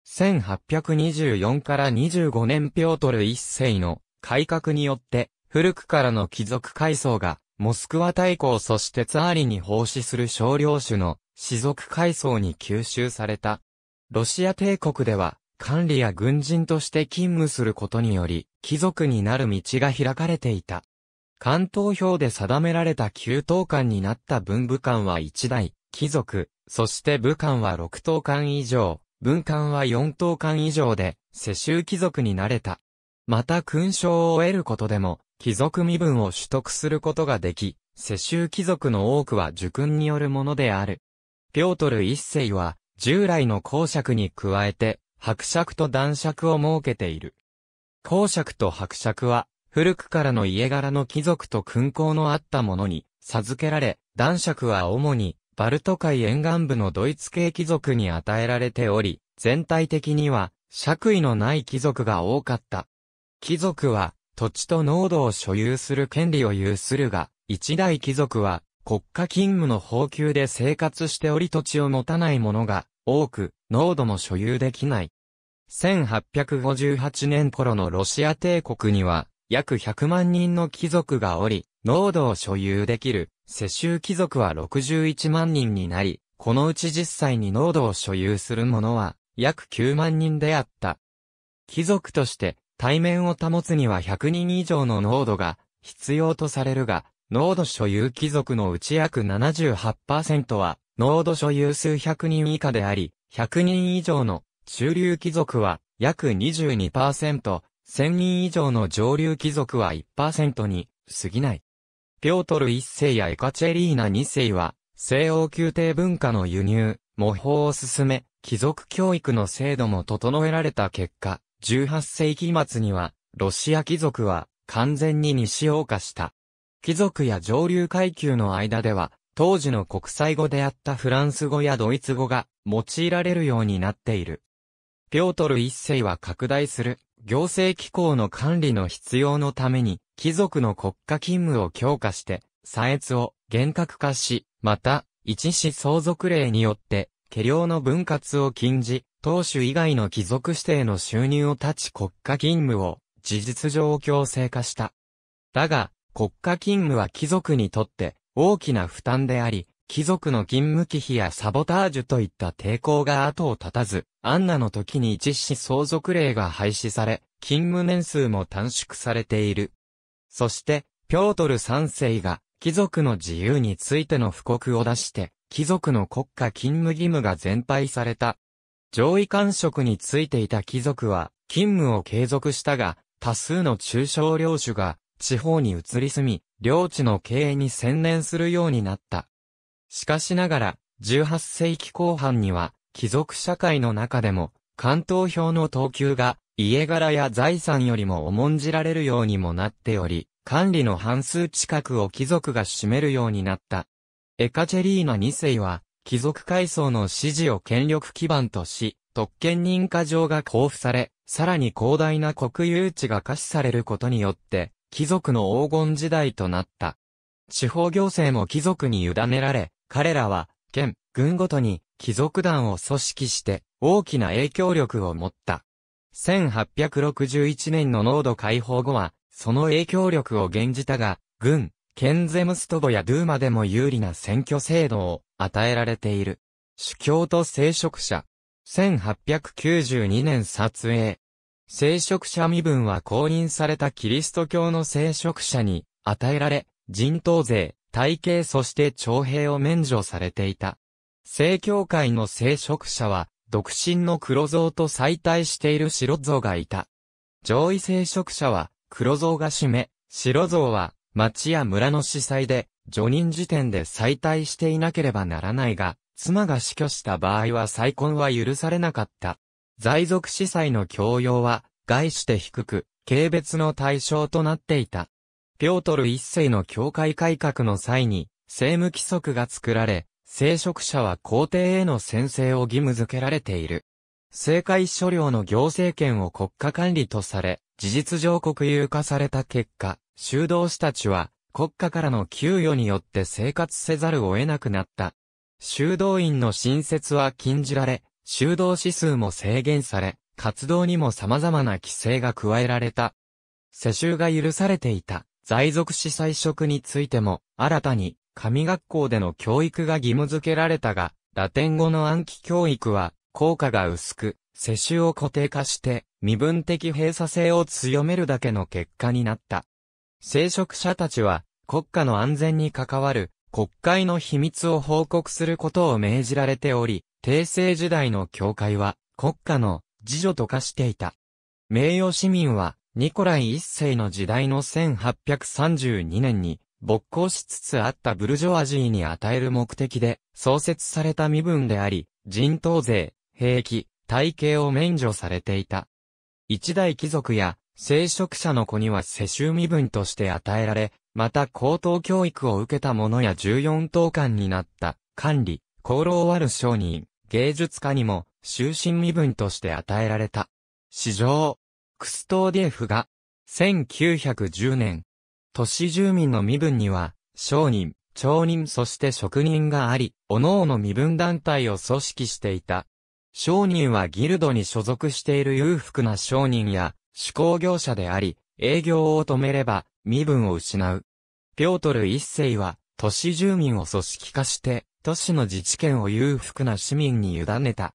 1824から25年ピョートル一世の改革によって、古くからの貴族階層が、モスクワ大公そしてツァーリに奉仕する少量種の士族階層に吸収された。ロシア帝国では、管理や軍人として勤務することにより、貴族になる道が開かれていた。関東表で定められた給湯間になった文武官は1台、貴族、そして武官は6等間以上、文官は四等官以上で、世襲貴族になれた。また勲章を得ることでも、貴族身分を取得することができ、世襲貴族の多くは受勲によるものである。ピョートル一世は、従来の公爵に加えて、伯爵と男爵を設けている。公爵と伯爵は、古くからの家柄の貴族と勲功のあったものに、授けられ、男爵は主に、バルト海沿岸部のドイツ系貴族に与えられており、全体的には、爵位のない貴族が多かった。貴族は、土地と濃度を所有する権利を有するが、一大貴族は、国家勤務の俸給で生活しており土地を持たない者が、多く、濃度も所有できない。1858年頃のロシア帝国には、約100万人の貴族がおり、濃度を所有できる世襲貴族は61万人になり、このうち実際に濃度を所有する者は約9万人であった。貴族として対面を保つには100人以上の濃度が必要とされるが、濃度所有貴族のうち約78%は濃度所有数100人以下であり、100人以上の中流貴族は約22%、1000人以上の上流貴族は1%に過ぎない。ピョートル一世やエカチェリーナ二世は、西欧宮廷文化の輸入、模倣を進め、貴族教育の制度も整えられた結果、18世紀末には、ロシア貴族は完全に西欧化した。貴族や上流階級の間では、当時の国際語であったフランス語やドイツ語が用いられるようになっている。ピョートル一世は拡大する行政機構の管理の必要のために、貴族の国家勤務を強化して、差越を厳格化し、また、一子相続令によって、家領の分割を禁じ、当主以外の貴族指定の収入を断ち国家勤務を、事実上強制化した。だが、国家勤務は貴族にとって大きな負担であり、貴族の勤務忌避やサボタージュといった抵抗が後を絶たず、アンナの時に実施相続令が廃止され、勤務年数も短縮されている。そして、ピョートル3世が、貴族の自由についての布告を出して、貴族の国家勤務義務が全廃された。上位官職についていた貴族は、勤務を継続したが、多数の中小領主が、地方に移り住み、領地の経営に専念するようになった。しかしながら、18世紀後半には、貴族社会の中でも、関東票の等級が、家柄や財産よりも重んじられるようにもなっており、管理の半数近くを貴族が占めるようになった。エカチェリーナ2世は、貴族階層の支持を権力基盤とし、特権認可状が交付され、さらに広大な国有地が可視されることによって、貴族の黄金時代となった。地方行政も貴族に委ねられ、彼らは、県、軍ごとに、貴族団を組織して、大きな影響力を持った。1861年の濃度解放後は、その影響力を減じたが、軍、県ゼムストボやドゥーマでも有利な選挙制度を与えられている。主教と聖職者。1892年撮影。聖職者身分は公認されたキリスト教の聖職者に与えられ、人頭税、体系そして徴兵を免除されていた。正教会の聖職者は、独身の黒像と再対している白像がいた。上位聖職者は、黒像が締め、白像は、町や村の司祭で、除任時点で再退していなければならないが、妻が死去した場合は再婚は許されなかった。在属司祭の教養は、概して低く、軽蔑の対象となっていた。ピョートル一世の教会改革の際に、政務規則が作られ、聖職者は皇帝への宣誓を義務付けられている。政界所領の行政権を国家管理とされ、事実上国有化された結果、修道士たちは国家からの給与によって生活せざるを得なくなった。修道院の新設は禁じられ、修道士数も制限され、活動にも様々な規制が加えられた。世襲が許されていた。在属司祭職についても、新たに、神学校での教育が義務付けられたが、ラテン語の暗記教育は、効果が薄く、世襲を固定化して、身分的閉鎖性を強めるだけの結果になった。聖職者たちは、国家の安全に関わる、国会の秘密を報告することを命じられており、帝政時代の教会は、国家の、自助と化していた。名誉市民は、ニコライ一世の時代の1832年に勃興しつつあったブルジョアジーに与える目的で創設された身分であり、人頭税、兵器、体系を免除されていた。一代貴族や聖職者の子には世襲身分として与えられ、また高等教育を受けた者や14等間になった管理、功労ある商人、芸術家にも終身身分として与えられた。史上、クストーディエフが、1910年、都市住民の身分には、商人、町人そして職人があり、各々身分団体を組織していた。商人はギルドに所属している裕福な商人や、手工業者であり、営業を止めれば、身分を失う。ピョートル一世は、都市住民を組織化して、都市の自治権を裕福な市民に委ねた。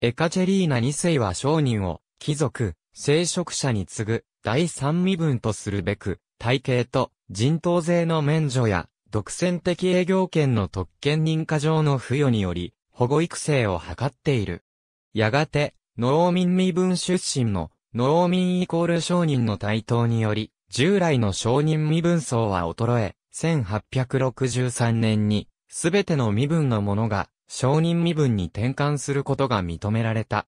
エカチェリーナ二世は商人を、貴族、聖職者に次ぐ第三身分とするべく、体系と人頭税の免除や独占的営業権の特権認可上の付与により、保護育成を図っている。やがて、農民身分出身の農民イコール商人の台頭により、従来の商人身分層は衰え、1863年に、すべての身分のものが、商人身分に転換することが認められた。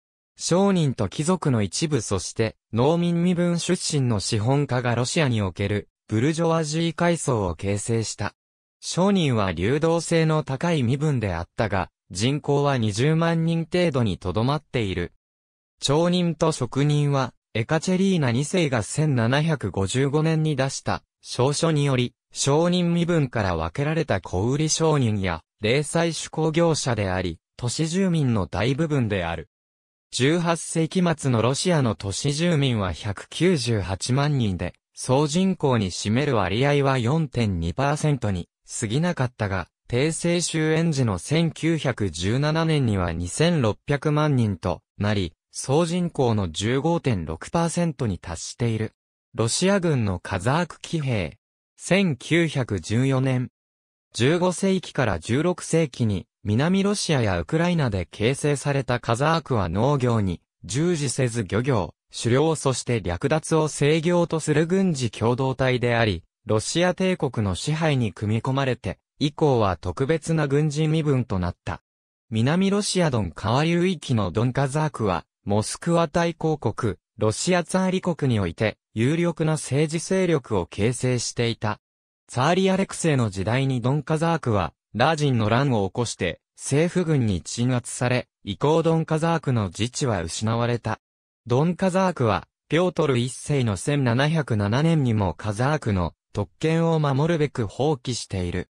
商人と貴族の一部そして、農民身分出身の資本家がロシアにおける、ブルジョワジー階層を形成した。商人は流動性の高い身分であったが、人口は20万人程度にとどまっている。町人と職人は、エカチェリーナ2世が1755年に出した、証書により、商人身分から分けられた小売商人や、零細手工業者であり、都市住民の大部分である。18世紀末のロシアの都市住民は198万人で、総人口に占める割合は4.2%に過ぎなかったが、帝政終焉時の1917年には2600万人となり、総人口の15.6%に達している。ロシア軍のカザーク騎兵。1914年。15世紀から16世紀に南ロシアやウクライナで形成されたカザークは農業に従事せず漁業、狩猟そして略奪を制御とする軍事共同体であり、ロシア帝国の支配に組み込まれて、以降は特別な軍事身分となった。南ロシアドン川流域のドンカザークは、モスクワ大公国、ロシアツァーリ国において、有力な政治勢力を形成していた。ツァーリアレクセイの時代にドンカザークは、ラージンの乱を起こして、政府軍に鎮圧され、以降ドンカザークの自治は失われた。ドンカザークは、ピョートル一世の1707年にもカザークの特権を守るべく放棄している。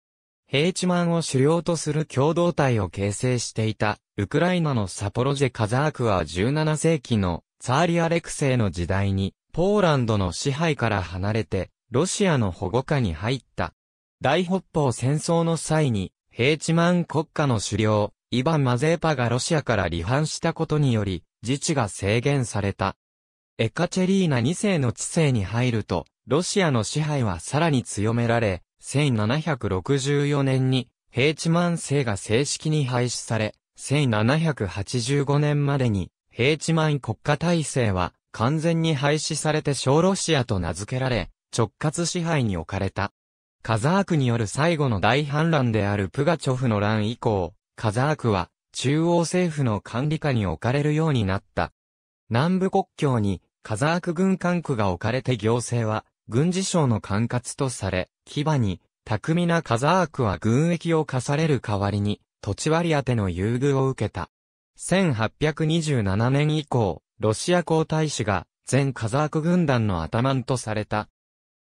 ヘイチマンを狩猟とする共同体を形成していた、ウクライナのサポロジェカザークは17世紀のツァーリアレクセイの時代に、ポーランドの支配から離れて、ロシアの保護下に入った。大北方戦争の際に、ヘイチマン国家の首領、イバン・マゼーパがロシアから離反したことにより、自治が制限された。エカチェリーナ2世の治世に入ると、ロシアの支配はさらに強められ、1764年に、ヘイチマン制が正式に廃止され、1785年までに、ヘイチマン国家体制は、完全に廃止されて小ロシアと名付けられ、直轄支配に置かれた。カザークによる最後の大反乱であるプガチョフの乱以降、カザークは中央政府の管理下に置かれるようになった。南部国境にカザーク軍管区が置かれて行政は軍事省の管轄とされ、牙に巧みなカザークは軍役を課される代わりに土地割り当ての優遇を受けた。1827年以降、ロシア皇太子が全カザーク軍団のアタマンとされた。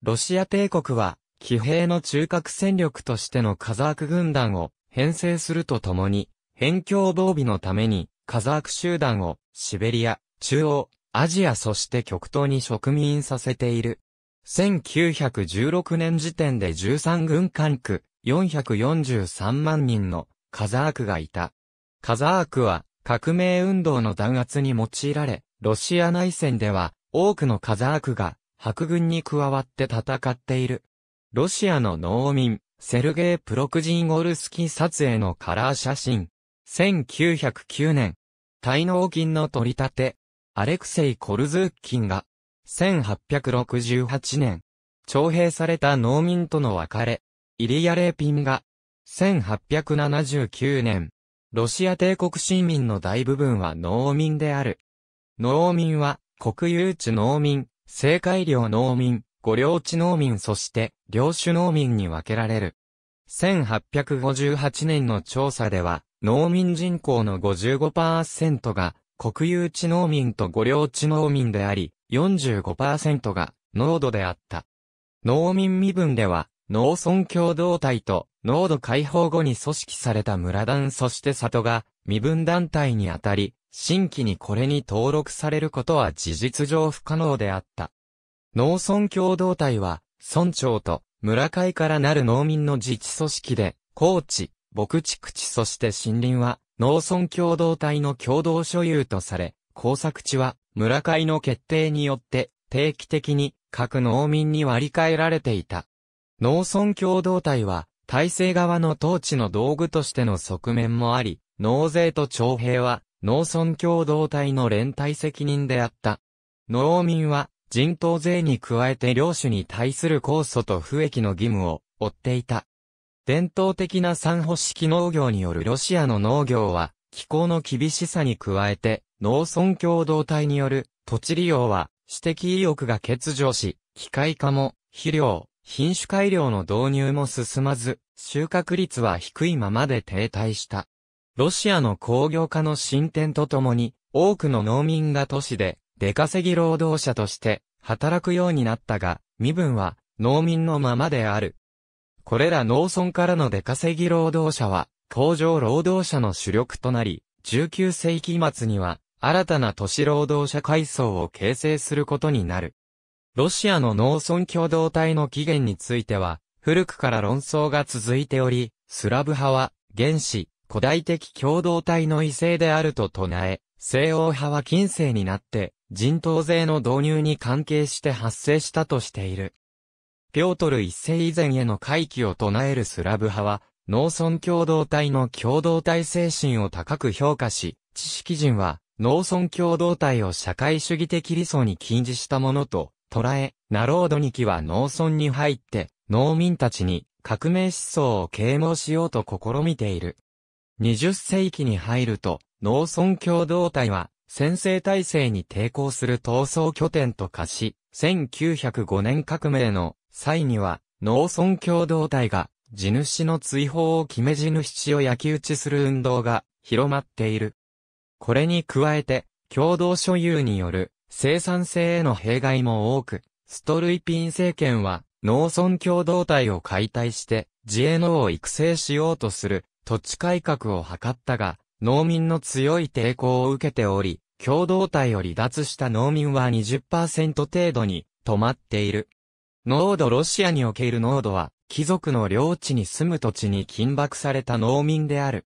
ロシア帝国は騎兵の中核戦力としてのカザーク軍団を編成するとともに、辺境防備のために、カザーク集団をシベリア、中央、アジアそして極東に植民させている。1916年時点で13軍管区443万人のカザークがいた。カザークは革命運動の弾圧に用いられ、ロシア内戦では多くのカザークが白軍に加わって戦っている。ロシアの農民、セルゲイ・プロクジンオルスキー撮影のカラー写真。1909年、滞納金の取り立て、アレクセイ・コルズーキンが、1868年、徴兵された農民との別れ、イリア・レーピンが、1879年、ロシア帝国市民の大部分は農民である。農民は、国有地農民、政界領農民、御領地農民そして領主農民に分けられる。1858年の調査では、農民人口の55%が国有地農民と御領地農民であり、45%が農土であった。農民身分では、農村共同体と農土解放後に組織された村団そして里が身分団体にあたり、新規にこれに登録されることは事実上不可能であった。農村共同体は、村長と村会からなる農民の自治組織で、高地、牧畜地そして森林は、農村共同体の共同所有とされ、工作地は、村会の決定によって、定期的に各農民に割り替えられていた。農村共同体は、体制側の統治の道具としての側面もあり、納税と徴兵は、農村共同体の連帯責任であった。農民は、人頭税に加えて領主に対する酵素と不益の義務を負っていた。伝統的な産保式農業によるロシアの農業は、気候の厳しさに加えて、農村共同体による土地利用は、私的意欲が欠如し、機械化も、肥料、品種改良の導入も進まず、収穫率は低いままで停滞した。ロシアの工業化の進展とともに、多くの農民が都市で出稼ぎ労働者として働くようになったが、身分は農民のままである。これら農村からの出稼ぎ労働者は工場労働者の主力となり、19世紀末には新たな都市労働者階層を形成することになる。ロシアの農村共同体の起源については、古くから論争が続いており、スラブ派は、原始、古代的共同体の異性であると唱え、西欧派は近世になって、人頭税の導入に関係して発生したとしている。ピョートル一世以前への回帰を唱えるスラブ派は、農村共同体の共同体精神を高く評価し、知識人は農村共同体を社会主義的理想に禁じしたものと捉え、ナロードニキは農村に入って農民たちに革命思想を啓蒙しようと試みている。20世紀に入ると農村共同体は先制体制に抵抗する闘争拠点と化し、1905年革命の際には農村共同体が地主の追放を決め地主を焼き打ちする運動が広まっている。これに加えて、共同所有による生産性への弊害も多く、ストルイピン政権は農村共同体を解体して自営農を育成しようとする土地改革を図ったが、農民の強い抵抗を受けており、共同体を離脱した農民は20%程度に止まっている。濃度ロシアにおける濃度は、貴族の領地に住む土地に緊縛された農民である。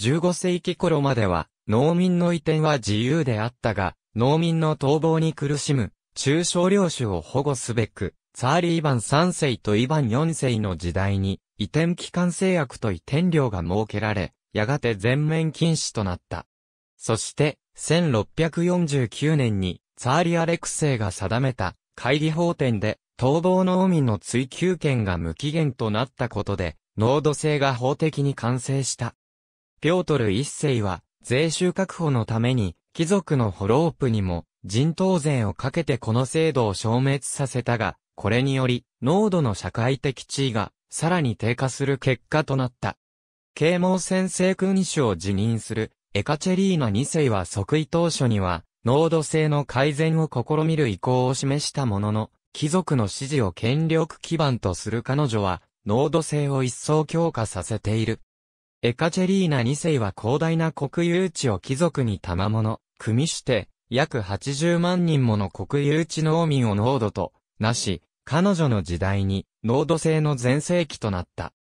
15世紀頃までは、農民の移転は自由であったが、農民の逃亡に苦しむ、中小領主を保護すべく、ツァーリー・イヴァン3世とイヴァン4世の時代に、移転期間制約と移転料が設けられ、やがて全面禁止となった。そして、1649年に、ツァーリアレクセイが定めた、会議法典で、逃亡農民の追求権が無期限となったことで、濃度制が法的に完成した。ピョートル一世は、税収確保のために、貴族のホロープにも、人頭税をかけてこの制度を消滅させたが、これにより、濃度の社会的地位が、さらに低下する結果となった。啓蒙先生君主を辞任する、エカチェリーナ2世は即位当初には、濃度性の改善を試みる意向を示したものの、貴族の支持を権力基盤とする彼女は、濃度性を一層強化させている。エカチェリーナ2世は広大な国有地を貴族に賜物、組して、約80万人もの国有地農民を濃度と、なし、彼女の時代に、濃度性の全盛期となった。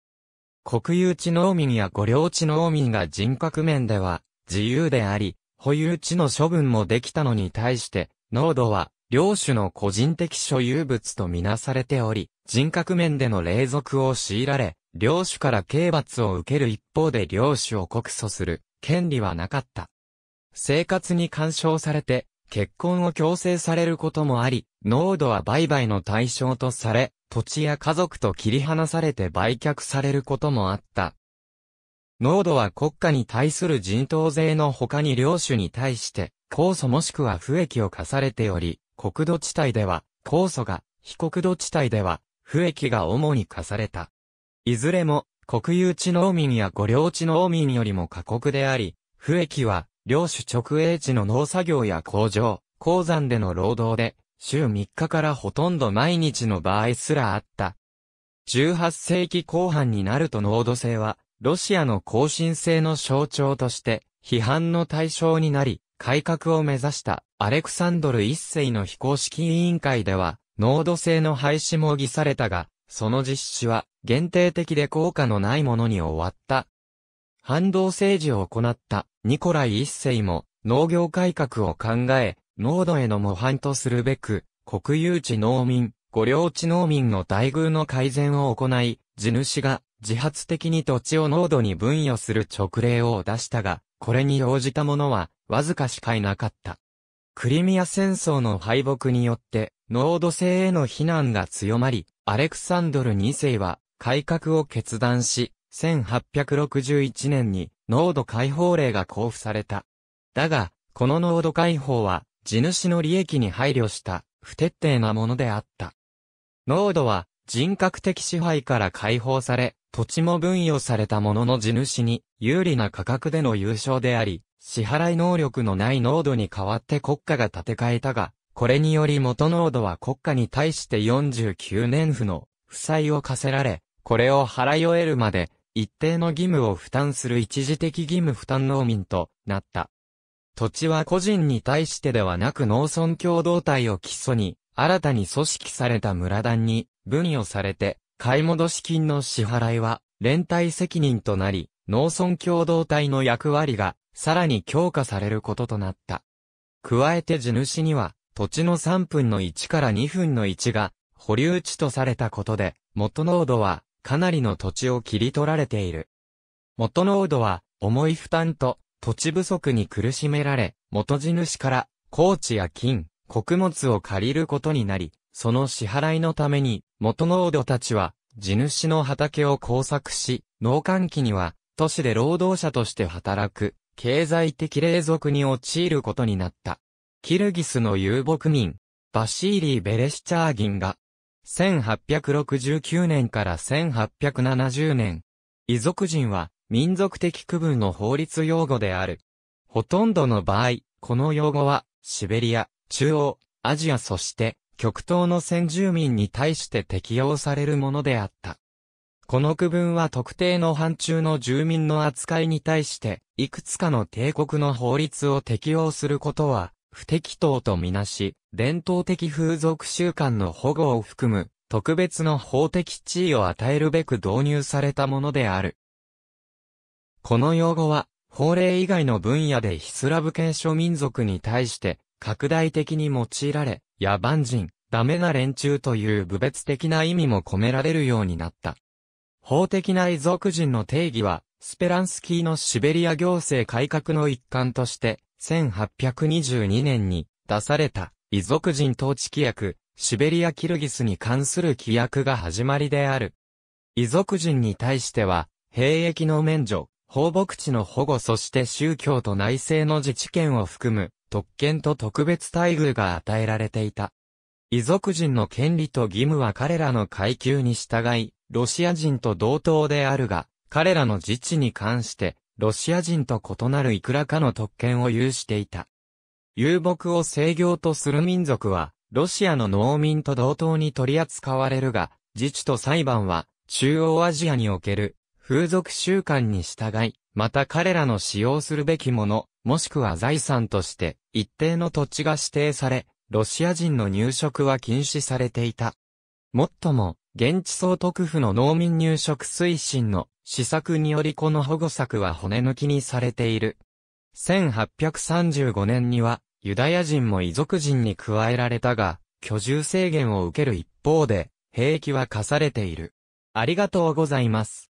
国有地農民や御領地農民が人格面では自由であり、保有地の処分もできたのに対して、農土は領主の個人的所有物とみなされており、人格面での霊属を強いられ、領主から刑罰を受ける一方で領主を告訴する権利はなかった。生活に干渉されて、結婚を強制されることもあり、濃度は売買の対象とされ、土地や家族と切り離されて売却されることもあった。濃度は国家に対する人頭税の他に領主に対して、控訴もしくは不益を課されており、国土地帯では、控訴が、非国土地帯では、不益が主に課された。いずれも、国有地農民や御領地農民よりも過酷であり、不益は、領主直営地の農作業や工場、鉱山での労働で、週3日からほとんど毎日の場合すらあった。18世紀後半になると濃度性は、ロシアの更新性の象徴として、批判の対象になり、改革を目指したアレクサンドル一世の非公式委員会では、濃度性の廃止も議されたが、その実施は限定的で効果のないものに終わった。反動政治を行ったニコライ一世も農業改革を考え、濃度への模範とするべく、国有地農民、御領地農民の待遇の改善を行い、地主が自発的に土地を濃度に分与する直令を出したが、これに応じた者は、わずかしかいなかった。クリミア戦争の敗北によって、濃度制への非難が強まり、アレクサンドル2世は、改革を決断し、1861年に、濃度解放令が交付された。だが、この濃度解放は、地主の利益に配慮した不徹底なものであった。濃度は人格的支配から解放され、土地も分与されたものの地主に有利な価格での優勝であり、支払い能力のない濃度に代わって国家が建て替えたが、これにより元濃度は国家に対して49年負の負債を課せられ、これを払い終えるまで一定の義務を負担する一時的義務負担農民となった。土地は個人に対してではなく農村共同体を基礎に、新たに組織された村団に分与されて、買い戻し金の支払いは連帯責任となり、農村共同体の役割がさらに強化されることとなった。加えて地主には土地の3分の1から2分の1が保留地とされたことで、元濃度はかなりの土地を切り取られている。元濃度は重い負担と土地不足に苦しめられ、元地主から、高地や金、穀物を借りることになり、その支払いのために、元農土たちは、地主の畑を工作し、農閑期には、都市で労働者として働く、経済的霊俗に陥ることになった。キルギスの遊牧民、バシーリー・ベレシチャーギンが、1869年から1870年、遺族人は、民族的区分の法律用語である。ほとんどの場合、この用語は、シベリア、中央、アジアそして、極東の先住民に対して適用されるものであった。この区分は特定の範疇の住民の扱いに対して、いくつかの帝国の法律を適用することは、不適当とみなし、伝統的風俗習慣の保護を含む、特別の法的地位を与えるべく導入されたものである。この用語は、法令以外の分野でヒスラブ系諸民族に対して拡大的に用いられ、野蛮人、ダメな連中という部別的な意味も込められるようになった。法的な遺族人の定義は、スペランスキーのシベリア行政改革の一環として、1822年に出された遺族人統治規約、シベリア・キルギスに関する規約が始まりである。遺族人に対しては、兵役の免除、放牧地の保護そして宗教と内政の自治権を含む特権と特別待遇が与えられていた。遺族人の権利と義務は彼らの階級に従い、ロシア人と同等であるが、彼らの自治に関して、ロシア人と異なるいくらかの特権を有していた。遊牧を制御とする民族は、ロシアの農民と同等に取り扱われるが、自治と裁判は、中央アジアにおける風俗習慣に従い、また彼らの使用するべきもの、もしくは財産として、一定の土地が指定され、ロシア人の入植は禁止されていた。もっとも、現地総督府の農民入植推進の施策によりこの保護策は骨抜きにされている。1835年には、ユダヤ人も遺族人に加えられたが、居住制限を受ける一方で、兵役は課されている。ありがとうございます。